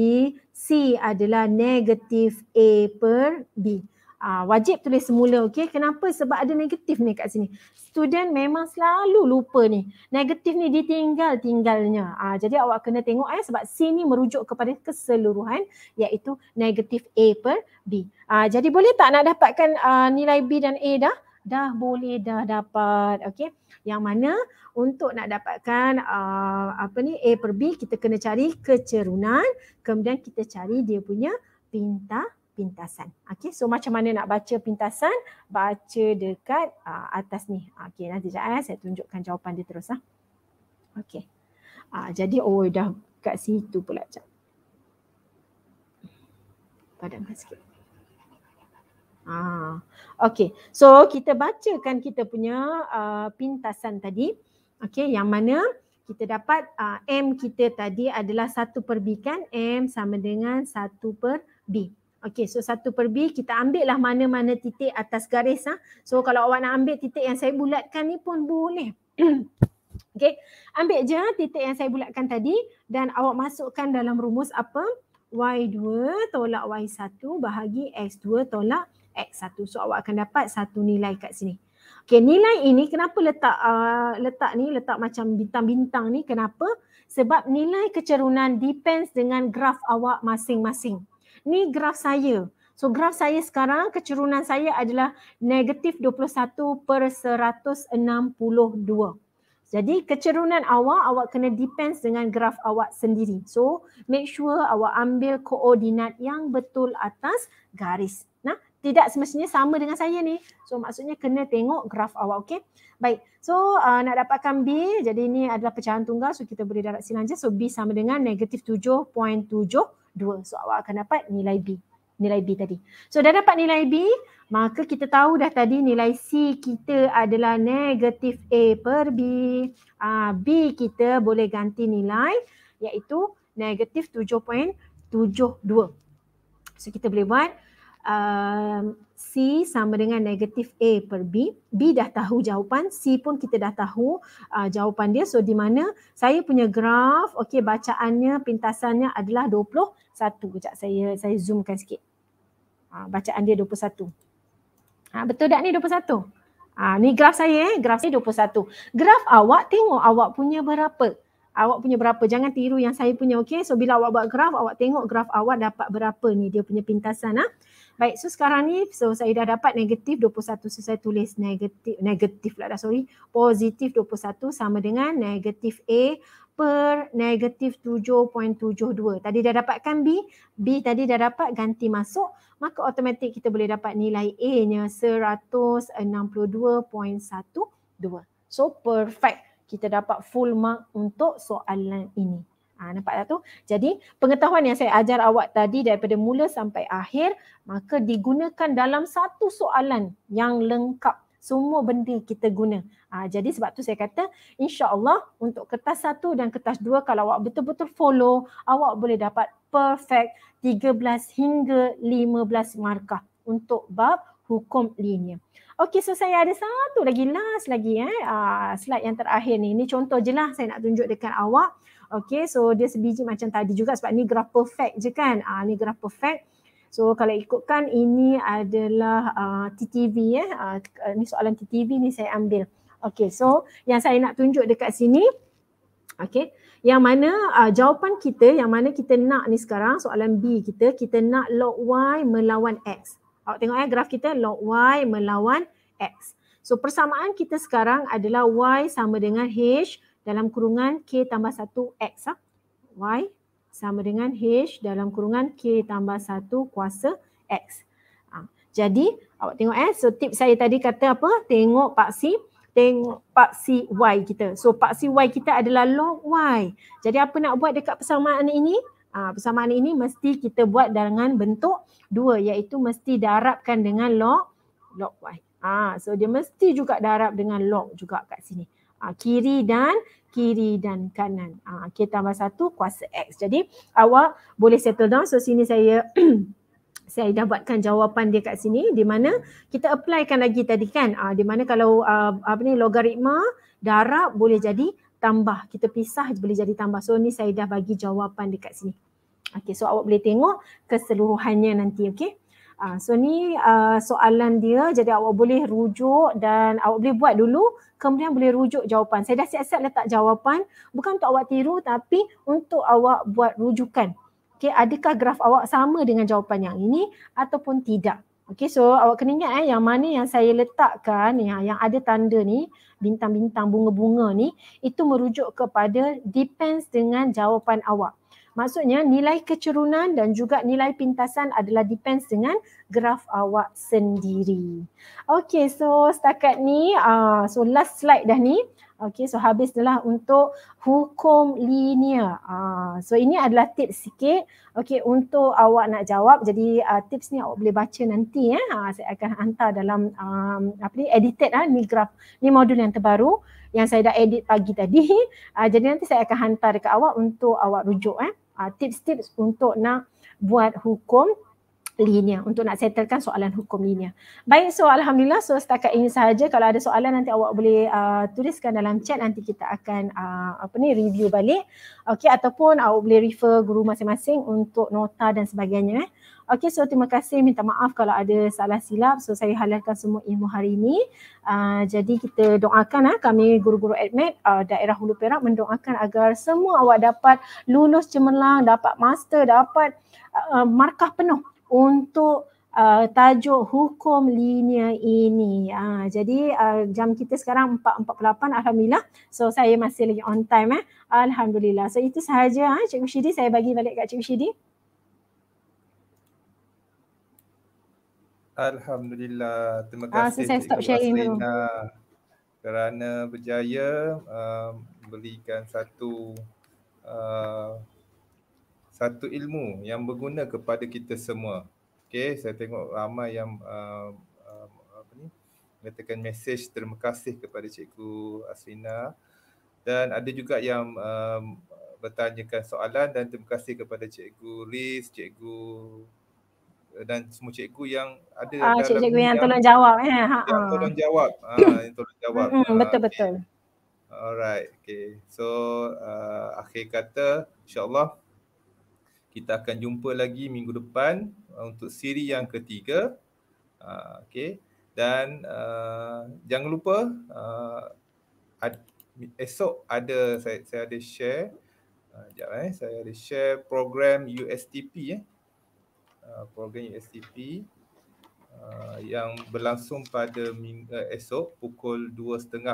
C adalah negatif A per B. Uh, wajib tulis semula okay? kenapa sebab ada negatif ni kat sini student memang selalu lupa ni negatif ni ditinggal tinggalnya uh, ah, jadi awak kena tengok eh sebab C ni merujuk kepada keseluruhan iaitu negatif A per B uh, jadi boleh tak nak dapatkan uh, nilai B dan A dah dah boleh dah dapat okay? yang mana untuk nak dapatkan uh, apa ni A per B kita kena cari kecerunan kemudian kita cari dia punya pintar pintasan. Okey, so macam mana nak baca pintasan? Baca dekat uh, atas ni. Okey, nanti sekejap ya, saya tunjukkan jawapan dia terus. Lah. Okey. Uh, jadi, oh dah kat situ pula sekejap. Padamkan sikit. Ah, okey. So kita bacakan kita punya uh, pintasan tadi. Okey. yang mana kita dapat uh, M kita tadi adalah satu per B kan? M sama dengan satu per B. Okey, so satu per B kita ambil lah mana-mana titik atas garis. Ha. So kalau awak nak ambil titik yang saya bulatkan ni pun boleh. Okey, ambil je ha, titik yang saya bulatkan tadi dan awak masukkan dalam rumus apa? Y2 tolak Y1 bahagi X2 tolak X1. So awak akan dapat satu nilai kat sini. Okey, nilai ini kenapa letak uh, letak ni letak macam bintang-bintang ni kenapa? Sebab nilai kecerunan depends dengan graf awak masing-masing ni graf saya. So graf saya sekarang kecerunan saya adalah negatif 21 per 162. Jadi kecerunan awak, awak kena depends dengan graf awak sendiri. So make sure awak ambil koordinat yang betul atas garis. Nah, tidak semestinya sama dengan saya ni. So maksudnya kena tengok graf awak, okay? Baik, so uh, nak dapatkan B, jadi ini adalah pecahan tunggal. So kita boleh darat silang je. So B sama dengan negatif 7.7 2. So awak akan dapat nilai B. Nilai B tadi. So dah dapat nilai B, maka kita tahu dah tadi nilai C kita adalah negatif A per B. Ha, B kita boleh ganti nilai iaitu negatif 7.72. So kita boleh buat 7.72 uh, C sama dengan negatif A per B. B dah tahu jawapan, C pun kita dah tahu uh, jawapan dia. So di mana saya punya graf, okey bacaannya, pintasannya adalah 21. Sekejap saya saya zoomkan sikit. Uh, bacaan dia 21. Ha, ah, betul tak ni 21? Ha, ah, ni graf saya eh. Graf saya 21. Graf awak tengok awak punya berapa. Awak punya berapa. Jangan tiru yang saya punya. Okay. So bila awak buat graf, awak tengok graf awak dapat berapa ni dia punya pintasan. Ha? Baik, so sekarang ni so saya dah dapat negatif 21. So saya tulis negatif negatif lah dah sorry. Positif 21 sama dengan negatif A per negatif 7.72. Tadi dah dapatkan B. B tadi dah dapat ganti masuk. Maka automatik kita boleh dapat nilai A-nya 162.12. So perfect. Kita dapat full mark untuk soalan ini. Ha, nampak tak tu? Jadi pengetahuan yang saya ajar awak tadi daripada mula sampai akhir maka digunakan dalam satu soalan yang lengkap semua benda kita guna. Ha, jadi sebab tu saya kata insyaAllah untuk kertas satu dan kertas dua kalau awak betul-betul follow awak boleh dapat perfect 13 hingga 15 markah untuk bab hukum linear. Okey so saya ada satu lagi last lagi eh uh, slide yang terakhir ni. Ini contoh je lah saya nak tunjuk dekat awak. Okay, so dia sebiji macam tadi juga sebab ni graf perfect je kan. Ah, ni graf perfect. So kalau ikutkan ini adalah uh, ah, TTV ya. Eh. Uh, ni soalan TTV ni saya ambil. Okay, so yang saya nak tunjuk dekat sini. Okay, yang mana uh, jawapan kita, yang mana kita nak ni sekarang soalan B kita, kita nak log Y melawan X. Awak tengok eh graf kita log Y melawan X. So persamaan kita sekarang adalah Y sama dengan H dalam kurungan K tambah 1 X. Ha? Y sama dengan H dalam kurungan K tambah 1 kuasa X. Ha. Jadi awak tengok eh. So tip saya tadi kata apa? Tengok paksi tengok paksi Y kita. So paksi Y kita adalah log Y. Jadi apa nak buat dekat persamaan ini? Ha, persamaan ini mesti kita buat dengan bentuk dua, iaitu mesti darabkan dengan log log Y. Ha, so dia mesti juga darab dengan log juga kat sini uh, kiri dan kiri dan kanan. Uh, ah, K tambah satu kuasa X. Jadi awak boleh settle down. So sini saya saya dah buatkan jawapan dia kat sini di mana kita applykan lagi tadi kan uh, di mana kalau uh, apa ni logaritma darab boleh jadi tambah kita pisah boleh jadi tambah so ni saya dah bagi jawapan dekat sini Okay, so awak boleh tengok keseluruhannya nanti okay? Uh, so ni uh, soalan dia jadi awak boleh rujuk dan awak boleh buat dulu kemudian boleh rujuk jawapan. Saya dah siap-siap letak jawapan bukan untuk awak tiru tapi untuk awak buat rujukan. Okey adakah graf awak sama dengan jawapan yang ini ataupun tidak. Okey so awak kena ingat eh yang mana yang saya letakkan yang ha, yang ada tanda ni bintang-bintang bunga-bunga ni itu merujuk kepada depends dengan jawapan awak. Maksudnya nilai kecerunan dan juga nilai pintasan adalah depends dengan graf awak sendiri. Okay so setakat ni uh, so last slide dah ni. Okay so habis adalah untuk hukum linear. Uh, so ini adalah tips sikit okay untuk awak nak jawab. Jadi uh, tips ni awak boleh baca nanti ya. Eh. Uh, saya akan hantar dalam um, apa ni edited ah uh, ni graf ni modul yang terbaru yang saya dah edit pagi tadi. Uh, jadi nanti saya akan hantar dekat awak untuk awak rujuk eh uh, tips-tips untuk nak buat hukum linear untuk nak settlekan soalan hukum linear. Baik so alhamdulillah so setakat ini sahaja kalau ada soalan nanti awak boleh uh, tuliskan dalam chat nanti kita akan uh, apa ni review balik. Okey ataupun awak boleh refer guru masing-masing untuk nota dan sebagainya eh. Okey, so terima kasih. Minta maaf kalau ada salah silap. So saya halalkan semua ilmu hari ini. Uh, jadi kita doakan uh, kami guru-guru admit uh, daerah Hulu Perak mendoakan agar semua awak dapat lulus cemerlang, dapat master, dapat uh, markah penuh untuk Uh, tajuk hukum linear ini. Uh, jadi uh, jam kita sekarang 4.48 Alhamdulillah. So saya masih lagi on time eh. Alhamdulillah. So itu sahaja eh, Cikgu Shidi. Saya bagi balik kat Cikgu Shidi. Alhamdulillah. Terima ah, kasih. Ah, so saya stop sharing dulu. Kerana berjaya um, berikan satu uh, satu ilmu yang berguna kepada kita semua. Okay, saya tengok ramai yang um, um, apa ni, mengatakan mesej terima kasih kepada Cikgu Aslina dan ada juga yang um, bertanyakan soalan dan terima kasih kepada Cikgu Riz, Cikgu dan semua cikgu yang ada ah, cikgu, yang, yang tolong jawab eh ha yang ha. tolong jawab ah yang tolong jawab hmm, ah, betul betul okay. alright okay. so uh, akhir kata insyaallah kita akan jumpa lagi minggu depan ah, untuk siri yang ketiga uh, ah, okay. dan uh, jangan lupa uh, ad, esok ada saya saya ada share uh, jap eh saya ada share program USTP eh Uh, program USDP uh, yang berlangsung pada ming- uh, esok pukul 2.30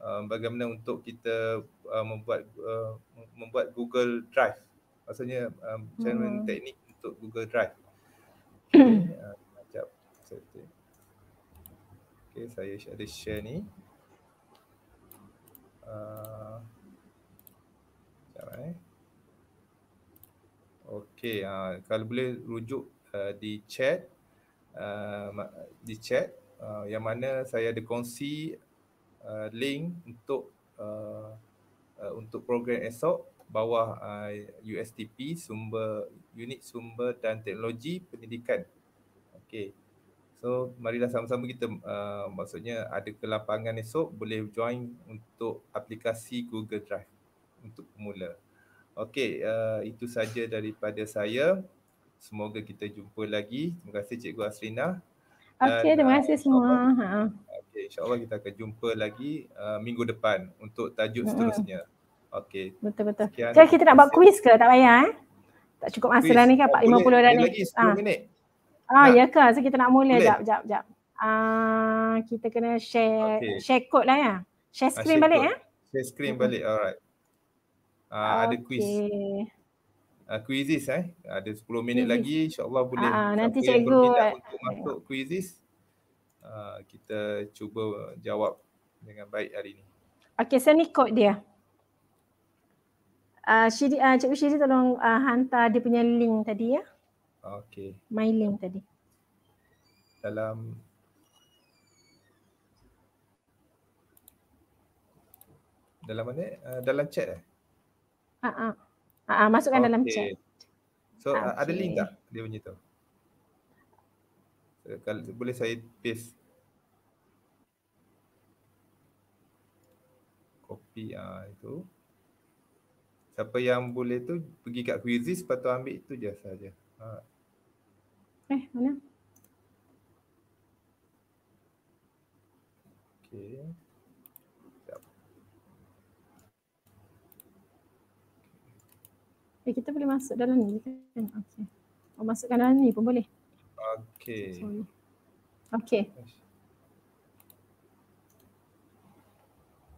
uh, bagaimana untuk kita uh, membuat uh, membuat Google Drive maksudnya um, channel hmm. teknik untuk Google Drive Okay, uh, okay saya ada share ni uh, Sekejap eh Okey, uh, kalau boleh rujuk uh, di chat uh, di chat uh, yang mana saya ada kongsi uh, link untuk uh, uh, untuk program esok bawah uh, USTP sumber unit sumber dan teknologi pendidikan. Okey. So marilah sama-sama kita uh, maksudnya ada kelapangan esok boleh join untuk aplikasi Google Drive untuk pemula. Okey, uh, itu saja daripada saya. Semoga kita jumpa lagi. Terima kasih Cikgu Asrina. Okey, terima eh, kasih uh, semua. Ha. Okay, insyaAllah kita akan jumpa lagi uh, minggu depan untuk tajuk uh seterusnya. Okey. Betul-betul. Sekian. Sekarang kita nak buat kuis ke? Tak payah eh? Tak cukup masa dah ni kan? 50 dah ni. Lagi 10 ah. minit. Ah, ya ke? So kita nak mula. Sekejap, sekejap, sekejap. Ah, kita kena share okay. share code lah ya. Share screen ah, share balik ya. Eh? Share screen balik. Alright okay. Ah, ada quiz. Uh, ah, quizis eh. Ada 10 minit quizis. lagi insyaAllah boleh. Aa, ah, nanti cikgu. Eh. Untuk masuk quizis. Uh, kita cuba jawab dengan baik hari ini. Okay saya ni kod dia. Uh, Shiri, uh, cikgu Shiri tolong uh, hantar dia punya link tadi ya. Okay. My link tadi. Dalam dalam mana? Uh, dalam chat eh? Ah uh ah. Uh-uh, masukkan okay. dalam chat. So okay. Uh, ada link tak dia punya tu? boleh saya paste copy ah uh, itu. Siapa yang boleh tu pergi kat quizzes lepas tu ambil tu je saja. Ha. Uh. Eh, mana? Okay. Eh, kita boleh masuk dalam ni kan? Okey. Oh, masukkan dalam ni pun boleh. Okey. Okey.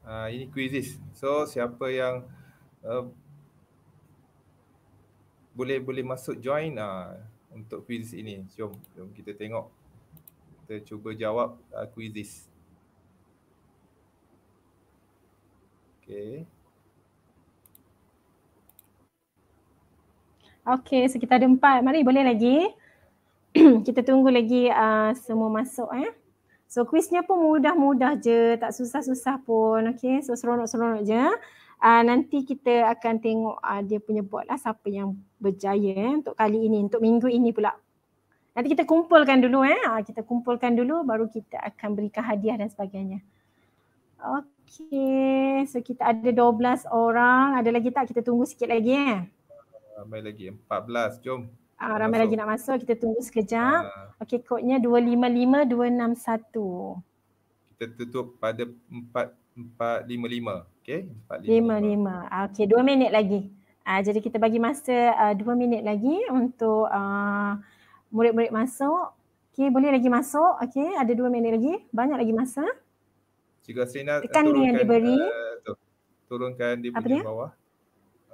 Ah, uh, ini quizzes. So, siapa yang uh, boleh boleh masuk join ah uh, untuk quizzes ini. Jom, jom kita tengok. Kita cuba jawab uh, quizzes. Okay. Okay, so kita ada empat. Mari boleh lagi. kita tunggu lagi uh, semua masuk eh. So kuisnya pun mudah-mudah je, tak susah-susah pun. Okay, so seronok-seronok je. Uh, nanti kita akan tengok uh, dia punya buat lah siapa yang berjaya eh, untuk kali ini, untuk minggu ini pula. Nanti kita kumpulkan dulu eh. Uh, kita kumpulkan dulu baru kita akan berikan hadiah dan sebagainya. Okay, so kita ada 12 orang. Ada lagi tak? Kita tunggu sikit lagi eh ramai lagi 14 jom ah, ramai masuk. lagi nak masuk kita tunggu sekejap ah. okey kodnya 255261 kita tutup pada 4455 okey 455 55. Ah, okey dua minit lagi ah, jadi kita bagi masa uh, ah, 2 minit lagi untuk uh, murid-murid masuk okey boleh lagi masuk okey ada dua minit lagi banyak lagi masa Cikgu Asrina tekan turunkan, yang diberi uh, tu, turunkan di bawah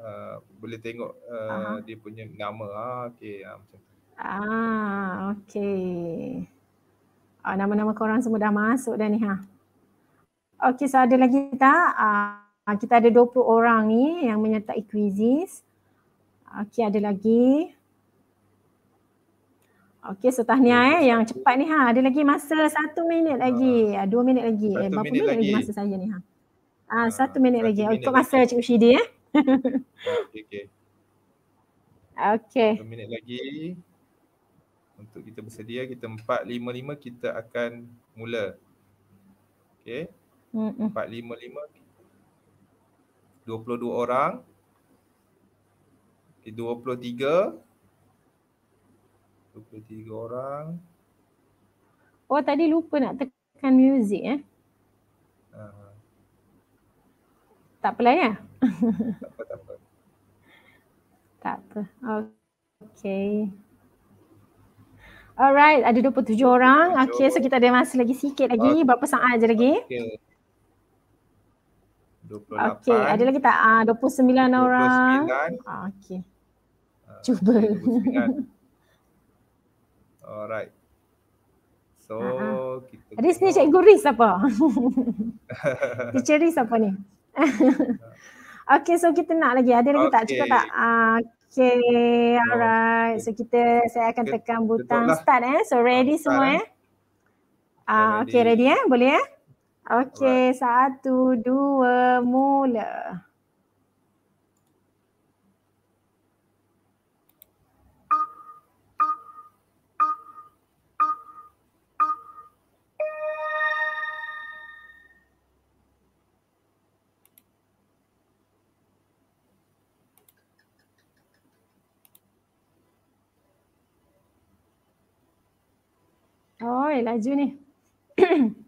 uh, boleh tengok uh, uh-huh. dia punya nama ah okey ah, macam tu. Ah okey. Ah, nama-nama korang semua dah masuk dah ni ha. Okey so ada lagi tak? Ah, kita ada 20 orang ni yang menyertai quizzes. Okey ada lagi. Okey so tahniah eh yang cepat ni ha. Ada lagi masa satu minit ah. lagi. Uh, dua minit lagi. Eh, satu eh, berapa minit, minit lagi. lagi masa saya ni ha? Ah, uh, satu minit satu lagi. Oh, minit Untuk masa lagi. Cikgu eh okay. Okay. Dua minit lagi. Untuk kita bersedia, kita empat lima lima kita akan mula. Okay. Empat lima lima. Dua puluh dua orang. Okay, puluh tiga orang. Oh tadi lupa nak tekan music eh. Tak apa lah ya? tak apa, tak apa. Tak apa. Okay. Alright, ada 27 orang. 27 orang. Okay, so kita ada masa lagi sikit lagi. Okay. Berapa saat je lagi? Okay. 28. Okay, ada lagi tak? Ah, uh, 29, 29 orang. 29. okay. Uh, Cuba. 29. Alright. So, uh-huh. kita... Ada sini Cikgu Riz apa? Teacher Riz apa ni? okay, so kita nak lagi. Ada lagi okay. tak? Cukup tak? Okay, alright. Oh. So kita, saya akan tekan butang lah. start eh. So ready semua eh. eh? Ah, okay, ready eh? Boleh eh? Okay, satu, dua, mula. Oh, laju ni.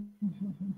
Gracias.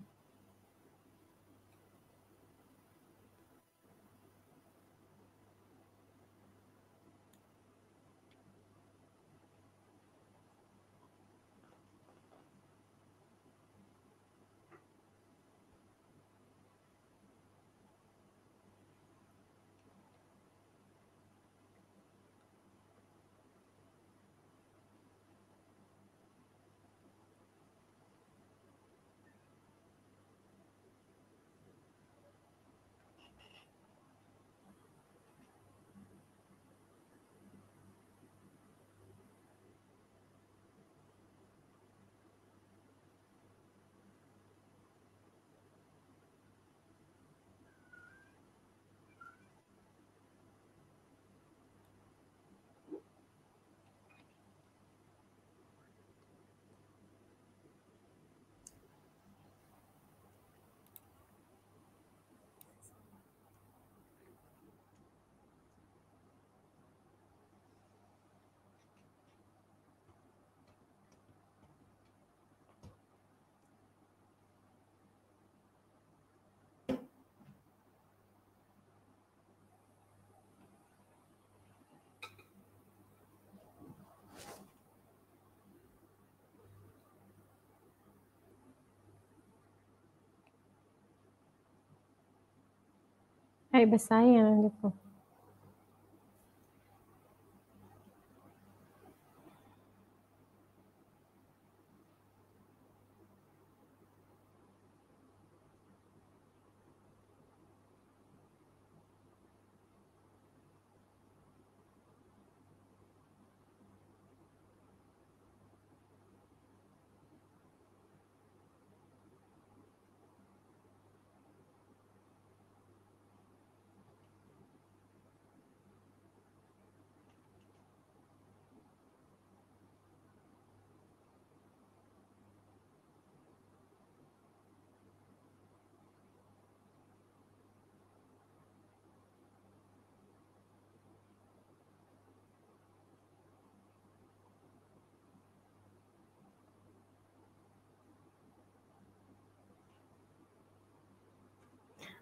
Ay, basahin yan ang lipo.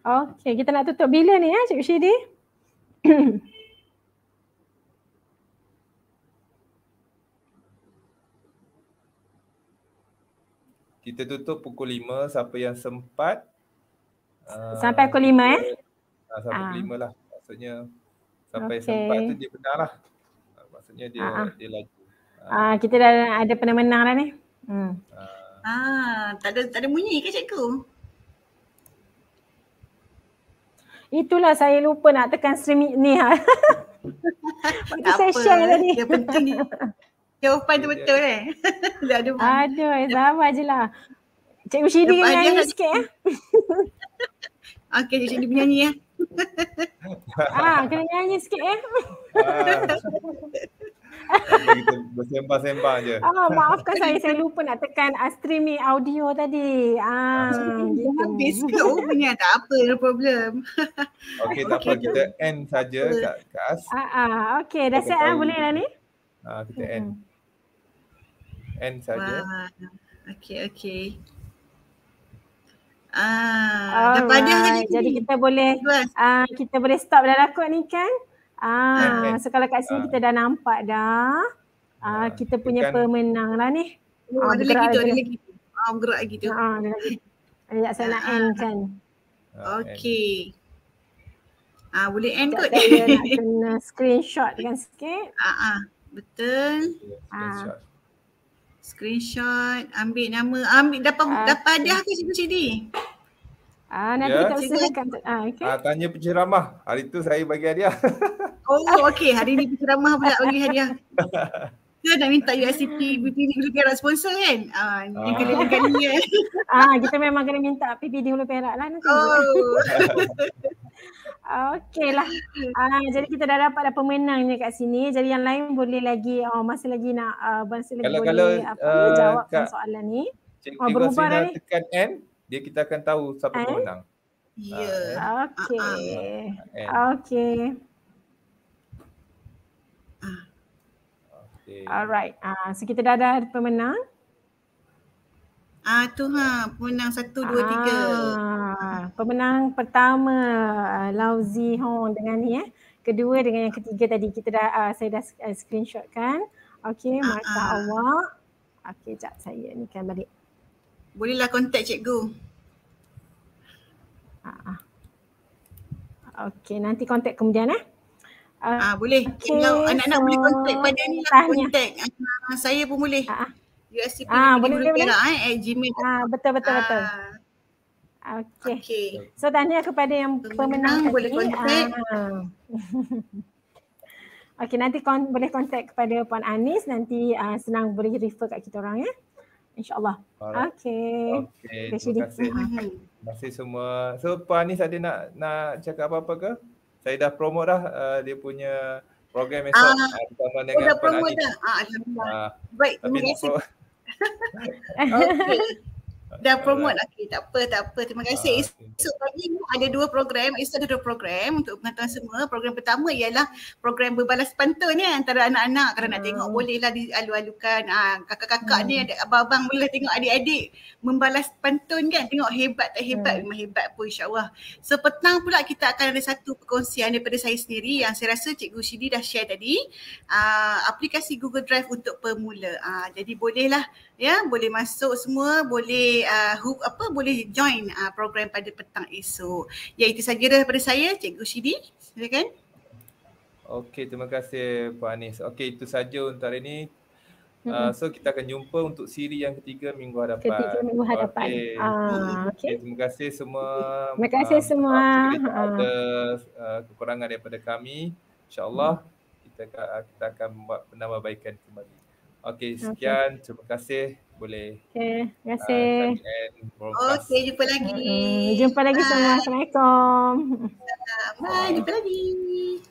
Okey, kita nak tutup bila ni ya, eh, Cikgu Syidi? kita tutup pukul lima. siapa yang sempat sampai pukul 5 eh ah, sampai pukul ah. lima lah maksudnya sampai okay. sempat tu dia benar lah ah, maksudnya dia ah. dia laju ah. kita dah ada penang-menang dah ni hmm. ah. ah. tak ada tak ada bunyi ke cikgu Itulah saya lupa nak tekan stream ni ha. Waktu saya share tadi. Dia penting ni. Jawapan tu betul ya. eh. Dia ada. Aduh, sama je lah. Cikgu Shidi kan nyanyi dia sikit eh. Okey, Cikgu Shidi nyanyi eh. ah, kena nyanyi sikit eh. Ah kita sempah sembah je. Oh, maafkan saya, saya lupa nak tekan uh, streaming audio tadi. Ah, uh, habis ke punya ada apa problem. Okey, tak okay. apa kita end saja Kak Kas. Ah, uh, uh, okey, dah siap ah boleh lah ni. Ah, kita end. Hmm. End saja. Uh, okey, okey. Ah, dah pada hari jadi kita boleh uh, kita boleh stop dah lakon ni kan? Ah, kan? so kalau kat sini ah. kita dah nampak dah ah, ah kita punya Bukan. pemenang lah ni. Oh, ah, ah, ah, ada lagi tu, ada lagi. Ah, bergerak lagi tu. Ah, ada lagi. Ayat saya nak end kan. Okay. Ah, boleh end kot. kena screenshot kan sikit. Ah, ah. Betul. Ah. Screenshot. Ambil nama. Ambil dapat ah. dapat dia ke sini-sini? Ah, nanti yeah. kita usahakan. Ah, okay. ah, tanya penceramah. Hari tu saya bagi hadiah. oh, okey. Hari ni penceramah pula bagi hadiah. Kita nak minta USCP BPD Hulu Perak sponsor kan? Ah, yang kena ah. dengan ni Ah, kita memang kena minta PPD Hulu Perak lah nanti. Oh. Ah, okey lah. Uh, ah, jadi kita dah dapat dah pemenangnya kat sini. Jadi yang lain boleh lagi, oh, masih lagi nak, uh, masih lagi kalau, boleh kalau, apa, uh, jawabkan eh, kak, soalan ni. Cik, oh, berubah dah ni. Tekan N, dia kita akan tahu siapa And? Eh? pemenang. Ya. Yeah. Eh. Okey. Uh-huh. Okey. Okay. Alright. Uh, so kita dah ada pemenang. Ah uh, tu ha, pemenang satu, dua, uh, tiga. Pemenang pertama Lauzi Hong dengan ni eh. Kedua dengan yang ketiga tadi kita dah uh, saya dah screenshot kan. Okey, uh-huh. Awak. Okey, jap saya ni kan balik. Bolehlah contact cikgu. Ah, ah. Okay, nanti contact kemudian eh. Uh, ah boleh. Okay, Kalau anak-anak so boleh contact pada ni lah contact. Uh, saya pun boleh. Ha. Uh, USC pun uh, boleh, boleh, boleh. Lah, eh, Gmail. Ah, uh, betul betul uh, betul. Okay. okay. So tanya kepada yang pemenang, pemenang tadi. Boleh contact. Uh, okay nanti kon- boleh contact kepada Puan Anis nanti uh, senang boleh refer kat kita orang ya. Eh? InsyaAllah. Okay. okay. Terima kasih. Terima kasih semua. So Pak Anis ada nak, nak cakap apa-apa ke? Saya dah promote dah uh, dia punya program esok. Uh, uh, bersama dengan dah Puan promote Anis. dah. Ah, Uh, Baik. Terima kasih. Dah promote lah. Okay, lah. eh, tak apa, tak apa. Terima ah, kasih. Esok pagi ada dua program. Esok ada dua program untuk pengetahuan semua. Program pertama ialah program berbalas pantun ni antara anak-anak. Kalau hmm. nak tengok hmm. bolehlah dialu-alukan. Ha, kakak-kakak hmm. ni, abang-abang boleh lah tengok adik-adik membalas pantun kan. Tengok hebat tak hebat. Hmm. Memang hebat pun insyaAllah. So petang pula kita akan ada satu perkongsian daripada saya sendiri yang saya rasa Cikgu Shidi dah share tadi. Uh, aplikasi Google Drive untuk pemula. Uh, jadi bolehlah ya boleh masuk semua boleh uh, hook apa boleh join uh, program pada petang esok ya itu saja daripada saya cikgu Shidi silakan Okey, terima kasih Puan Anis. Okey, itu saja untuk hari ini. Uh, so kita akan jumpa untuk siri yang ketiga minggu hadapan. Ketiga minggu hadapan. Okey. Uh, ah, okay. okay, terima kasih semua. Terima kasih uh, semua. Ah. Ada uh, kekurangan daripada kami. InsyaAllah hmm. kita, kita akan buat penambahbaikan kembali. Okay, sekian. Okay. Terima kasih. Boleh. Okay, terima uh, kasih. Uh, okay, jumpa lagi. jumpa lagi semua. Assalamualaikum. Bye, jumpa lagi.